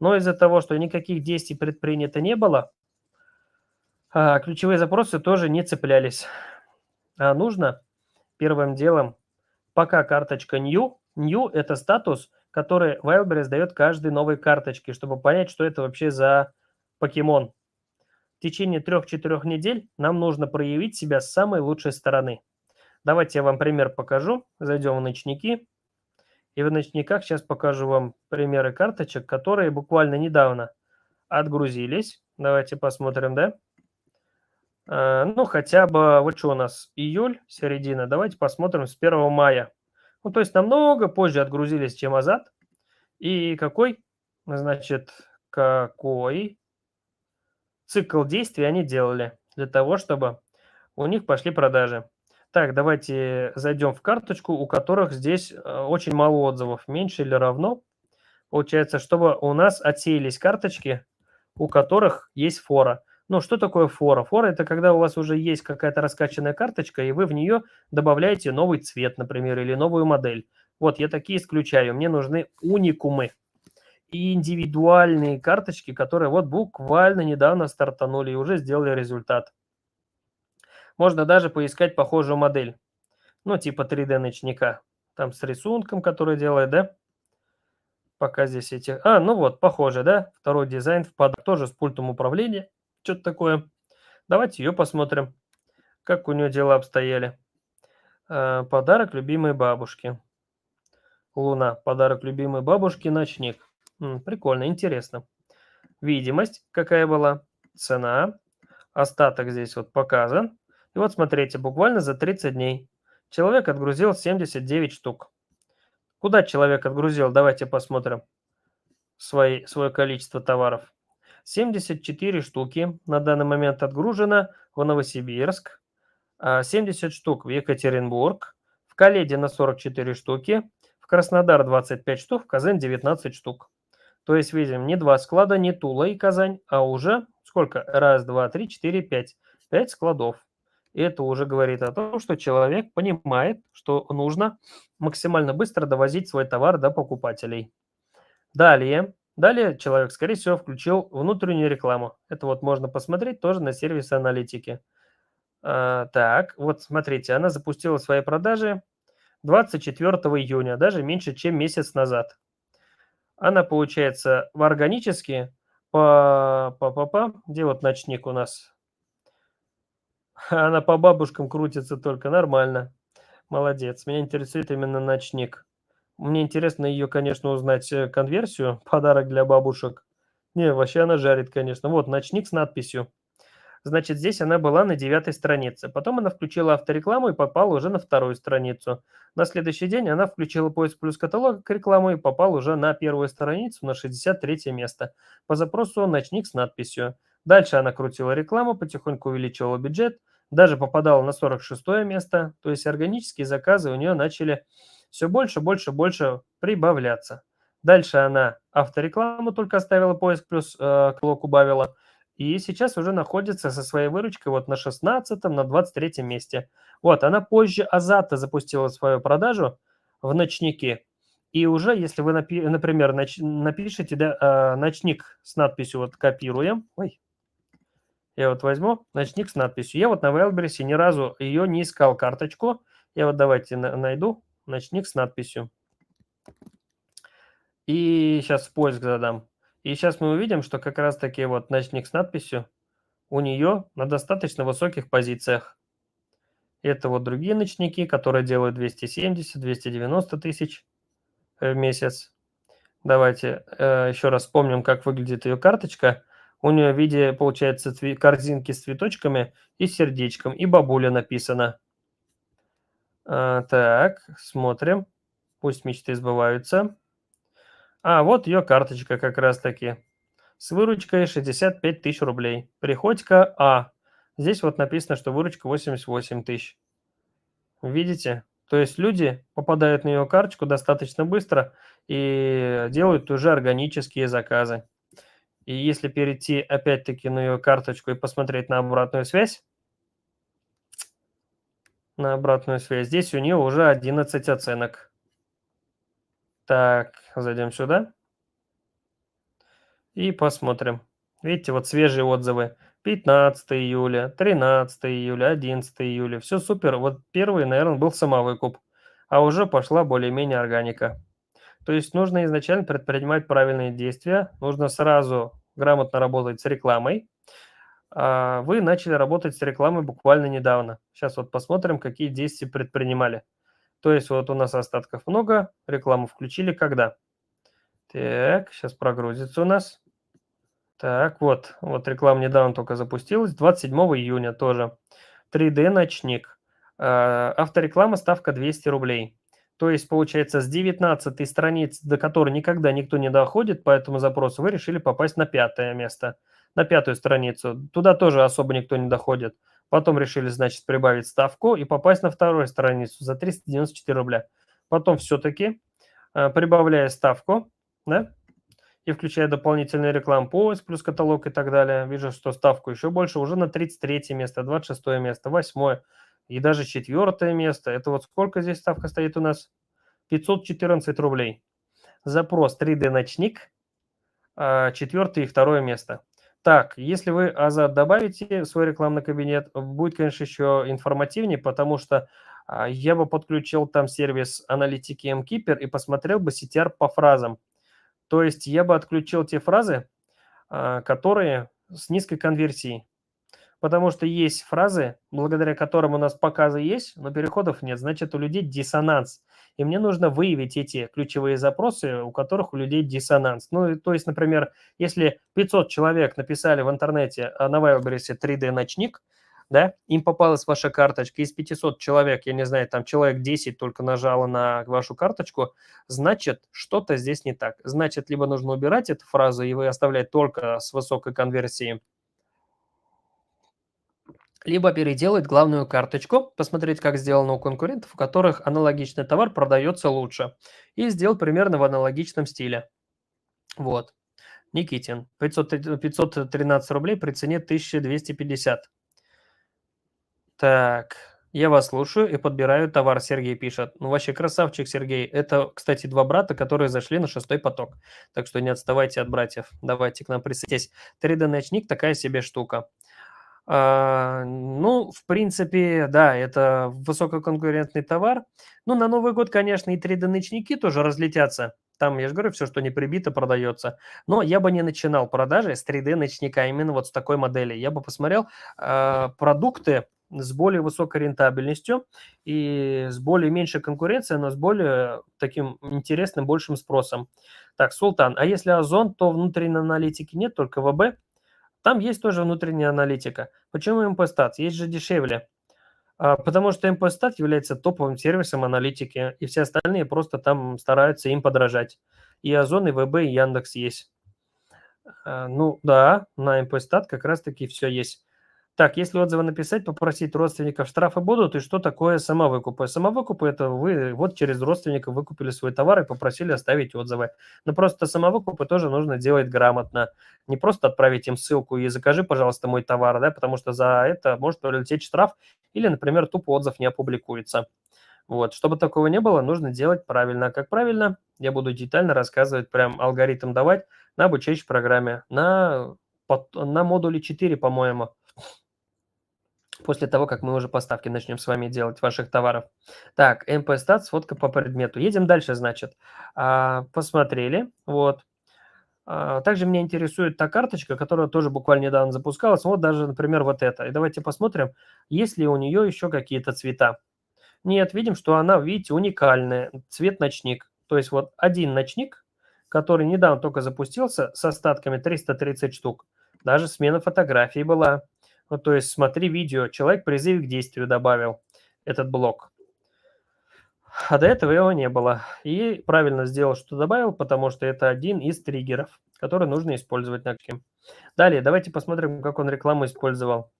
Но из-за того, что никаких действий предпринято не было, а, ключевые запросы тоже не цеплялись. А нужно первым делом, пока карточка new, new – это статус, который Wildberries дает каждой новой карточке, чтобы понять, что это вообще за покемон. В течение трех-четырех недель нам нужно проявить себя с самой лучшей стороны – Давайте я вам пример покажу. Зайдем в ночники. И в ночниках сейчас покажу вам примеры карточек, которые буквально недавно отгрузились. Давайте посмотрим, да? А, ну, хотя бы, вот что у нас, июль, середина. Давайте посмотрим с 1 мая. Ну, то есть намного позже отгрузились, чем назад. И какой, значит, какой цикл действий они делали для того, чтобы у них пошли продажи. Так, давайте зайдем в карточку, у которых здесь э, очень мало отзывов, меньше или равно. Получается, чтобы у нас отсеялись карточки, у которых есть фора. Ну, что такое фора? Фора – это когда у вас уже есть какая-то раскачанная карточка, и вы в нее добавляете новый цвет, например, или новую модель. Вот, я такие исключаю. Мне нужны уникумы и индивидуальные карточки, которые вот буквально недавно стартанули и уже сделали результат. Можно даже поискать похожую модель. Ну, типа 3D-ночника. Там с рисунком, который делает, да? Пока здесь эти... А, ну вот, похоже, да? Второй дизайн в под... тоже с пультом управления. Что-то такое. Давайте ее посмотрим, как у нее дела обстояли. А, подарок любимой бабушки. Луна. Подарок любимой бабушки. Ночник. Прикольно, интересно. Видимость какая была? Цена. Остаток здесь вот показан. И вот смотрите, буквально за 30 дней человек отгрузил 79 штук. Куда человек отгрузил? Давайте посмотрим свои, свое количество товаров. 74 штуки на данный момент отгружено в Новосибирск, 70 а, штук в Екатеринбург, в Каледе Каледино 44 штуки, в Краснодар 25 штук, в Казань 19 штук. То есть видим не два склада, не Тула и Казань, а уже сколько? Раз, два, три, четыре, пять. Пять складов это уже говорит о том, что человек понимает, что нужно максимально быстро довозить свой товар до покупателей. Далее, далее человек, скорее всего, включил внутреннюю рекламу. Это вот можно посмотреть тоже на сервисе аналитики. А, так, вот смотрите, она запустила свои продажи 24 июня, даже меньше, чем месяц назад. Она, получается, в органически, по, по, по, по, где вот ночник у нас, она по бабушкам крутится только. Нормально. Молодец. Меня интересует именно ночник. Мне интересно ее, конечно, узнать э, конверсию. Подарок для бабушек. Не, вообще она жарит, конечно. Вот, ночник с надписью. Значит, здесь она была на девятой странице. Потом она включила авторекламу и попала уже на вторую страницу. На следующий день она включила поиск плюс каталог к рекламу и попала уже на первую страницу, на 63 место. По запросу «Ночник» с надписью. Дальше она крутила рекламу, потихоньку увеличивала бюджет, даже попадала на 46 место, то есть органические заказы у нее начали все больше, больше, больше прибавляться. Дальше она авторекламу только оставила, поиск плюс э, клок убавила. И сейчас уже находится со своей выручкой вот на 16 на 23 месте. Вот, она позже Азата запустила свою продажу в ночники. И уже, если вы, напи, например, напишите да, э, ночник с надписью вот «Копируем», ой, я вот возьму ночник с надписью. Я вот на Wildberries ни разу ее не искал карточку. Я вот давайте на найду ночник с надписью. И сейчас поиск задам. И сейчас мы увидим, что как раз-таки вот ночник с надписью у нее на достаточно высоких позициях. Это вот другие ночники, которые делают 270-290 тысяч э, в месяц. Давайте э, еще раз вспомним, как выглядит ее карточка. У нее в виде, получается, цве- корзинки с цветочками и сердечком, и бабуля написано. А, так, смотрим. Пусть мечты сбываются. А, вот ее карточка как раз-таки. С выручкой 65 тысяч рублей. Приходько А. Здесь вот написано, что выручка 88 тысяч. Видите? То есть люди попадают на ее карточку достаточно быстро и делают уже органические заказы. И если перейти опять-таки на ее карточку и посмотреть на обратную связь, на обратную связь, здесь у нее уже 11 оценок. Так, зайдем сюда и посмотрим. Видите, вот свежие отзывы. 15 июля, 13 июля, 11 июля. Все супер. Вот первый, наверное, был самовыкуп, а уже пошла более-менее органика. То есть нужно изначально предпринимать правильные действия, нужно сразу грамотно работать с рекламой. А, вы начали работать с рекламой буквально недавно. Сейчас вот посмотрим, какие действия предпринимали. То есть вот у нас остатков много, рекламу включили когда? Так, сейчас прогрузится у нас. Так, вот, вот реклама недавно только запустилась, 27 июня тоже. 3D ночник. А, автореклама ставка 200 рублей. То есть, получается, с 19 страниц, до которой никогда никто не доходит по этому запросу, вы решили попасть на пятое место, на пятую страницу. Туда тоже особо никто не доходит. Потом решили, значит, прибавить ставку и попасть на вторую страницу за 394 рубля. Потом все-таки, э, прибавляя ставку, да, и включая дополнительный реклам поиск плюс каталог и так далее, вижу, что ставку еще больше, уже на 33 место, 26 место, 8 и даже четвертое место. Это вот сколько здесь ставка стоит у нас? 514 рублей. Запрос 3D ночник, а, четвертое и второе место. Так, если вы Азат добавите в свой рекламный кабинет, будет, конечно, еще информативнее, потому что а, я бы подключил там сервис аналитики MKeeper и посмотрел бы CTR по фразам. То есть я бы отключил те фразы, а, которые с низкой конверсией потому что есть фразы, благодаря которым у нас показы есть, но переходов нет, значит, у людей диссонанс. И мне нужно выявить эти ключевые запросы, у которых у людей диссонанс. Ну, то есть, например, если 500 человек написали в интернете а на Вайберсе 3D-ночник, да, им попалась ваша карточка, из 500 человек, я не знаю, там человек 10 только нажало на вашу карточку, значит, что-то здесь не так. Значит, либо нужно убирать эту фразу, и вы оставлять только с высокой конверсией, либо переделать главную карточку, посмотреть, как сделано у конкурентов, у которых аналогичный товар продается лучше, и сделать примерно в аналогичном стиле. Вот. Никитин, 500, 513 рублей при цене 1250. Так, я вас слушаю и подбираю товар, Сергей пишет. Ну, вообще красавчик, Сергей. Это, кстати, два брата, которые зашли на шестой поток. Так что не отставайте от братьев. Давайте к нам присоединитесь. 3D-ночник такая себе штука. А, ну, в принципе, да, это высококонкурентный товар. Ну, на Новый год, конечно, и 3D-ночники тоже разлетятся. Там, я же говорю, все, что не прибито, продается. Но я бы не начинал продажи с 3D-ночника, а именно вот с такой модели. Я бы посмотрел э, продукты с более высокой рентабельностью и с более меньшей конкуренцией, но с более таким интересным, большим спросом. Так, Султан, а если Озон, то внутренней аналитики нет, только ВБ – там есть тоже внутренняя аналитика. Почему импостат? Есть же дешевле. А, потому что импостат является топовым сервисом аналитики, и все остальные просто там стараются им подражать. И Озон, и ВБ, и Яндекс есть. А, ну да, на импостат как раз-таки все есть. Так, если отзывы написать, попросить родственников, штрафы будут? И что такое самовыкуп? Самовыкуп – это вы вот через родственника выкупили свой товар и попросили оставить отзывы. Но просто самовыкупы тоже нужно делать грамотно. Не просто отправить им ссылку и закажи, пожалуйста, мой товар, да, потому что за это может улететь штраф или, например, тупо отзыв не опубликуется. Вот, чтобы такого не было, нужно делать правильно. как правильно, я буду детально рассказывать, прям алгоритм давать на обучающей программе, на, на модуле 4, по-моему после того, как мы уже поставки начнем с вами делать ваших товаров. Так, МП-стат, сфотка по предмету. Едем дальше, значит. А, посмотрели, вот. А, также меня интересует та карточка, которая тоже буквально недавно запускалась. Вот даже, например, вот эта. И давайте посмотрим, есть ли у нее еще какие-то цвета. Нет, видим, что она, видите, уникальная. Цвет ночник. То есть вот один ночник, который недавно только запустился, с остатками 330 штук. Даже смена фотографии была. Ну, то есть смотри видео. Человек призыв к действию добавил этот блок. А до этого его не было. И правильно сделал, что добавил, потому что это один из триггеров, который нужно использовать на кем. Далее, давайте посмотрим, как он рекламу использовал.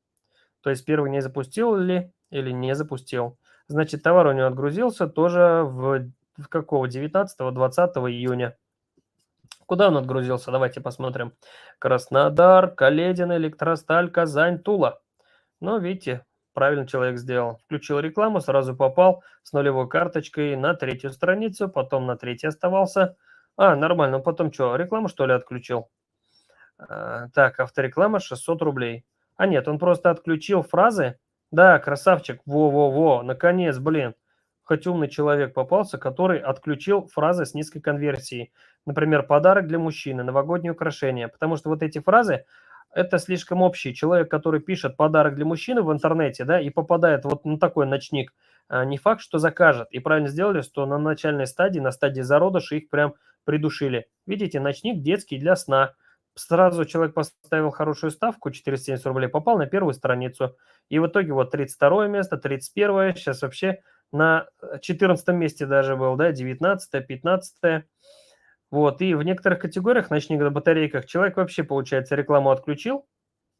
То есть первый не запустил ли или не запустил. Значит, товар у него отгрузился тоже в, в какого? 19-20 июня. Куда он отгрузился? Давайте посмотрим. Краснодар, Каледин, Электросталь, Казань, Тула. Ну, видите, правильно человек сделал. Включил рекламу, сразу попал с нулевой карточкой на третью страницу, потом на третью оставался. А, нормально, ну, потом что, рекламу что ли отключил? А, так, автореклама 600 рублей. А нет, он просто отключил фразы. Да, красавчик, во-во-во, наконец, блин. Хоть умный человек попался, который отключил фразы с низкой конверсией например, подарок для мужчины, новогоднее украшение, потому что вот эти фразы, это слишком общий. Человек, который пишет подарок для мужчины в интернете, да, и попадает вот на такой ночник, а, не факт, что закажет. И правильно сделали, что на начальной стадии, на стадии зародыша их прям придушили. Видите, ночник детский для сна. Сразу человек поставил хорошую ставку, 470 рублей, попал на первую страницу. И в итоге вот 32 место, 31, сейчас вообще на 14 э, месте даже был, да, 19, 15. Вот, и в некоторых категориях, начни на батарейках, человек вообще, получается, рекламу отключил,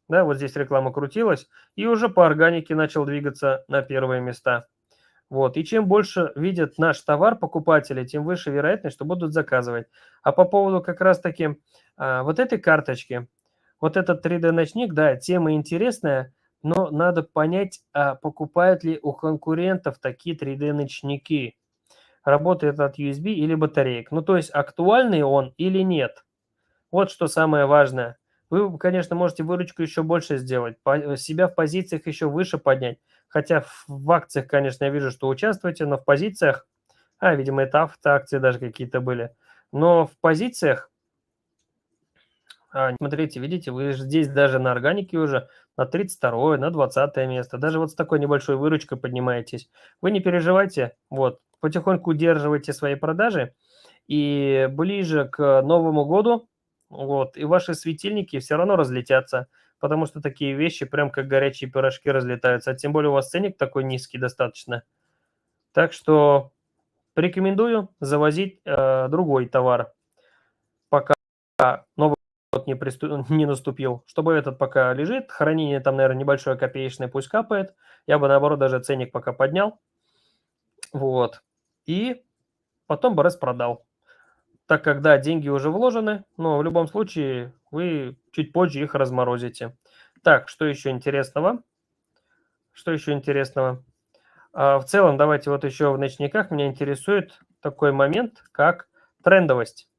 да, вот здесь реклама крутилась, и уже по органике начал двигаться на первые места. Вот, и чем больше видят наш товар покупатели, тем выше вероятность, что будут заказывать. А по поводу как раз-таки а, вот этой карточки, вот этот 3D-ночник, да, тема интересная, но надо понять, а покупают ли у конкурентов такие 3D-ночники работает от USB или батареек. Ну, то есть актуальный он или нет. Вот что самое важное. Вы, конечно, можете выручку еще больше сделать, э, себя в позициях еще выше поднять. Хотя в акциях, конечно, я вижу, что участвуете, но в позициях, а, видимо, это автоакции даже какие-то были, но в позициях, а, смотрите, видите, вы же здесь даже на органике уже на 32 на 20 место, даже вот с такой небольшой выручкой поднимаетесь. Вы не переживайте, вот, потихоньку удерживайте свои продажи, и ближе к Новому году, вот, и ваши светильники все равно разлетятся, потому что такие вещи прям как горячие пирожки разлетаются, а тем более у вас ценник такой низкий достаточно. Так что рекомендую завозить э, другой товар, пока новый год не, приступ, не наступил, чтобы этот пока лежит, хранение там, наверное, небольшое копеечное, пусть капает, я бы, наоборот, даже ценник пока поднял, вот и потом бы продал. так как, да, деньги уже вложены, но в любом случае вы чуть позже их разморозите. Так, что еще интересного? Что еще интересного? А в целом, давайте вот еще в ночниках меня интересует такой момент, как трендовость.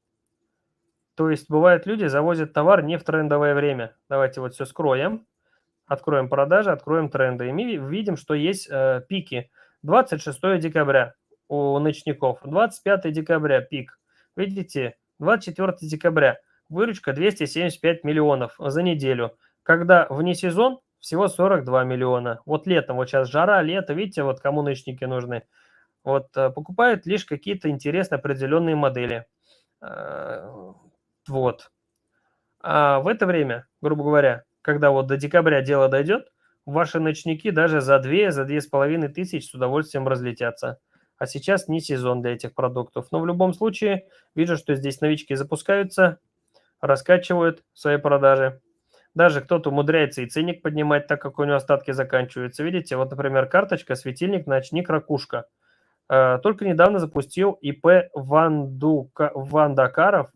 То есть бывают люди завозят товар не в трендовое время. Давайте вот все скроем, откроем продажи, откроем тренды. И мы видим, что есть э, пики. 26 декабря у ночников. 25 декабря пик. Видите, 24 декабря выручка 275 миллионов за неделю, когда вне сезон всего 42 миллиона. Вот летом, вот сейчас жара, лето, видите, вот кому ночники нужны. Вот э, покупают лишь какие-то интересные определенные модели. Э, вот. А в это время, грубо говоря, когда вот до декабря дело дойдет, ваши ночники даже за 2, за 2,5 тысяч с удовольствием разлетятся а сейчас не сезон для этих продуктов. Но в любом случае, вижу, что здесь новички запускаются, раскачивают свои продажи. Даже кто-то умудряется и ценник поднимать, так как у него остатки заканчиваются. Видите, вот, например, карточка, светильник, ночник, ракушка. А, только недавно запустил ИП Вандука, Вандакаров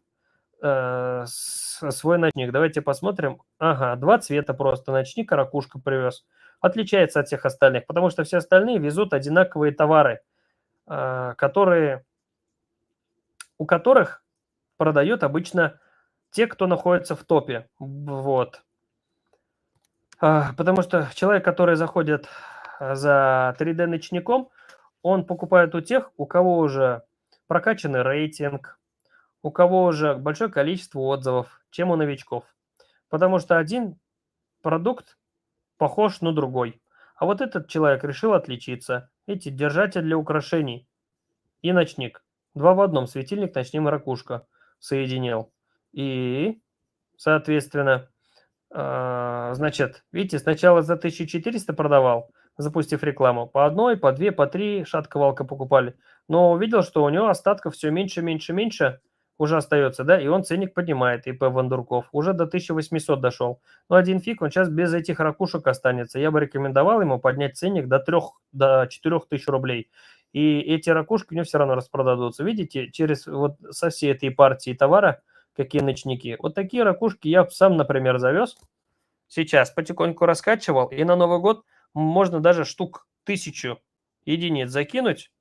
э, свой ночник. Давайте посмотрим. Ага, два цвета просто. Ночник и ракушка привез. Отличается от всех остальных, потому что все остальные везут одинаковые товары – Э, которые, у которых продают обычно те, кто находится в топе. Вот. Э, потому что человек, который заходит э, за 3D-ночником, он покупает у тех, у кого уже прокачанный рейтинг, у кого уже большое количество отзывов, чем у новичков. Потому что один продукт похож на другой. А вот этот человек решил отличиться. Эти держатели для украшений. И ночник. Два в одном, светильник, ночник и ракушка. Соединил. И, соответственно, а, значит, видите, сначала за 1400 продавал, запустив рекламу. По одной, по две, по три шатковалка покупали. Но увидел, что у него остатков все меньше, меньше, меньше уже остается, да, и он ценник поднимает, ИП Вандурков, уже до 1800 дошел. Но один фиг, он сейчас без этих ракушек останется. Я бы рекомендовал ему поднять ценник до 3, до 4000 рублей. И эти ракушки у него все равно распродадутся. Видите, через вот со всей этой партии товара, какие ночники. Вот такие ракушки я сам, например, завез. Сейчас потихоньку раскачивал, и на Новый год можно даже штук тысячу единиц закинуть,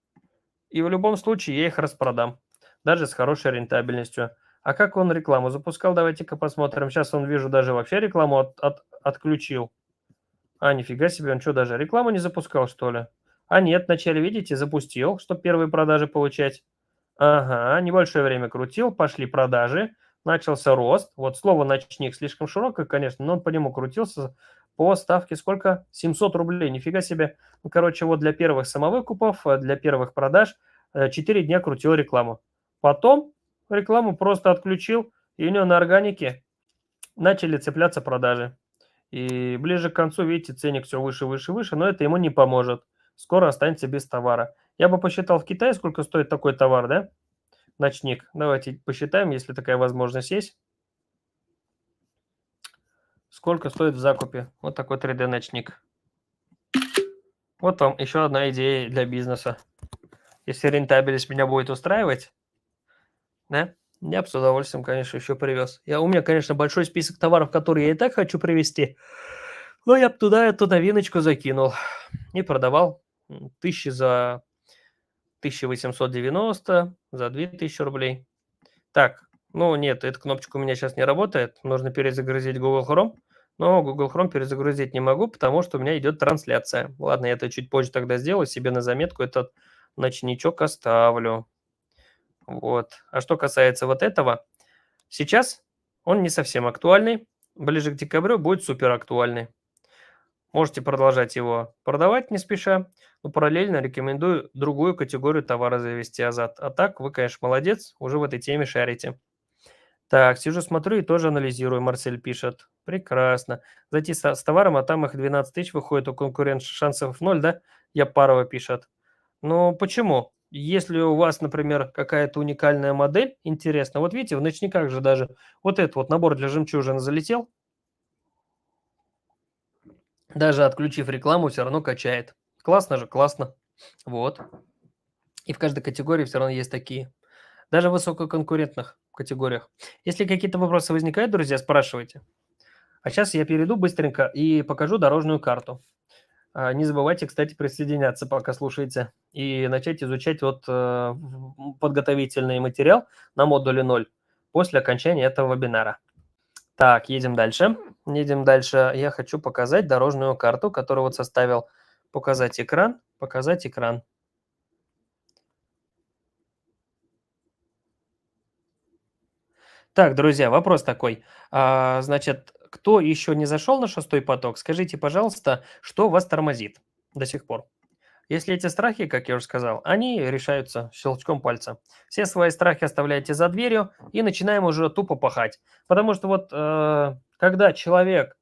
и в любом случае я их распродам даже с хорошей рентабельностью. А как он рекламу запускал? Давайте-ка посмотрим. Сейчас он, вижу, даже вообще рекламу от, от, отключил. А, нифига себе, он что, даже рекламу не запускал, что ли? А нет, вначале, видите, запустил, чтобы первые продажи получать. Ага, небольшое время крутил, пошли продажи, начался рост. Вот слово «ночник» слишком широкое, конечно, но он по нему крутился по ставке сколько? 700 рублей, нифига себе. короче, вот для первых самовыкупов, э, для первых продаж 4 э, дня крутил рекламу. Потом рекламу просто отключил, и у него на органике начали цепляться продажи. И ближе к концу, видите, ценник все выше, выше, выше, но это ему не поможет. Скоро останется без товара. Я бы посчитал в Китае, сколько стоит такой товар, да? Ночник. Давайте посчитаем, если такая возможность есть. Сколько стоит в закупе вот такой 3D-ночник. Вот вам еще одна идея для бизнеса. Если рентабельность меня будет устраивать, да? Я бы с удовольствием, конечно, еще привез. Я, у меня, конечно, большой список товаров, которые я и так хочу привезти. Но я бы туда эту новиночку закинул и продавал тысячи за 1890, за 2000 рублей. Так, ну нет, эта кнопочка у меня сейчас не работает. Нужно перезагрузить Google Chrome. Но Google Chrome перезагрузить не могу, потому что у меня идет трансляция. Ладно, я это чуть позже тогда сделаю, себе на заметку этот ночничок оставлю. Вот. А что касается вот этого, сейчас он не совсем актуальный. Ближе к декабрю будет супер актуальный. Можете продолжать его продавать не спеша, но параллельно рекомендую другую категорию товара завести азат. А так вы, конечно, молодец, уже в этой теме шарите. Так, сижу, смотрю и тоже анализирую, Марсель пишет. Прекрасно. Зайти с, с товаром, а там их 12 тысяч выходит, у конкурентов шансов 0, да? Я парово пишет. Ну, почему? Если у вас, например, какая-то уникальная модель, интересно, вот видите, в ночниках же даже вот этот вот набор для жемчужин залетел, даже отключив рекламу, все равно качает. Классно же, классно. Вот. И в каждой категории все равно есть такие. Даже в высококонкурентных категориях. Если какие-то вопросы возникают, друзья, спрашивайте. А сейчас я перейду быстренько и покажу дорожную карту. А, не забывайте, кстати, присоединяться, пока слушаете, и начать изучать вот э, подготовительный материал на модуле 0 после окончания этого вебинара. Так, едем дальше. Едем дальше. Я хочу показать дорожную карту, которую вот составил. Показать экран, показать экран. Так, друзья, вопрос такой. А, значит, кто еще не зашел на шестой поток, скажите, пожалуйста, что вас тормозит до сих пор? Если эти страхи, как я уже сказал, они решаются щелчком пальца. Все свои страхи оставляете за дверью и начинаем уже тупо пахать. Потому что вот э, когда человек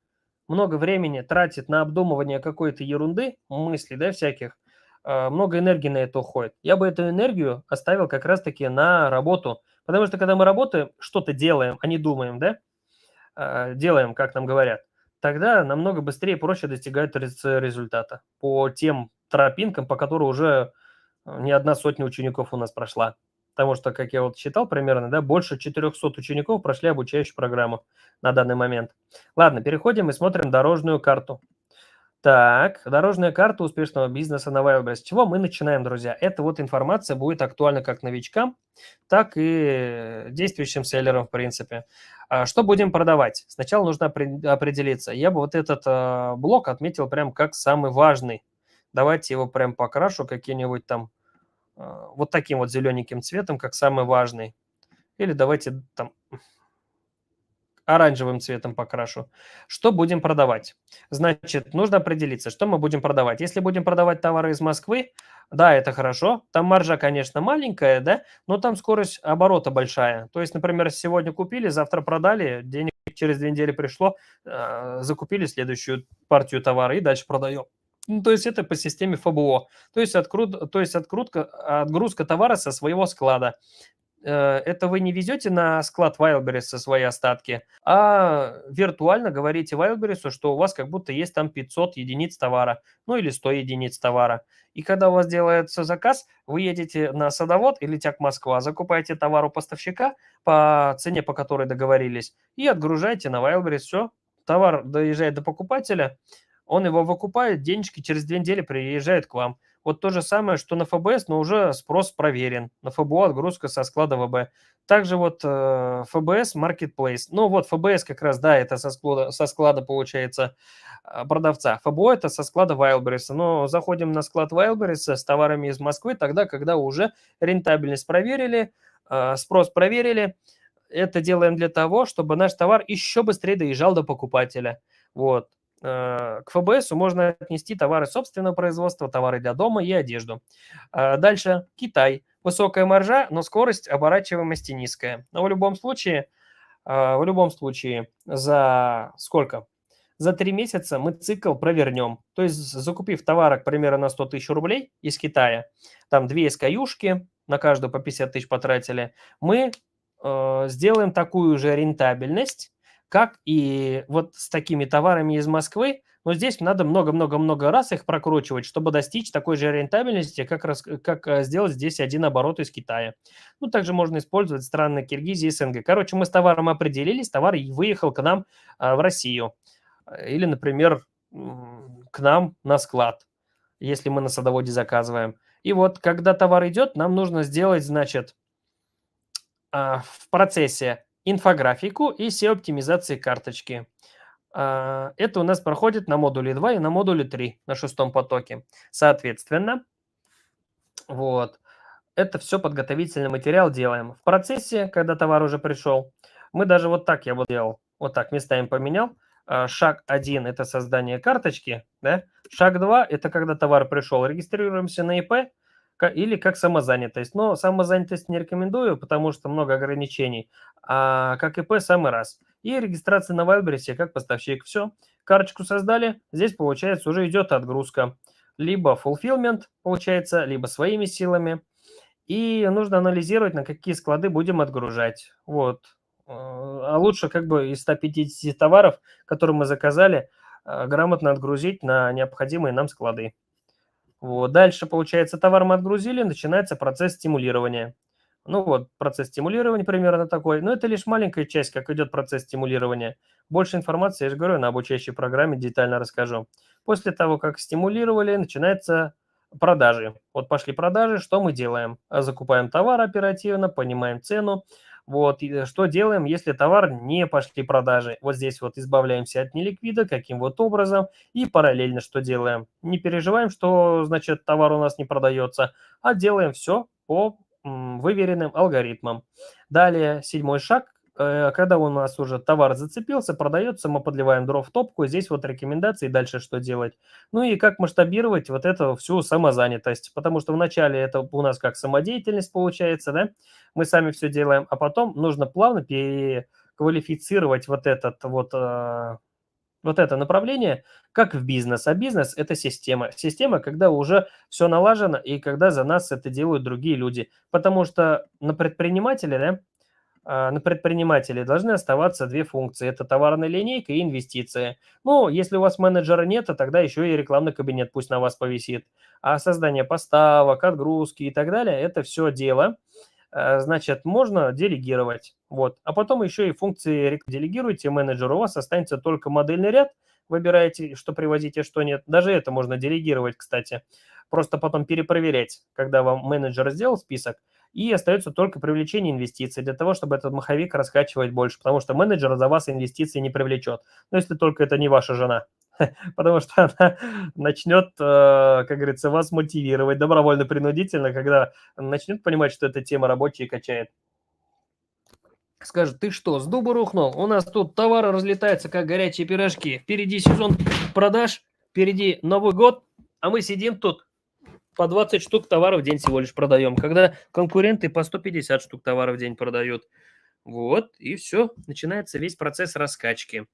много времени тратит на обдумывание какой-то ерунды, мыслей, да, всяких, э, много энергии на это уходит. Я бы эту энергию оставил как раз-таки на работу. Потому что когда мы работаем, что-то делаем, а не думаем, да, а, делаем, как нам говорят, тогда намного быстрее и проще достигать результата по тем тропинкам, по которым уже а, не одна сотня учеников у нас прошла. Потому что, как я вот считал примерно, да, больше 400 учеников прошли обучающую программу на данный момент. Ладно, переходим и смотрим дорожную карту. Так, дорожная карта успешного бизнеса на Wildberries. С чего мы начинаем, друзья? Эта вот информация будет актуальна как новичкам, так и действующим селлерам, в принципе. А, что будем продавать? Сначала нужно определиться. Я бы вот этот а, блок отметил прям как самый важный. Давайте его прям покрашу каким-нибудь там а, вот таким вот зелененьким цветом, как самый важный. Или давайте там оранжевым цветом покрашу. Что будем продавать? Значит, нужно определиться, что мы будем продавать. Если будем продавать товары из Москвы, да, это хорошо. Там маржа, конечно, маленькая, да, но там скорость оборота большая. То есть, например, сегодня купили, завтра продали, денег через две недели пришло, э, закупили следующую партию товара и дальше продаем. Ну, то есть это по системе ФБО. То есть, открут, то есть открутка, отгрузка товара со своего склада. Э, это вы не везете на склад Wildberries со свои остатки, а виртуально говорите Wildberries, что у вас как будто есть там 500 единиц товара, ну или 100 единиц товара. И когда у вас делается заказ, вы едете на садовод или тяг Москва, закупаете товар у поставщика по цене, по которой договорились, и отгружаете на Wildberries все. Товар доезжает до покупателя, он его выкупает, денежки через две недели приезжают к вам – вот то же самое, что на ФБС, но уже спрос проверен. На ФБУ отгрузка со склада ВБ. Также вот э, ФБС Marketplace. Ну вот ФБС как раз, да, это со склада, со склада получается э, продавца. ФБУ это со склада Wildberries. Но заходим на склад Wildberries с товарами из Москвы тогда, когда уже рентабельность проверили, э, спрос проверили. Это делаем для того, чтобы наш товар еще быстрее доезжал до покупателя. Вот. Э, к ФБС можно отнести товары собственного производства, товары для дома и одежду. Э, дальше Китай. Высокая маржа, но скорость оборачиваемости низкая. Но в любом случае, э, в любом случае за сколько? За три месяца мы цикл провернем. То есть закупив товарок примерно на 100 тысяч рублей из Китая, там две SKU-шки, на каждую по 50 тысяч потратили, мы сделаем такую же рентабельность как и вот с такими товарами из Москвы, но здесь надо много-много-много раз их прокручивать, чтобы достичь такой же рентабельности, как, рас... как э, сделать здесь один оборот из Китая. Ну, также можно использовать страны Киргизии и СНГ. Короче, мы с товаром определились, товар выехал к нам э, в Россию. Или, например, к нам на склад, если мы на садоводе заказываем. И вот, когда товар идет, нам нужно сделать, значит, а, в процессе инфографику и SEO-оптимизации карточки. А, это у нас проходит на модуле 2 и на модуле 3 на шестом потоке. Соответственно, вот, это все подготовительный материал делаем. В процессе, когда товар уже пришел, мы даже вот так я вот делал, вот так местами поменял. А, шаг 1 – это создание карточки, да? шаг 2 – это когда товар пришел, регистрируемся на ИП, или как самозанятость. Но самозанятость не рекомендую, потому что много ограничений. А как ИП самый раз. И регистрация на Вайлберсе как поставщик. Все, карточку создали, здесь, получается, уже идет отгрузка. Либо фулфилмент получается, либо своими силами. И нужно анализировать, на какие склады будем отгружать. Вот. А, а лучше как бы из 150 товаров, которые мы заказали, а, грамотно отгрузить на необходимые нам склады. Вот. Дальше, получается, товар мы отгрузили, начинается процесс стимулирования. Ну вот, процесс стимулирования примерно такой. Но это лишь маленькая часть, как идет процесс стимулирования. Больше информации, я же говорю, на обучающей программе детально расскажу. После того, как стимулировали, начинается продажи. Вот пошли продажи, что мы делаем? Закупаем товар оперативно, понимаем цену, вот, и э, что делаем, если товар не пошли продажи? Вот здесь вот избавляемся от неликвида, каким вот образом, и параллельно что делаем? Не переживаем, что, значит, товар у нас не продается, а делаем все по выверенным алгоритмам. Далее, седьмой шаг, Э, когда у нас уже товар зацепился, продается, мы подливаем дров в топку, здесь вот рекомендации дальше, что делать. Ну и как масштабировать вот эту всю самозанятость, потому что вначале это у нас как самодеятельность получается, да, мы сами все делаем, а потом нужно плавно переквалифицировать вот этот вот э, вот это направление, как в бизнес. А бизнес – это система. Система, когда уже все налажено и когда за нас это делают другие люди. Потому что на предпринимателя, да, а, на предпринимателей должны оставаться две функции. Это товарная линейка и инвестиции. Ну, если у вас менеджера нет, то тогда еще и рекламный кабинет пусть на вас повисит. А создание поставок, отгрузки и так далее – это все дело. А, значит, можно делегировать. Вот. А потом еще и функции делегируйте менеджеру. У вас останется только модельный ряд. Выбираете, что привозите, а что нет. Даже это можно делегировать, кстати. Просто потом перепроверять, когда вам менеджер сделал список – и остается только привлечение инвестиций для того, чтобы этот маховик раскачивать больше, потому что менеджер за вас инвестиции не привлечет. Ну, если только это не ваша жена, потому что она начнет, э, как говорится, вас мотивировать добровольно-принудительно, когда начнет понимать, что эта тема рабочая и качает. Скажет, ты что, с дуба рухнул? У нас тут товары разлетаются, как горячие пирожки. Впереди сезон продаж, впереди Новый год, а мы сидим тут по 20 штук товаров в день всего лишь продаем, когда конкуренты по 150 штук товаров в день продают. Вот, и все, начинается весь процесс раскачки.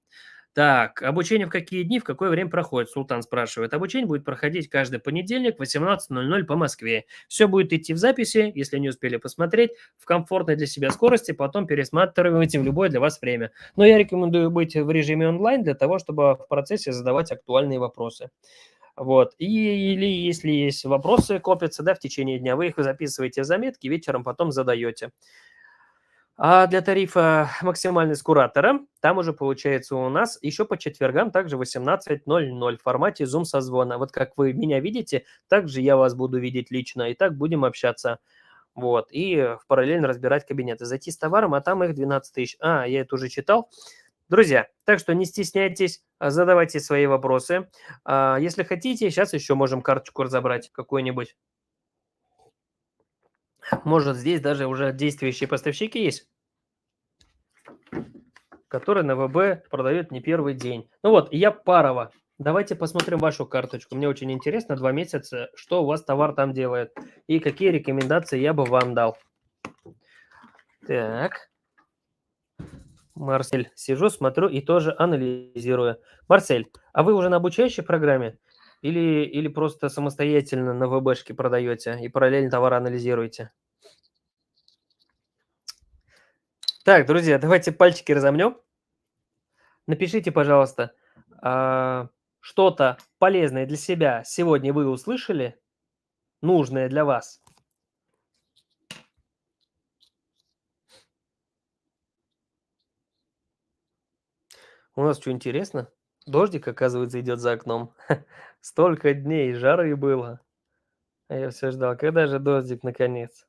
Так, обучение в какие дни, в какое время проходит? Султан спрашивает. Обучение будет проходить каждый понедельник в 18.00 по Москве. Все будет идти в записи, если не успели посмотреть, в комфортной для себя скорости, потом пересматривайте в любое для вас время. Но я рекомендую быть в режиме онлайн для того, чтобы в процессе задавать актуальные вопросы. Вот. И, или если есть вопросы, копятся да, в течение дня, вы их записываете в заметки, вечером потом задаете. А для тарифа максимальный с куратором, там уже получается у нас еще по четвергам также 18.00 в формате Zoom созвона. Вот как вы меня видите, также я вас буду видеть лично, и так будем общаться. Вот, и параллельно разбирать кабинеты. Зайти с товаром, а там их 12 тысяч. А, я это уже читал. Друзья, так что не стесняйтесь, а, задавайте свои вопросы. А, если хотите, сейчас еще можем карточку разобрать какую-нибудь. Может, здесь даже уже действующие поставщики есть, которые на ВБ продают не первый день. Ну вот, я Парова. Давайте посмотрим вашу карточку. Мне очень интересно, два месяца, что у вас товар там делает и какие рекомендации я бы вам дал. Так. Марсель. Сижу, смотрю и тоже анализирую. Марсель, а вы уже на обучающей программе? Или, или просто самостоятельно на ВБшке продаете и параллельно товары анализируете? Так, друзья, давайте пальчики разомнем. Напишите, пожалуйста, а, что-то полезное для себя сегодня вы услышали, нужное для вас. У нас что интересно? Дождик, оказывается, идет за окном. Столько дней жары было. А я все ждал, когда же дождик наконец?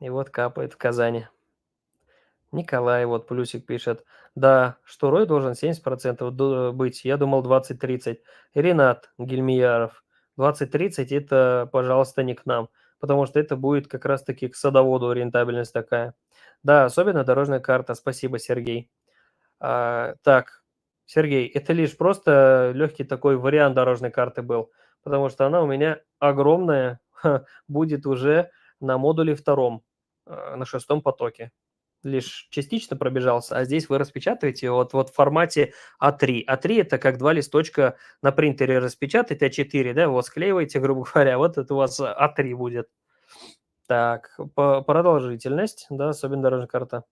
И вот капает в Казани. Николай вот плюсик пишет. Да, что Рой должен 70% быть. Я думал 20-30. Ренат Гельмияров. 20-30 это, пожалуйста, не к нам. Потому что это будет как раз-таки к садоводу рентабельность такая. Да, особенно дорожная карта. Спасибо, Сергей. А, так, Сергей, это лишь просто легкий такой вариант дорожной карты был, потому что она у меня огромная, будет уже на модуле втором, а, на шестом потоке. Лишь частично пробежался, а здесь вы распечатываете вот, вот в формате А3. А3 это как два листочка на принтере распечатать, А4, да, вот склеиваете, грубо говоря, вот это у вас А3 будет. Так, продолжительность, да, особенно дорожная карта.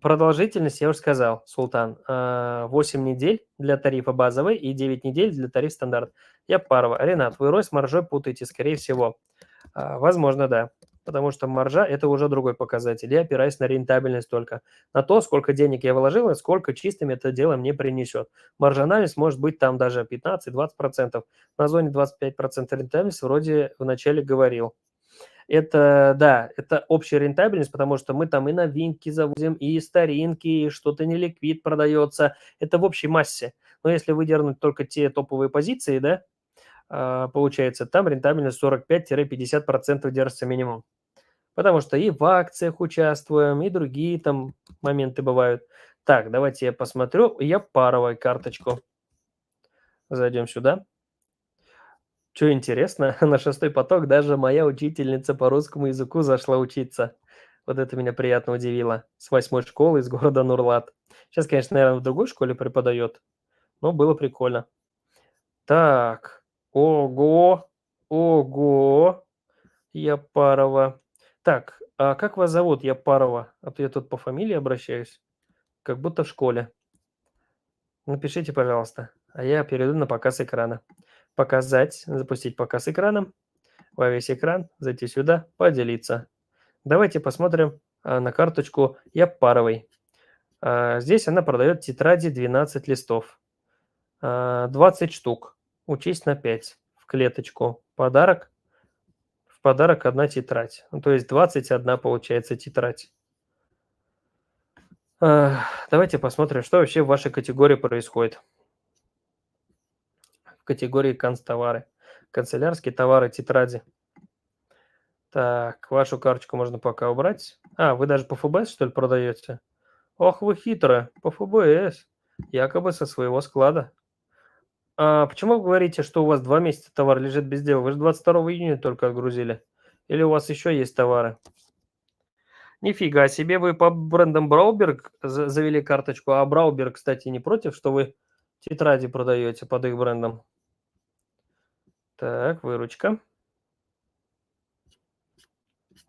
Продолжительность, я уже сказал, Султан, 8 э, недель для тарифа базовый и 9 недель для тариф стандарт. Я парва. Ренат, вы рой с маржой путаете, скорее всего. Э, возможно, да. Потому что маржа – это уже другой показатель. Я опираюсь на рентабельность только. На то, сколько денег я вложил и сколько чистым это дело мне принесет. Маржанализ может быть там даже 15-20%. На зоне 25% рентабельность вроде вначале говорил это, да, это общая рентабельность, потому что мы там и новинки завозим, и старинки, и что-то не ликвид продается. Это в общей массе. Но если выдернуть только те топовые позиции, да, а, получается, там рентабельность 45-50% держится минимум. Потому что и в акциях участвуем, и другие там моменты бывают. Так, давайте я посмотрю. Я паровой карточку. Зайдем сюда. Что интересно, на шестой поток даже моя учительница по русскому языку зашла учиться. Вот это меня приятно удивило. С восьмой школы из города Нурлат. Сейчас, конечно, наверное, в другой школе преподает, но было прикольно. Так, ого, ого, Япарова. Так, а как вас зовут, Япарова? А то я тут по фамилии обращаюсь, как будто в школе. Напишите, пожалуйста, а я перейду на показ экрана показать, запустить показ экрана, во весь экран, зайти сюда, поделиться. Давайте посмотрим э, на карточку Япаровой. Э, здесь она продает тетради 12 листов, 20 э, штук, Учись на 5 в клеточку. Подарок, в подарок одна тетрадь, ну, то есть 21 получается тетрадь. Давайте посмотрим, что вообще в вашей категории происходит категории канцтовары. Канцелярские товары, тетради. Так, вашу карточку можно пока убрать. А, вы даже по ФБС, что ли, продаете? Ох, вы хитрая, по ФБС. Якобы со своего склада. А почему вы говорите, что у вас два месяца товар лежит без дела? Вы же 22 июня только отгрузили. Или у вас еще есть товары? Нифига себе, вы по брендам Брауберг завели карточку, а Брауберг, кстати, не против, что вы тетради продаете под их брендом? Так, выручка.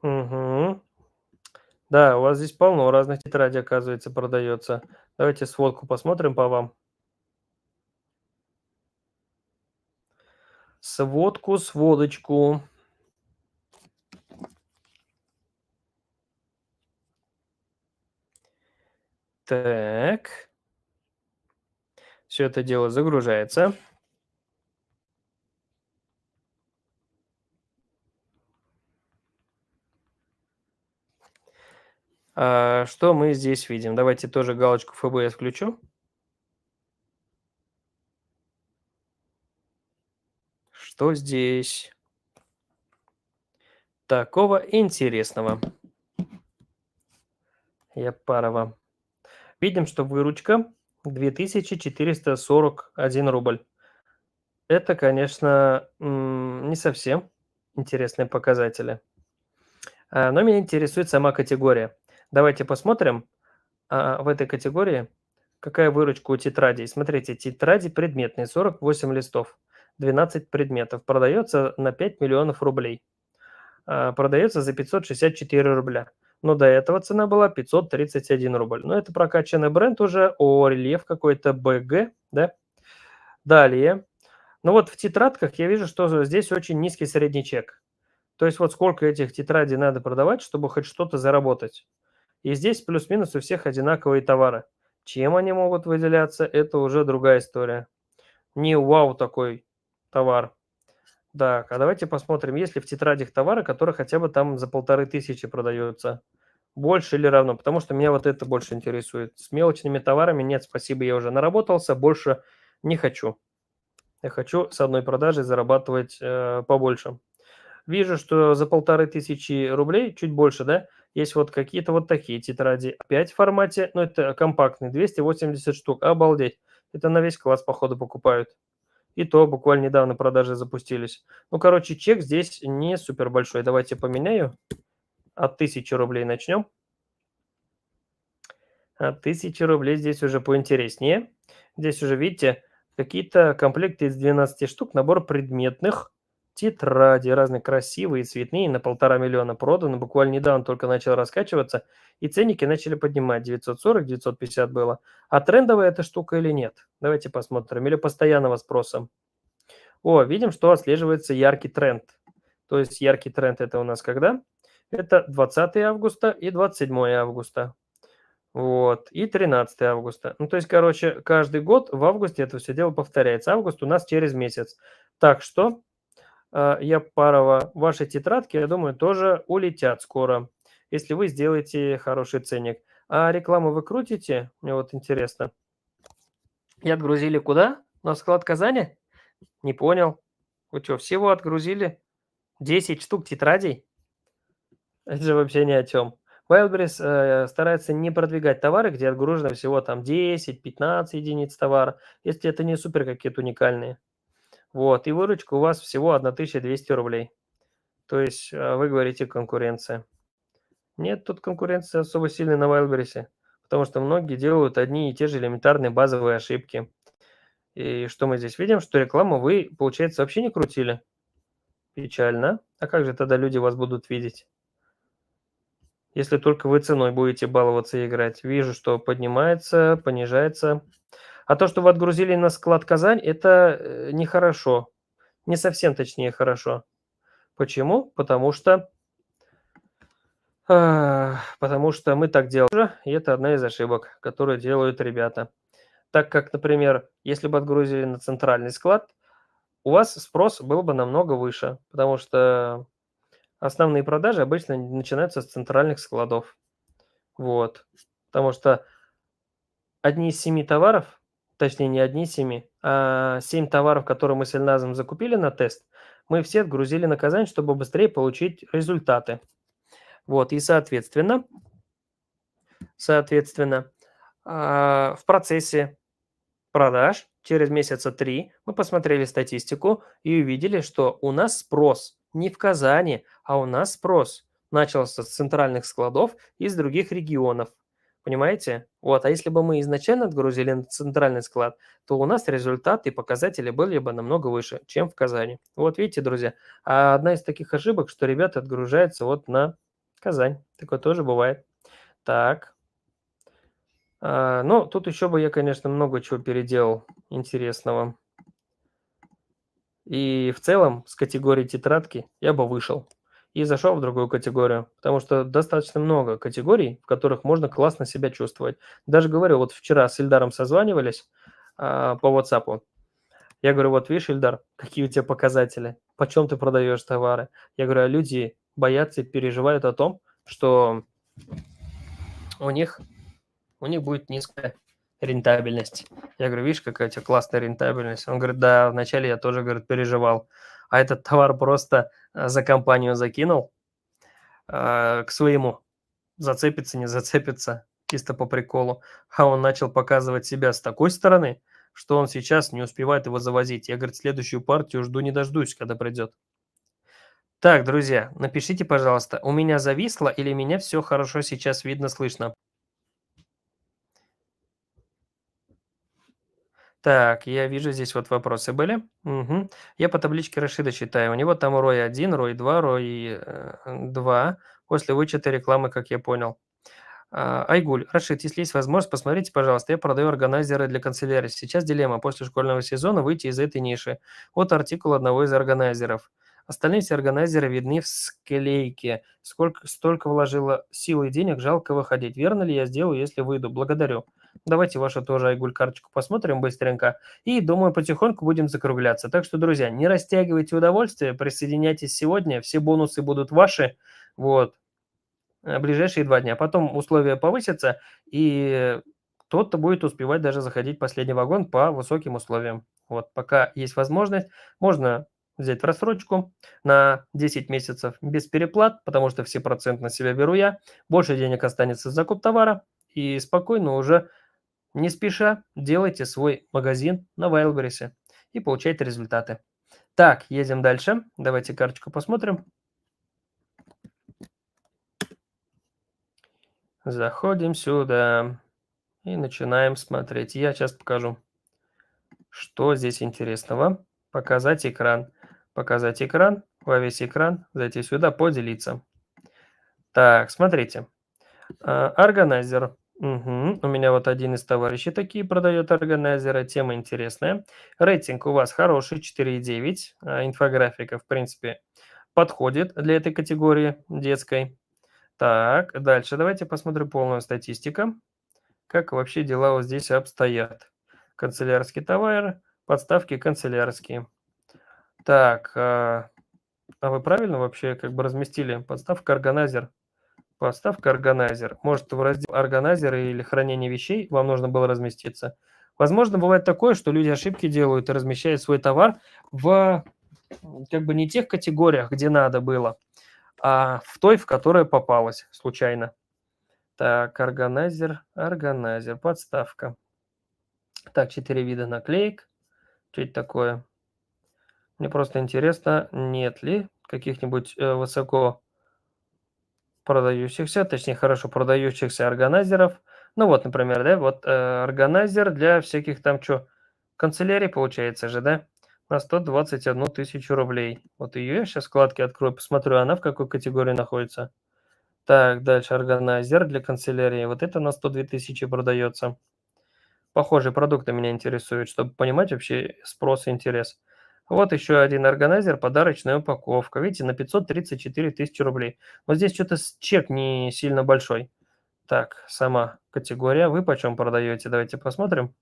Угу. Да, у вас здесь полно разных тетрадей, оказывается, продается. Давайте сводку посмотрим по вам. Сводку, сводочку. Так. Все это дело загружается. А, что мы здесь видим? Давайте тоже галочку ФБС включу. Что здесь такого интересного? Я парова. Видим, что выручка 2441 рубль. Это, конечно, не совсем интересные показатели. А, но меня интересует сама категория – Давайте посмотрим а, в этой категории, какая выручка у тетрадей. Смотрите, тетради предметные, 48 листов, 12 предметов. Продается на 5 миллионов рублей. А, продается за 564 рубля. Но до этого цена была 531 рубль. Но это прокачанный бренд уже, о, рельеф какой-то, БГ, да? Далее. Ну вот в тетрадках я вижу, что здесь очень низкий средний чек. То есть вот сколько этих тетрадей надо продавать, чтобы хоть что-то заработать. И здесь плюс-минус у всех одинаковые товары. Чем они могут выделяться, это уже другая история. Не вау такой товар. Так, а давайте посмотрим, есть ли в тетрадях товары, которые хотя бы там за полторы тысячи продаются. Больше или равно, потому что меня вот это больше интересует. С мелочными товарами нет, спасибо, я уже наработался, больше не хочу. Я хочу с одной продажей зарабатывать э, побольше. Вижу, что за полторы тысячи рублей, чуть больше, да, есть вот какие-то вот такие тетради. Опять в формате, ну это компактный, 280 штук. Обалдеть. Это на весь класс, походу, покупают. И то буквально недавно продажи запустились. Ну, короче, чек здесь не супер большой. Давайте поменяю. От 1000 рублей начнем. От 1000 рублей здесь уже поинтереснее. Здесь уже, видите, какие-то комплекты из 12 штук, набор предметных тетради разные красивые, цветные, на полтора миллиона проданы. Буквально недавно только начал раскачиваться, и ценники начали поднимать. 940, 950 было. А трендовая эта штука или нет? Давайте посмотрим. Или постоянного спроса. О, видим, что отслеживается яркий тренд. То есть яркий тренд это у нас когда? Это 20 августа и 27 августа. Вот, и 13 августа. Ну, то есть, короче, каждый год в августе это все дело повторяется. Август у нас через месяц. Так что а, Япарова, ваши тетрадки, я думаю, тоже улетят скоро, если вы сделаете хороший ценник. А рекламу вы крутите? Мне вот интересно. И отгрузили куда? На склад Казани? Не понял. Вы что, всего отгрузили? 10 штук тетрадей? Это же вообще ни о чем. Wildberries э, старается не продвигать товары, где отгружено всего там 10-15 единиц товара, если это не супер какие-то уникальные. Вот, и выручка у вас всего 1200 рублей. То есть а, вы говорите конкуренция. Нет тут конкуренции особо сильной на Wildberries, потому что многие делают одни и те же элементарные базовые ошибки. И что мы здесь видим? Что рекламу вы, получается, вообще не крутили. Печально. А как же тогда люди вас будут видеть? Если только вы ценой будете баловаться и играть. Вижу, что поднимается, понижается. А то, что вы отгрузили на склад Казань, это э, нехорошо. Не совсем, точнее, хорошо. Почему? Потому что, потому что мы так делали. И это одна из ошибок, которую делают ребята. Так как, например, если бы отгрузили на центральный склад, у вас спрос был бы намного выше, потому что основные продажи обычно начинаются с центральных складов. Вот. Потому что одни из семи товаров точнее не одни семи, а семь товаров, которые мы с Ильназом закупили на тест, мы все отгрузили на Казань, чтобы быстрее получить результаты. Вот, и соответственно, соответственно, а, в процессе продаж через месяца три мы посмотрели статистику и увидели, что у нас спрос не в Казани, а у нас спрос начался с центральных складов и с других регионов. Понимаете? Вот, а если бы мы изначально отгрузили на центральный склад, то у нас результаты и показатели были бы намного выше, чем в Казани. Вот видите, друзья, а одна из таких ошибок, что ребята отгружаются вот на Казань. Такое тоже бывает. Так. А, ну, тут еще бы я, конечно, много чего переделал интересного. И в целом с категории тетрадки я бы вышел и зашел в другую категорию, потому что достаточно много категорий, в которых можно классно себя чувствовать. Даже говорю, вот вчера с Ильдаром созванивались э, по WhatsApp. Я говорю, вот видишь, Ильдар, какие у тебя показатели, почем ты продаешь товары. Я говорю, а люди боятся и переживают о том, что у них, у них будет низкая рентабельность. Я говорю, видишь, какая у тебя классная рентабельность. Он говорит, да, вначале я тоже, говорит, переживал а этот товар просто э, за компанию закинул э, к своему. Зацепится, не зацепится, чисто по приколу. А он начал показывать себя с такой стороны, что он сейчас не успевает его завозить. Я, говорит, следующую партию жду не дождусь, когда придет. Так, друзья, напишите, пожалуйста, у меня зависло или меня все хорошо сейчас видно-слышно? Так, я вижу, здесь вот вопросы были. Угу. Я по табличке Рашида читаю. У него там рой 1, рой 2, рой 2 э, после вычета рекламы, как я понял. А, Айгуль, Рашид, если есть возможность, посмотрите, пожалуйста, я продаю органайзеры для канцелярии. Сейчас дилемма после школьного сезона выйти из этой ниши Вот артикул одного из органайзеров. Остальные все органайзеры видны в склейке. Сколько, столько вложила сил и денег, жалко выходить. Верно ли я сделаю, если выйду? Благодарю. Давайте вашу тоже Айгуль карточку посмотрим быстренько. И, думаю, потихоньку будем закругляться. Так что, друзья, не растягивайте удовольствие, присоединяйтесь сегодня. Все бонусы будут ваши. Вот. Э, ближайшие два дня. Потом условия повысятся, и кто-то будет успевать даже заходить в последний вагон по высоким условиям. Вот, пока есть возможность, можно взять в рассрочку на 10 месяцев без переплат, потому что все процент на себя беру я, больше денег останется закуп товара, и спокойно уже не спеша делайте свой магазин на Wildberries и получайте результаты. Так, едем дальше. Давайте карточку посмотрим. Заходим сюда и начинаем смотреть. Я сейчас покажу, что здесь интересного. Показать экран показать экран, во весь экран, зайти сюда, поделиться. Так, смотрите. А, органайзер. Угу. У меня вот один из товарищей такие продает органайзеры. Тема интересная. Рейтинг у вас хороший, 4,9. А, инфографика, в принципе, подходит для этой категории детской. Так, дальше давайте посмотрим полную статистику. Как вообще дела вот здесь обстоят. Канцелярский товар, подставки канцелярские. Так, э, а вы правильно вообще как бы разместили? Подставка органайзер. Подставка органайзер. Может, в раздел органайзер или хранение вещей вам нужно было разместиться. Возможно, бывает такое, что люди ошибки делают и размещают свой товар в как бы не тех категориях, где надо было, а в той, в которая попалась случайно. Так, органайзер, органайзер, подставка. Так, четыре вида наклеек. Что это такое? Мне просто интересно, нет ли каких-нибудь э, высоко продающихся, точнее, хорошо продающихся органайзеров. Ну вот, например, да, вот э, органайзер для всяких там, что, канцелярий получается же, да, на 121 тысячу рублей. Вот ее я сейчас вкладки открою, посмотрю, она в какой категории находится. Так, дальше органайзер для канцелярии. Вот это на 102 тысячи продается. Похожие продукты меня интересуют, чтобы понимать вообще спрос и интерес. Вот еще один органайзер, подарочная упаковка. Видите, на 534 тысячи рублей. Вот здесь что-то чек не сильно большой. Так, сама категория. Вы почем продаете? Давайте посмотрим.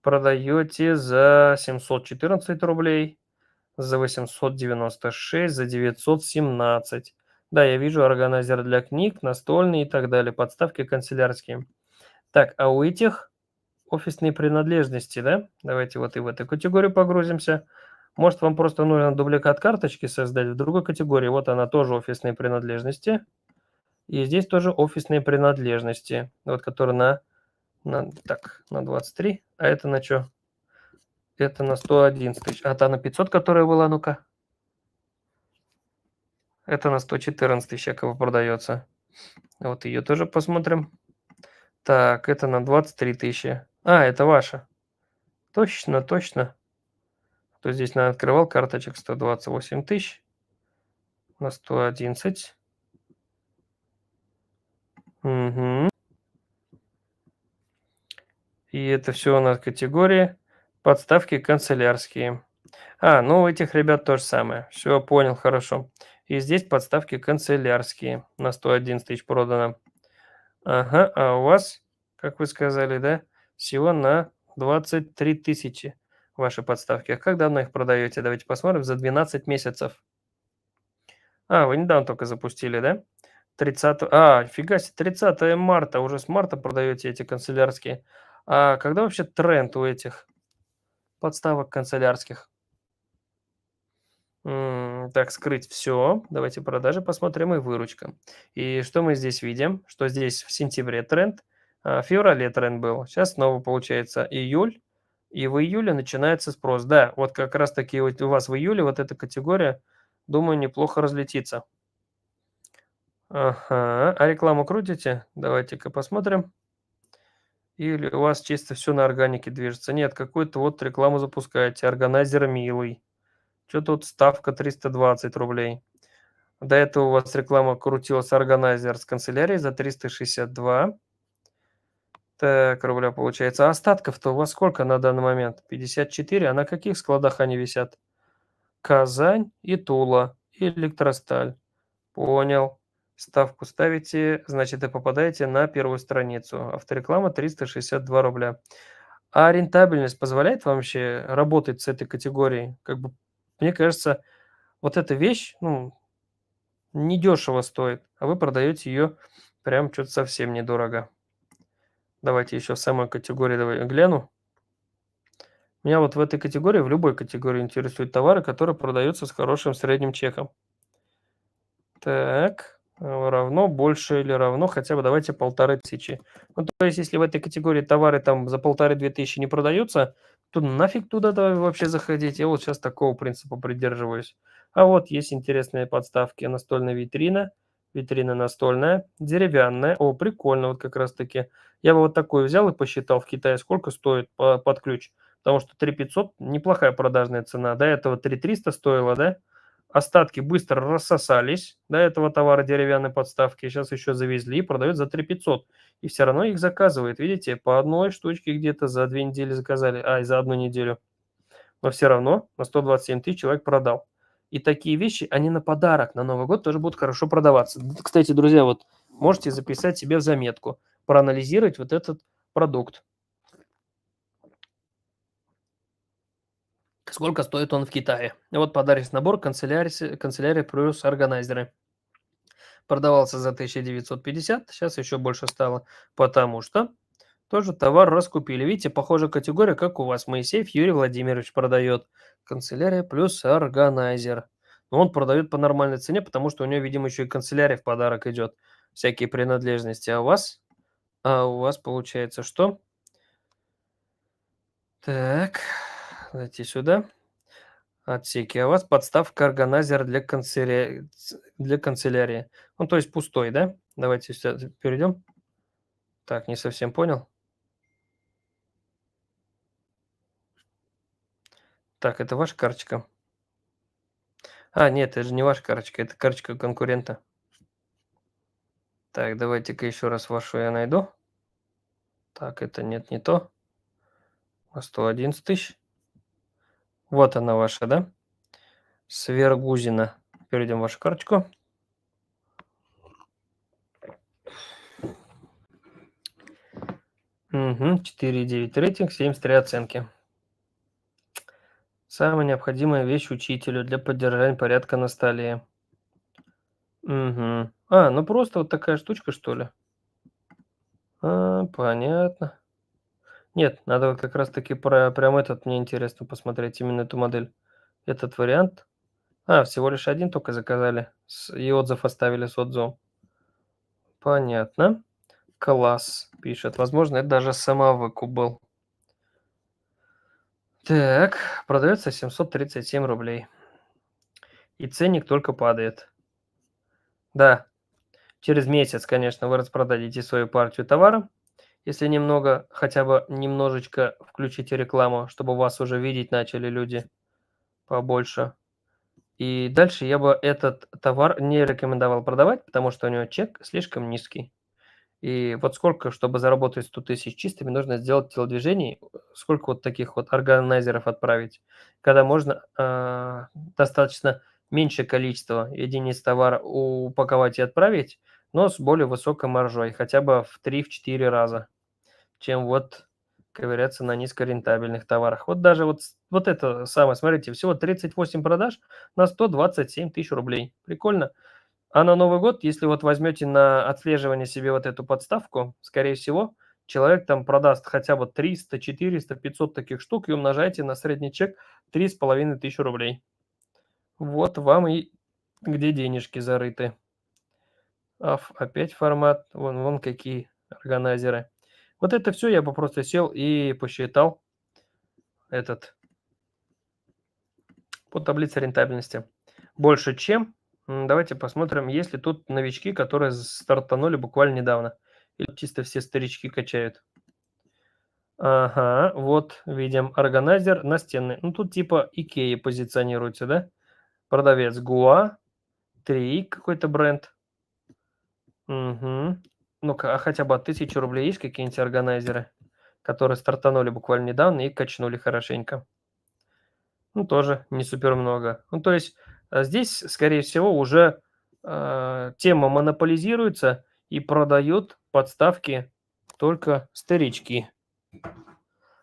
Продаете за 714 рублей, за 896, за 917. Да, я вижу органайзер для книг, настольный и так далее, подставки канцелярские. Так, а у этих офисные принадлежности, да? Давайте вот и в эту категорию погрузимся. Может, вам просто нужно дубликат карточки создать в другой категории. Вот она тоже офисные принадлежности. И здесь тоже офисные принадлежности. Вот которые на, на, так, на 23. А это на что? Это на 111 тысяч. А та на 500, которая была, ну-ка. Это на 114 тысяч якобы продается. Вот ее тоже посмотрим. Так, это на 23 тысячи. А, это ваша. Точно, точно то здесь на открывал карточек 128 тысяч на 111. Угу. И это все у нас категории подставки канцелярские. А, ну у этих ребят то же самое. Все, понял, хорошо. И здесь подставки канцелярские на 111 тысяч продано. Ага, а у вас, как вы сказали, да, всего на 23 тысячи ваши подставки. А как давно их продаете? Давайте посмотрим. За 12 месяцев. А, вы недавно только запустили, да? 30... А, фига себе, 30 марта. Уже с марта продаете эти канцелярские. А когда вообще тренд у этих подставок канцелярских? М -м так, скрыть все. Давайте продажи посмотрим и выручка. И что мы здесь видим? Что здесь в сентябре тренд, а в феврале тренд был. Сейчас снова получается июль, и в июле начинается спрос. Да, вот как раз таки вот у вас в июле вот эта категория, думаю, неплохо разлетится. Ага, а рекламу крутите? Давайте-ка посмотрим. Или у вас чисто все на органике движется? Нет, какую-то вот рекламу запускаете, органайзер милый. Что тут ставка 320 рублей. До этого у вас реклама крутилась органайзер с канцелярией за 362. Так, э, рубля получается. А остатков-то у вас сколько на данный момент? 54. А на каких складах они висят? Казань и Тула. И электросталь. Понял. Ставку ставите, значит, и попадаете на первую страницу. Автореклама 362 рубля. А рентабельность позволяет вам вообще работать с этой категорией? Как бы, мне кажется, вот эта вещь, ну, недешево стоит, а вы продаете ее прям что-то совсем недорого. Давайте еще в самой категории давай гляну. Меня вот в этой категории, в любой категории интересуют товары, которые продаются с хорошим средним чеком. Так, равно, больше или равно, хотя бы давайте полторы тысячи. Ну, то есть, если в этой категории товары там за полторы-две тысячи не продаются, то нафиг туда вообще заходить. Я вот сейчас такого принципа придерживаюсь. А вот есть интересные подставки. Настольная витрина, витрина настольная, деревянная. О, прикольно, вот как раз таки. Я бы вот такой взял и посчитал в Китае, сколько стоит по, под ключ. Потому что 3500 – неплохая продажная цена. До этого 3300 стоило, да? Остатки быстро рассосались до этого товара деревянной подставки. Сейчас еще завезли и продают за 3500. И все равно их заказывает. Видите, по одной штучке где-то за две недели заказали. А, и за одну неделю. Но все равно на 127 тысяч человек продал. И такие вещи, они на подарок на Новый год тоже будут хорошо продаваться. Кстати, друзья, вот можете записать себе в заметку проанализировать вот этот продукт. Сколько стоит он в Китае? Вот подарочный набор канцелярии, канцелярии плюс органайзеры. Продавался за 1950, сейчас еще больше стало, потому что тоже товар раскупили. Видите, похожая категория, как у вас. Моисеев Юрий Владимирович продает. Канцелярия плюс органайзер. Но он продает по нормальной цене, потому что у него, видимо, еще и канцелярия в подарок идет. Всякие принадлежности. А у вас а у вас получается что? Так, зайти сюда. Отсеки. А у вас подставка органайзер для, канцеля... для канцелярии. Ну, то есть пустой, да? Давайте сюда перейдем. Так, не совсем понял. Так, это ваша карточка? А, нет, это же не ваша карточка, это карточка конкурента. Так, давайте-ка еще раз вашу я найду. Так, это нет, не то. 111 тысяч. Вот она ваша, да? Свергузина. Перейдем в вашу карточку. Угу, 4,9 рейтинг, 73 оценки. Самая необходимая вещь учителю для поддержания порядка на столе. Угу. А, ну просто вот такая штучка, что ли? А, понятно. Нет, надо вот как раз-таки про прям этот, мне интересно посмотреть именно эту модель. Этот вариант. А, всего лишь один только заказали. С, и отзыв оставили с отзывом. Понятно. Класс, пишет. Возможно, это даже самовыкуп был. Так, продается 737 рублей. И ценник только падает. Да, Через месяц, конечно, вы распродадите свою партию товара, если немного, хотя бы немножечко включите рекламу, чтобы вас уже видеть начали люди побольше. И дальше я бы этот товар не рекомендовал продавать, потому что у него чек слишком низкий. И вот сколько, чтобы заработать 100 тысяч чистыми, нужно сделать телодвижений, сколько вот таких вот органайзеров отправить, когда можно э, достаточно меньшее количество единиц товара упаковать и отправить, но с более высокой маржой, хотя бы в 3-4 раза, чем вот ковыряться на низкорентабельных товарах. Вот даже вот, вот это самое, смотрите, всего 38 продаж на 127 тысяч рублей. Прикольно. А на Новый год, если вот возьмете на отслеживание себе вот эту подставку, скорее всего, человек там продаст хотя бы 300, 400, 500 таких штук и умножаете на средний чек 3,5 тысячи рублей. Вот вам и где денежки зарыты. А опять формат, вон, вон какие органайзеры. Вот это все я бы просто сел и посчитал этот по таблице рентабельности. Больше чем. Давайте посмотрим, есть ли тут новички, которые стартанули буквально недавно. Или чисто все старички качают. Ага, вот видим органайзер настенный. Ну тут типа Икеи позиционируется, да? Продавец Гуа. 3 какой-то бренд. Угу. Ну-ка, а хотя бы от 1000 рублей есть какие-нибудь органайзеры, которые стартанули буквально недавно и качнули хорошенько? Ну, тоже не супер много. Ну, то есть э, здесь, скорее всего, уже э, тема монополизируется и продают подставки только старички.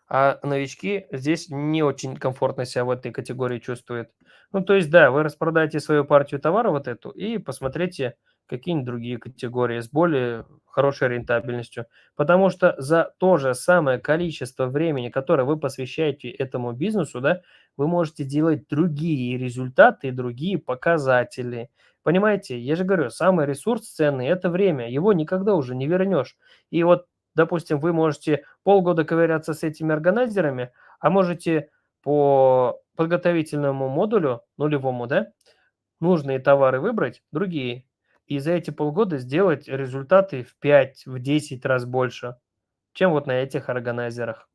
А новички здесь не очень комфортно себя в этой категории чувствуют. Ну, то есть, да, вы распродаете свою партию товара вот эту и посмотрите какие-нибудь другие категории с более хорошей рентабельностью. Потому что за то же самое количество времени, которое вы посвящаете этому бизнесу, да, вы можете делать другие результаты, другие показатели. Понимаете, я же говорю, самый ресурс ценный – это время, его никогда уже не вернешь. И вот, допустим, вы можете полгода ковыряться с этими органайзерами, а можете по подготовительному модулю, нулевому, да, нужные товары выбрать, другие. И за эти полгода сделать результаты в 5, в 10 раз больше, чем вот на этих органайзерах.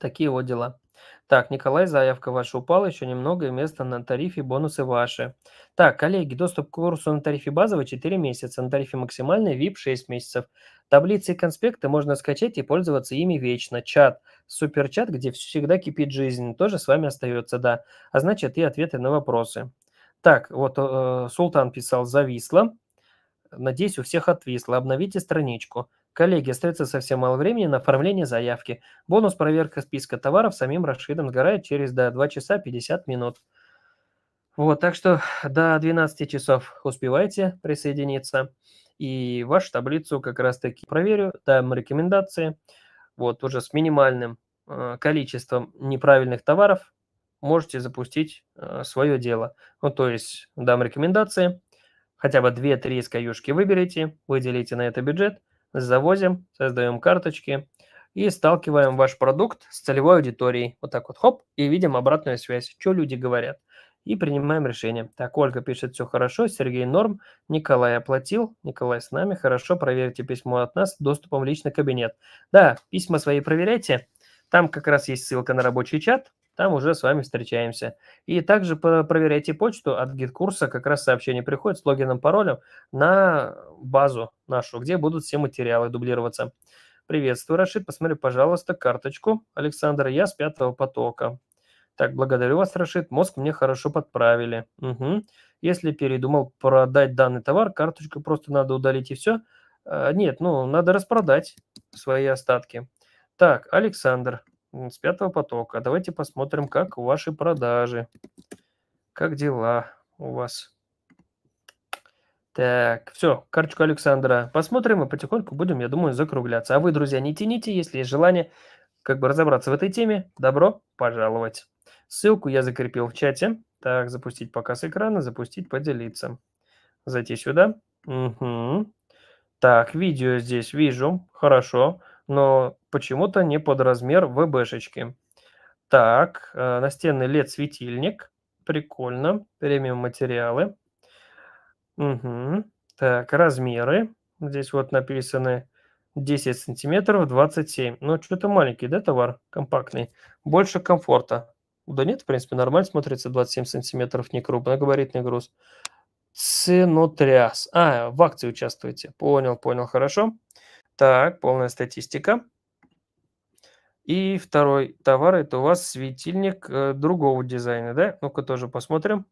Такие вот дела. Так, Николай, заявка ваша упала, еще немного, и место на тарифе, бонусы ваши. Так, коллеги, доступ к курсу на тарифе базовый 4 месяца, на тарифе максимальный VIP 6 месяцев. Таблицы и конспекты можно скачать и пользоваться ими вечно. Чат, суперчат, где всегда кипит жизнь, тоже с вами остается, да. А значит, и ответы на вопросы. Так, вот э, Султан писал, зависло. Надеюсь, у всех отвисло. Обновите страничку. Коллеги, остается совсем мало времени на оформление заявки. Бонус проверка списка товаров самим Рашидом сгорает через до 2 часа 50 минут. Вот, так что до 12 часов успевайте присоединиться. И вашу таблицу как раз-таки проверю, дам рекомендации. Вот, уже с минимальным э, количеством неправильных товаров можете запустить э, свое дело. Ну, то есть дам рекомендации, хотя бы 2-3 скаюшки выберите, выделите на это бюджет – завозим, создаем карточки и сталкиваем ваш продукт с целевой аудиторией. Вот так вот, хоп, и видим обратную связь, что люди говорят. И принимаем решение. Так, Ольга пишет, все хорошо, Сергей норм, Николай оплатил, Николай с нами, хорошо, проверьте письмо от нас доступом в личный кабинет. Да, письма свои проверяйте, там как раз есть ссылка на рабочий чат, там уже с вами встречаемся. И также проверяйте почту от гид-курса, как раз сообщение приходит с логином, паролем на базу нашу, где будут все материалы дублироваться. Приветствую, Рашид, посмотри, пожалуйста, карточку Александра, я с пятого потока. Так, благодарю вас, Рашид, мозг мне хорошо подправили. Угу. Если передумал продать данный товар, карточку просто надо удалить и все. А, нет, ну, надо распродать свои остатки. Так, Александр, с пятого потока. Давайте посмотрим, как ваши продажи, как дела у вас. Так, все, карточку Александра посмотрим и потихоньку будем, я думаю, закругляться. А вы, друзья, не тяните, если есть желание как бы разобраться в этой теме, добро пожаловать. Ссылку я закрепил в чате. Так, запустить показ экрана, запустить, поделиться. Зайти сюда. Угу. Так, видео здесь вижу, хорошо. Хорошо но почему-то не под размер ВБшечки. Так, э, настенный лет светильник. Прикольно. Премиум материалы. Угу. Так, размеры. Здесь вот написаны 10 сантиметров, 27. Ну, что-то маленький, да, товар? Компактный. Больше комфорта. Да нет, в принципе, нормально смотрится. 27 сантиметров, не крупногабаритный груз. Ценотряс. А, в акции участвуете. Понял, понял, хорошо. Так, полная статистика. И второй товар, это у вас светильник э, другого дизайна, да? Ну-ка тоже посмотрим.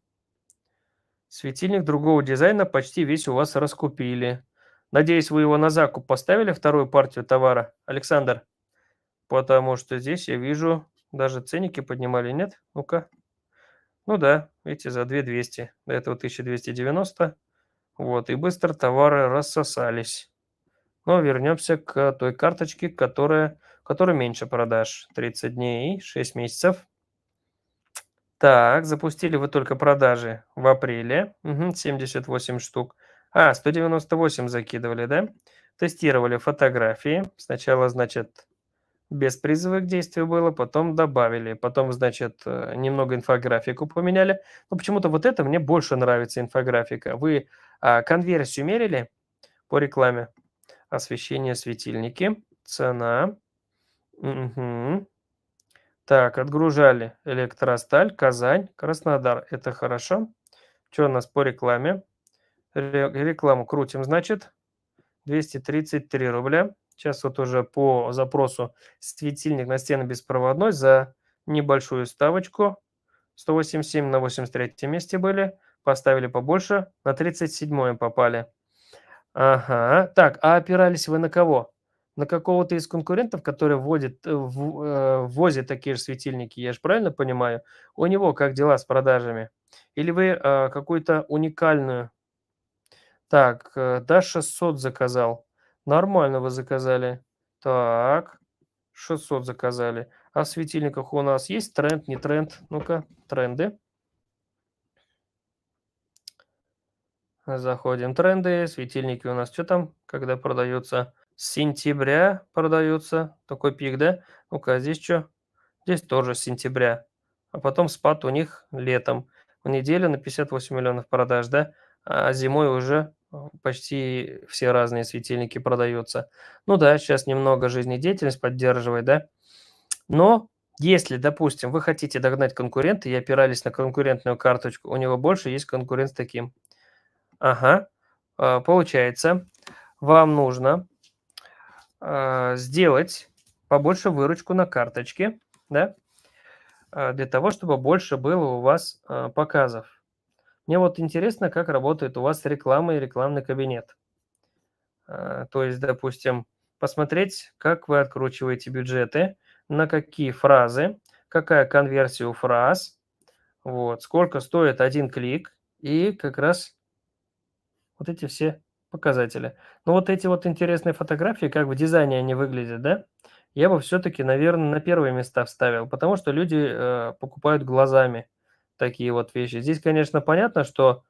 Светильник другого дизайна почти весь у вас раскупили. Надеюсь, вы его на закуп поставили, вторую партию товара, Александр? Потому что здесь я вижу, даже ценники поднимали, нет? Ну-ка. Ну да, видите, за 2200, до этого 1290. Вот, и быстро товары рассосались. Но вернемся к той карточке, которая, которая меньше продаж. 30 дней, 6 месяцев. Так, запустили вы только продажи в апреле. Угу, 78 штук. А, 198 закидывали, да? Тестировали фотографии. Сначала, значит, без призыва к действию было, потом добавили, потом, значит, э, немного инфографику поменяли. Но почему-то вот это мне больше нравится, инфографика. Вы а, конверсию мерили по рекламе? Освещение, светильники. Цена. Угу. Так, отгружали электросталь, Казань, Краснодар. Это хорошо. Что у нас по рекламе? Рекламу крутим, значит. 233 рубля. Сейчас вот уже по запросу светильник на стену беспроводной за небольшую ставочку. 187 на 83 месте были. Поставили побольше. На 37 попали. Ага. Так, а опирались вы на кого? На какого-то из конкурентов, который вводит, э, в, э, возит такие же светильники, я же правильно понимаю? У него как дела с продажами? Или вы э, какую-то уникальную? Так, э, да, 600 заказал. Нормально вы заказали. Так, 600 заказали. А в светильниках у нас есть тренд, не тренд? Ну-ка, тренды. Заходим тренды, светильники у нас что там, когда продаются? С сентября продаются, такой пик, да? Ну-ка, а здесь что? Здесь тоже с сентября. А потом спад у них летом. В неделю на 58 миллионов продаж, да? А зимой уже э, почти все разные светильники продаются. Ну да, сейчас немного жизнедеятельность поддерживает, да? Но если, допустим, вы хотите догнать конкурента и опирались на конкурентную карточку, у него больше есть конкурент с таким. Ага, а, получается, вам нужно а, сделать побольше выручку на карточке, да, а, для того, чтобы больше было у вас показов. Мне вот интересно, как работает у вас реклама и рекламный кабинет. То есть, допустим, посмотреть, как вы откручиваете бюджеты, на какие фразы, какая конверсия у фраз, вот, сколько стоит один клик, и как раз вот эти все показатели. Но ну, вот эти вот интересные фотографии, как в дизайне они выглядят, да, я бы все-таки, наверное, на первые места вставил, потому что люди э, покупают глазами такие вот вещи. Здесь, конечно, понятно, что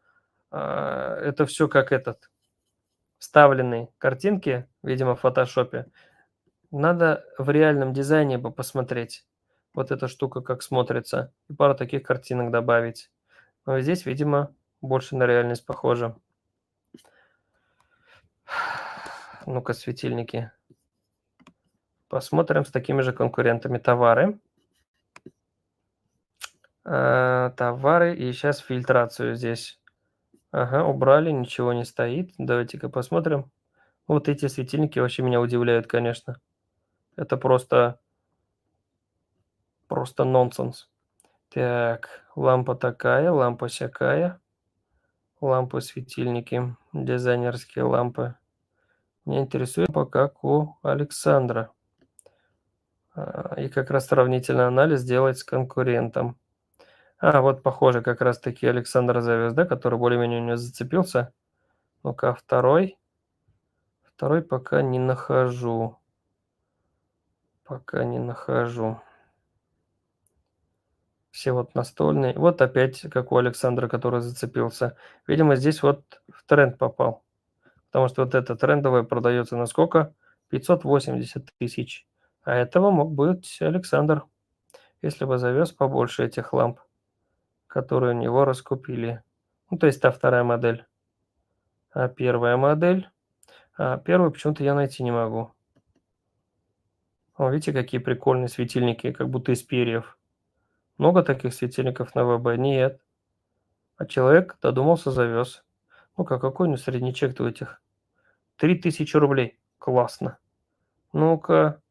э, это все как этот вставленные картинки, видимо, в фотошопе. Надо в реальном дизайне бы посмотреть, вот эта штука как смотрится, и пару таких картинок добавить. Но здесь, видимо, больше на реальность похоже. ну-ка, светильники. Посмотрим с такими же конкурентами товары. А, товары и сейчас фильтрацию здесь. Ага, убрали, ничего не стоит. Давайте-ка посмотрим. Вот эти светильники вообще меня удивляют, конечно. Это просто... Просто нонсенс. Так, лампа такая, лампа всякая. Лампы, светильники, дизайнерские лампы. Меня интересует, как у Александра. А, и как раз сравнительный анализ делать с конкурентом. А, вот похоже, как раз-таки Александр завез, да, который более-менее у него зацепился. Ну-ка, второй. Второй пока не нахожу. Пока не нахожу. Все вот настольные. Вот опять, как у Александра, который зацепился. Видимо, здесь вот в тренд попал. Потому что вот эта трендовая продается на сколько? 580 тысяч. А этого мог быть Александр, если бы завез побольше этих ламп, которые у него раскупили. Ну, то есть та вторая модель. А первая модель... А первую почему-то я найти не могу. О, видите, какие прикольные светильники, как будто из перьев. Много таких светильников на ВБ? Нет. А человек додумался, завез ну как какой у него средний чек-то у этих? 3000 рублей. Классно. Ну-ка,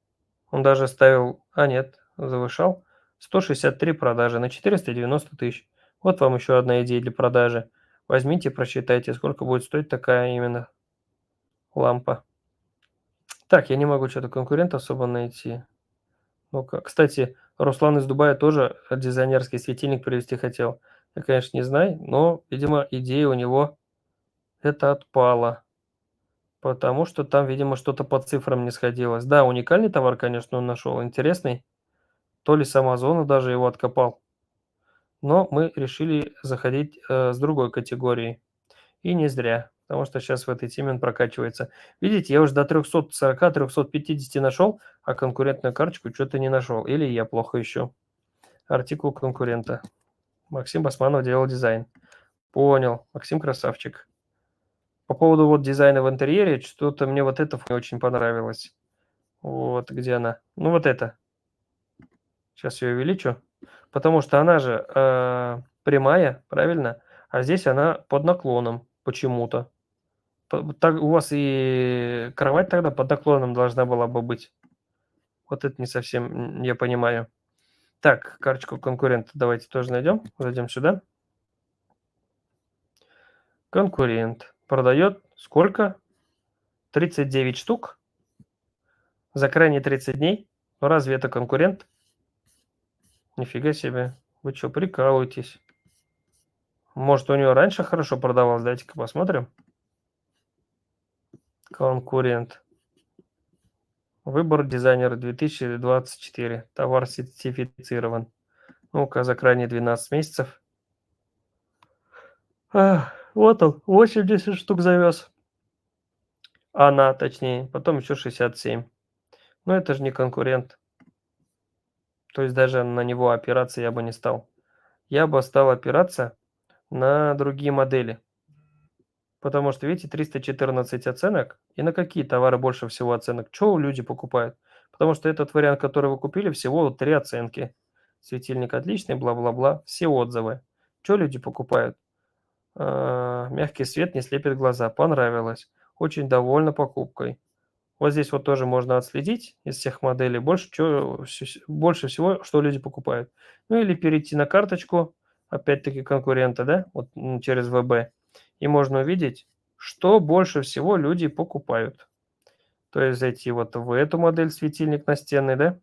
он даже ставил, а нет, завышал. 163 продажи на 490 тысяч. Вот вам еще одна идея для продажи. Возьмите, прочитайте сколько будет стоить такая именно лампа. Так, я не могу что-то конкурента особо найти. Ну-ка, кстати, Руслан из Дубая тоже дизайнерский светильник привезти хотел. Я, конечно, не знаю, но, видимо, идея у него это отпало. Потому что там, видимо, что-то по цифрам не сходилось. Да, уникальный товар, конечно, он нашел, интересный. То ли с Амазона даже его откопал. Но мы решили заходить э, с другой категории. И не зря, потому что сейчас в этой теме он прокачивается. Видите, я уже до 340-350 нашел, а конкурентную карточку что-то не нашел. Или я плохо ищу. Артикул конкурента. Максим Басманов делал дизайн. Понял. Максим красавчик. По поводу вот дизайна в интерьере, что-то мне вот это не очень понравилось. Вот где она. Ну вот это. Сейчас ее увеличу. Потому что она же э, прямая, правильно? А здесь она под наклоном почему-то. Так, у вас и кровать тогда под наклоном должна была бы быть. Вот это не совсем я понимаю. Так, карточку конкурента давайте тоже найдем. Зайдем сюда. Конкурент продает сколько? 39 штук за крайние 30 дней. Ну разве это конкурент? Нифига себе. Вы что, прикалываетесь? Может, у него раньше хорошо продавалось? давайте ка посмотрим. Конкурент. Выбор дизайнера 2024. Товар сертифицирован. Ну-ка, за крайние 12 месяцев. Ах. Вот он, 80 штук завез. Она, точнее, потом еще 67. Но это же не конкурент. То есть даже на него опираться я бы не стал. Я бы стал опираться на другие модели. Потому что, видите, 314 оценок. И на какие товары больше всего оценок? Чего люди покупают? Потому что этот вариант, который вы купили, всего три оценки. Светильник отличный, бла-бла-бла. Все отзывы. Что люди покупают? Э, мягкий свет не слепит глаза. Понравилось. Очень довольна покупкой. Вот здесь вот тоже можно отследить из всех моделей больше, что больше всего, что люди покупают. Ну или перейти на карточку, опять-таки конкурента, да, вот через ВБ. И можно увидеть, что больше всего люди покупают. То есть зайти вот в эту модель светильник настенный, да,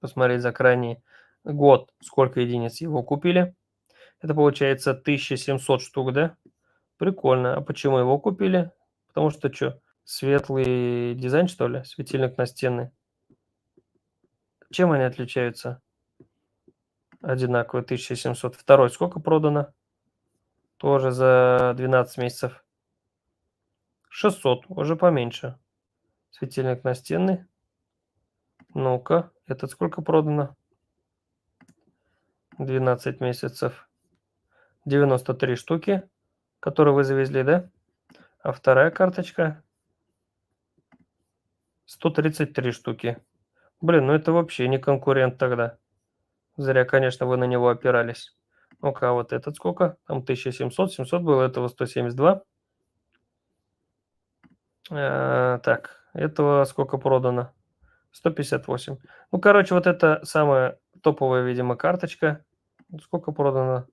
посмотреть за крайний год, сколько единиц его купили – это получается 1700 штук, да? Прикольно. А почему его купили? Потому что что, светлый дизайн, что ли? Светильник настенный. Чем они отличаются? Одинаковые 1700. Второй сколько продано? Тоже за 12 месяцев. 600, уже поменьше. Светильник настенный. Ну-ка, этот сколько продано? 12 месяцев. 93 штуки, которые вы завезли, да? А вторая карточка 133 штуки. Блин, ну это вообще не конкурент тогда. Зря, конечно, вы на него опирались. Ну-ка, а вот этот сколько? Там 1700, 700 было, этого 172. А, э, так, этого сколько продано? 158. Ну, короче, вот это самая топовая, видимо, карточка. Сколько продано?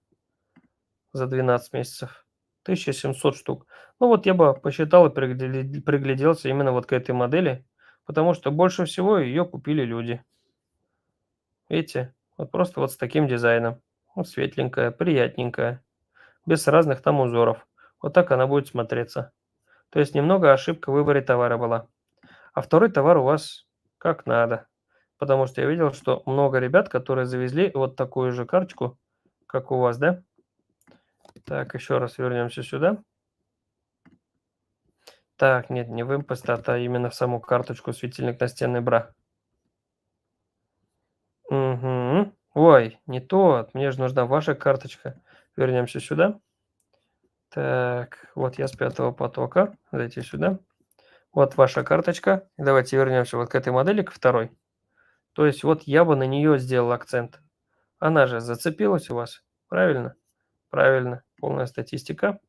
за 12 месяцев. 1700 штук. Ну вот я бы посчитал и пригляделся именно вот к этой модели, потому что больше всего ее купили люди. Видите, вот просто вот с таким дизайном. Вот светленькая, приятненькая, без разных там узоров. Вот так она будет смотреться. То есть немного ошибка в выборе товара была. А второй товар у вас как надо. Потому что я видел, что много ребят, которые завезли вот такую же карточку, как у вас, да? Так, еще раз вернемся сюда. Так, нет, не в импостат, а именно в саму карточку светильник настенный бра. Угу. Ой, не тот. Мне же нужна ваша карточка. Вернемся сюда. Так, вот я с пятого потока. Зайти сюда. Вот ваша карточка. Давайте вернемся вот к этой модели, к второй. То есть вот я бы на нее сделал акцент. Она же зацепилась у вас, правильно? Правильно, полная статистика.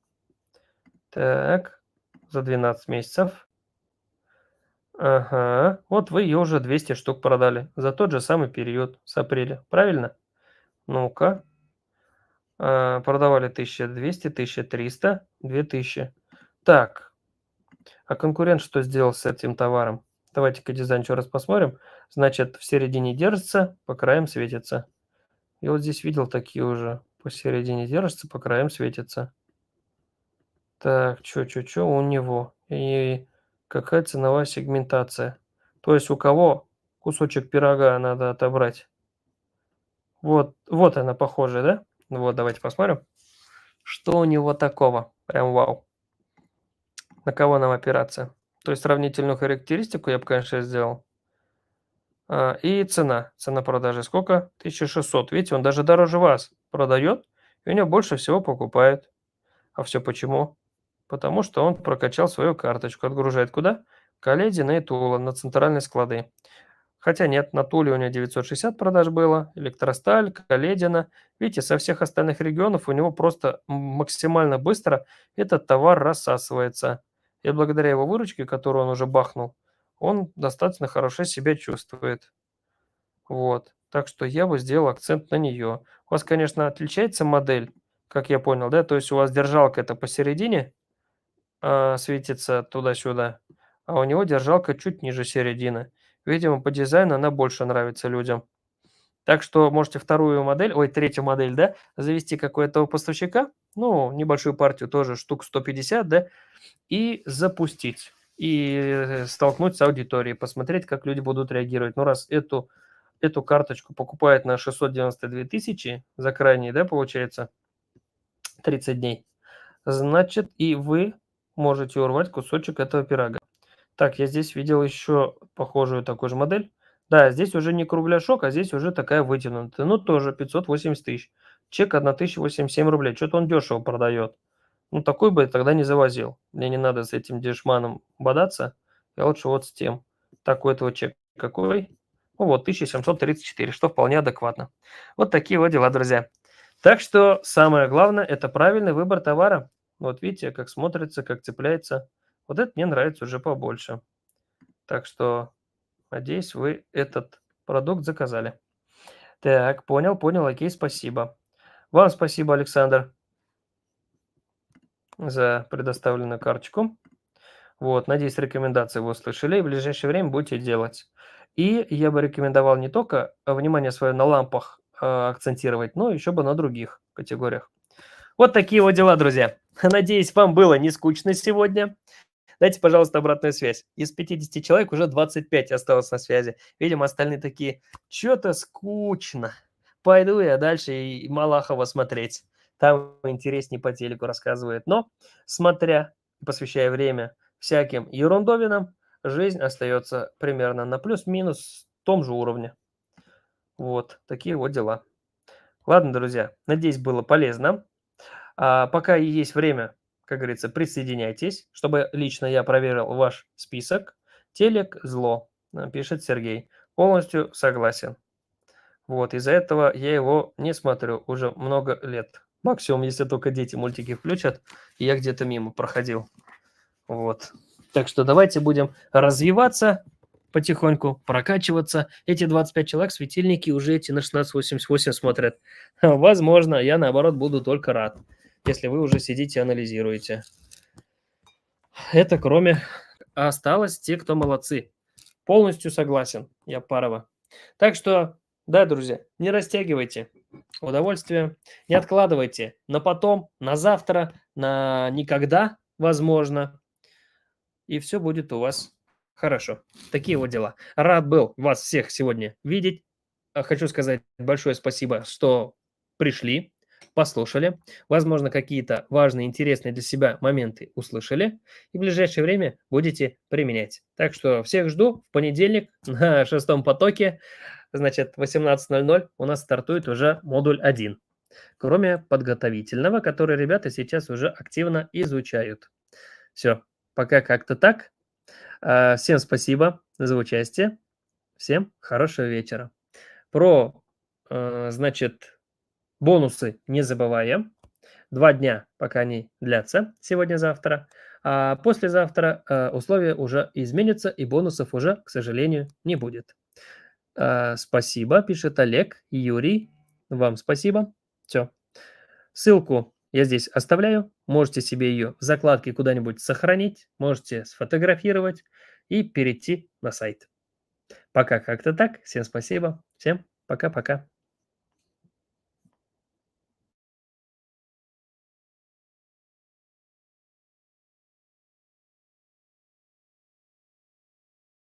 Так, за 12 месяцев. Ага, вот вы ее уже 200 штук продали за тот же самый период с апреля, правильно? Ну-ка, а, продавали 1200, 1300, 2000. Так, а конкурент что сделал с этим товаром? Давайте-ка дизайн еще раз посмотрим. Значит, в середине держится, по краям светится. Я вот здесь видел такие уже посередине держится, по краям светится. Так, что, что, что у него? И какая ценовая сегментация? То есть у кого кусочек пирога надо отобрать? Вот, вот она похожая, да? Ну вот, давайте посмотрим. Что у него такого? Прям вау. На кого нам операция? То есть сравнительную характеристику я бы, конечно, сделал. А, и цена. Цена продажи сколько? 1600. Видите, он даже дороже вас продает, и у него больше всего покупает. А все почему? Потому что он прокачал свою карточку, отгружает куда? Каледина и Тула на центральные склады. Хотя нет, на Туле у него 960 продаж было, Электросталь, Каледина. Видите, со всех остальных регионов у него просто максимально быстро этот товар рассасывается. И благодаря его выручке, которую он уже бахнул, он достаточно хорошо себя чувствует. Вот. Так что я бы сделал акцент на нее. У вас, конечно, отличается модель, как я понял, да? То есть у вас держалка это посередине э, светится туда-сюда, а у него держалка чуть ниже середины. Видимо, по дизайну она больше нравится людям. Так что можете вторую модель, ой, третью модель, да, завести какого-то у поставщика, ну, небольшую партию тоже, штук 150, да, и запустить, и э, столкнуть с аудиторией, посмотреть, как люди будут реагировать. Ну, раз эту эту карточку покупает на 692 тысячи за крайние, да, получается, 30 дней, значит и вы можете урвать кусочек этого пирога. Так, я здесь видел еще похожую такую же модель. Да, здесь уже не кругляшок, а здесь уже такая вытянутая. Ну, тоже 580 тысяч. Чек 1087 рублей. Что-то он дешево продает. Ну, такой бы я тогда не завозил. Мне не надо с этим дешманом бодаться. Я лучше вот с тем. Так, у этого чек какой? Ну вот, 1734, что вполне адекватно. Вот такие вот дела, друзья. Так что самое главное – это правильный выбор товара. Вот видите, как смотрится, как цепляется. Вот это мне нравится уже побольше. Так что, надеюсь, вы этот продукт заказали. Так, понял, понял, окей, спасибо. Вам спасибо, Александр, за предоставленную карточку. Вот, надеюсь, рекомендации вы услышали и в ближайшее время будете делать. И я бы рекомендовал не только э, внимание свое на лампах э, акцентировать, но еще бы на других категориях. Вот такие вот дела, друзья. Надеюсь, вам было не скучно сегодня. Дайте, пожалуйста, обратную связь. Из 50 человек уже 25 осталось на связи. Видимо, остальные такие, что-то скучно. Пойду я дальше и Малахова смотреть. Там интереснее по телеку рассказывает. Но, смотря посвящая время всяким ерундовинам, жизнь остается примерно на плюс-минус том же уровне. Вот, такие вот дела. Ладно, друзья, надеюсь, было полезно. А пока есть время, как говорится, присоединяйтесь, чтобы лично я проверил ваш список. Телек – зло, э, пишет Сергей. Полностью согласен. Вот, из-за этого я его не смотрю уже много лет. Максимум, если только дети мультики включат, и я где-то мимо проходил. Вот. Так что давайте будем развиваться потихоньку, прокачиваться. Эти 25 человек, светильники уже эти на 1688 смотрят. Возможно, я наоборот буду только рад, если вы уже сидите и анализируете. Это кроме осталось те, кто молодцы. Полностью согласен, я парова. Так что, да, друзья, не растягивайте удовольствие, не откладывайте на потом, на завтра, на никогда, возможно и все будет у вас хорошо. Такие вот дела. Рад был вас всех сегодня видеть. А, хочу сказать большое спасибо, что пришли, послушали. Возможно, какие-то важные, интересные для себя моменты услышали. И в ближайшее время будете применять. Так что всех жду в понедельник на шестом потоке. Значит, 18.00 у нас стартует уже модуль 1. Кроме подготовительного, который ребята сейчас уже активно изучают. Все, Пока как-то так. А, всем спасибо за участие. Всем хорошего вечера. Про, а, значит, бонусы не забываем. Два дня, пока они длятся, сегодня-завтра. А послезавтра а, условия уже изменятся, и бонусов уже, к сожалению, не будет. Спасибо, пишет Олег, Юрий. Вам спасибо. Все. Ссылку я здесь оставляю. Можете себе ее в закладке куда-нибудь сохранить, можете сфотографировать и перейти на сайт. Пока как-то так. Всем спасибо. Всем пока-пока.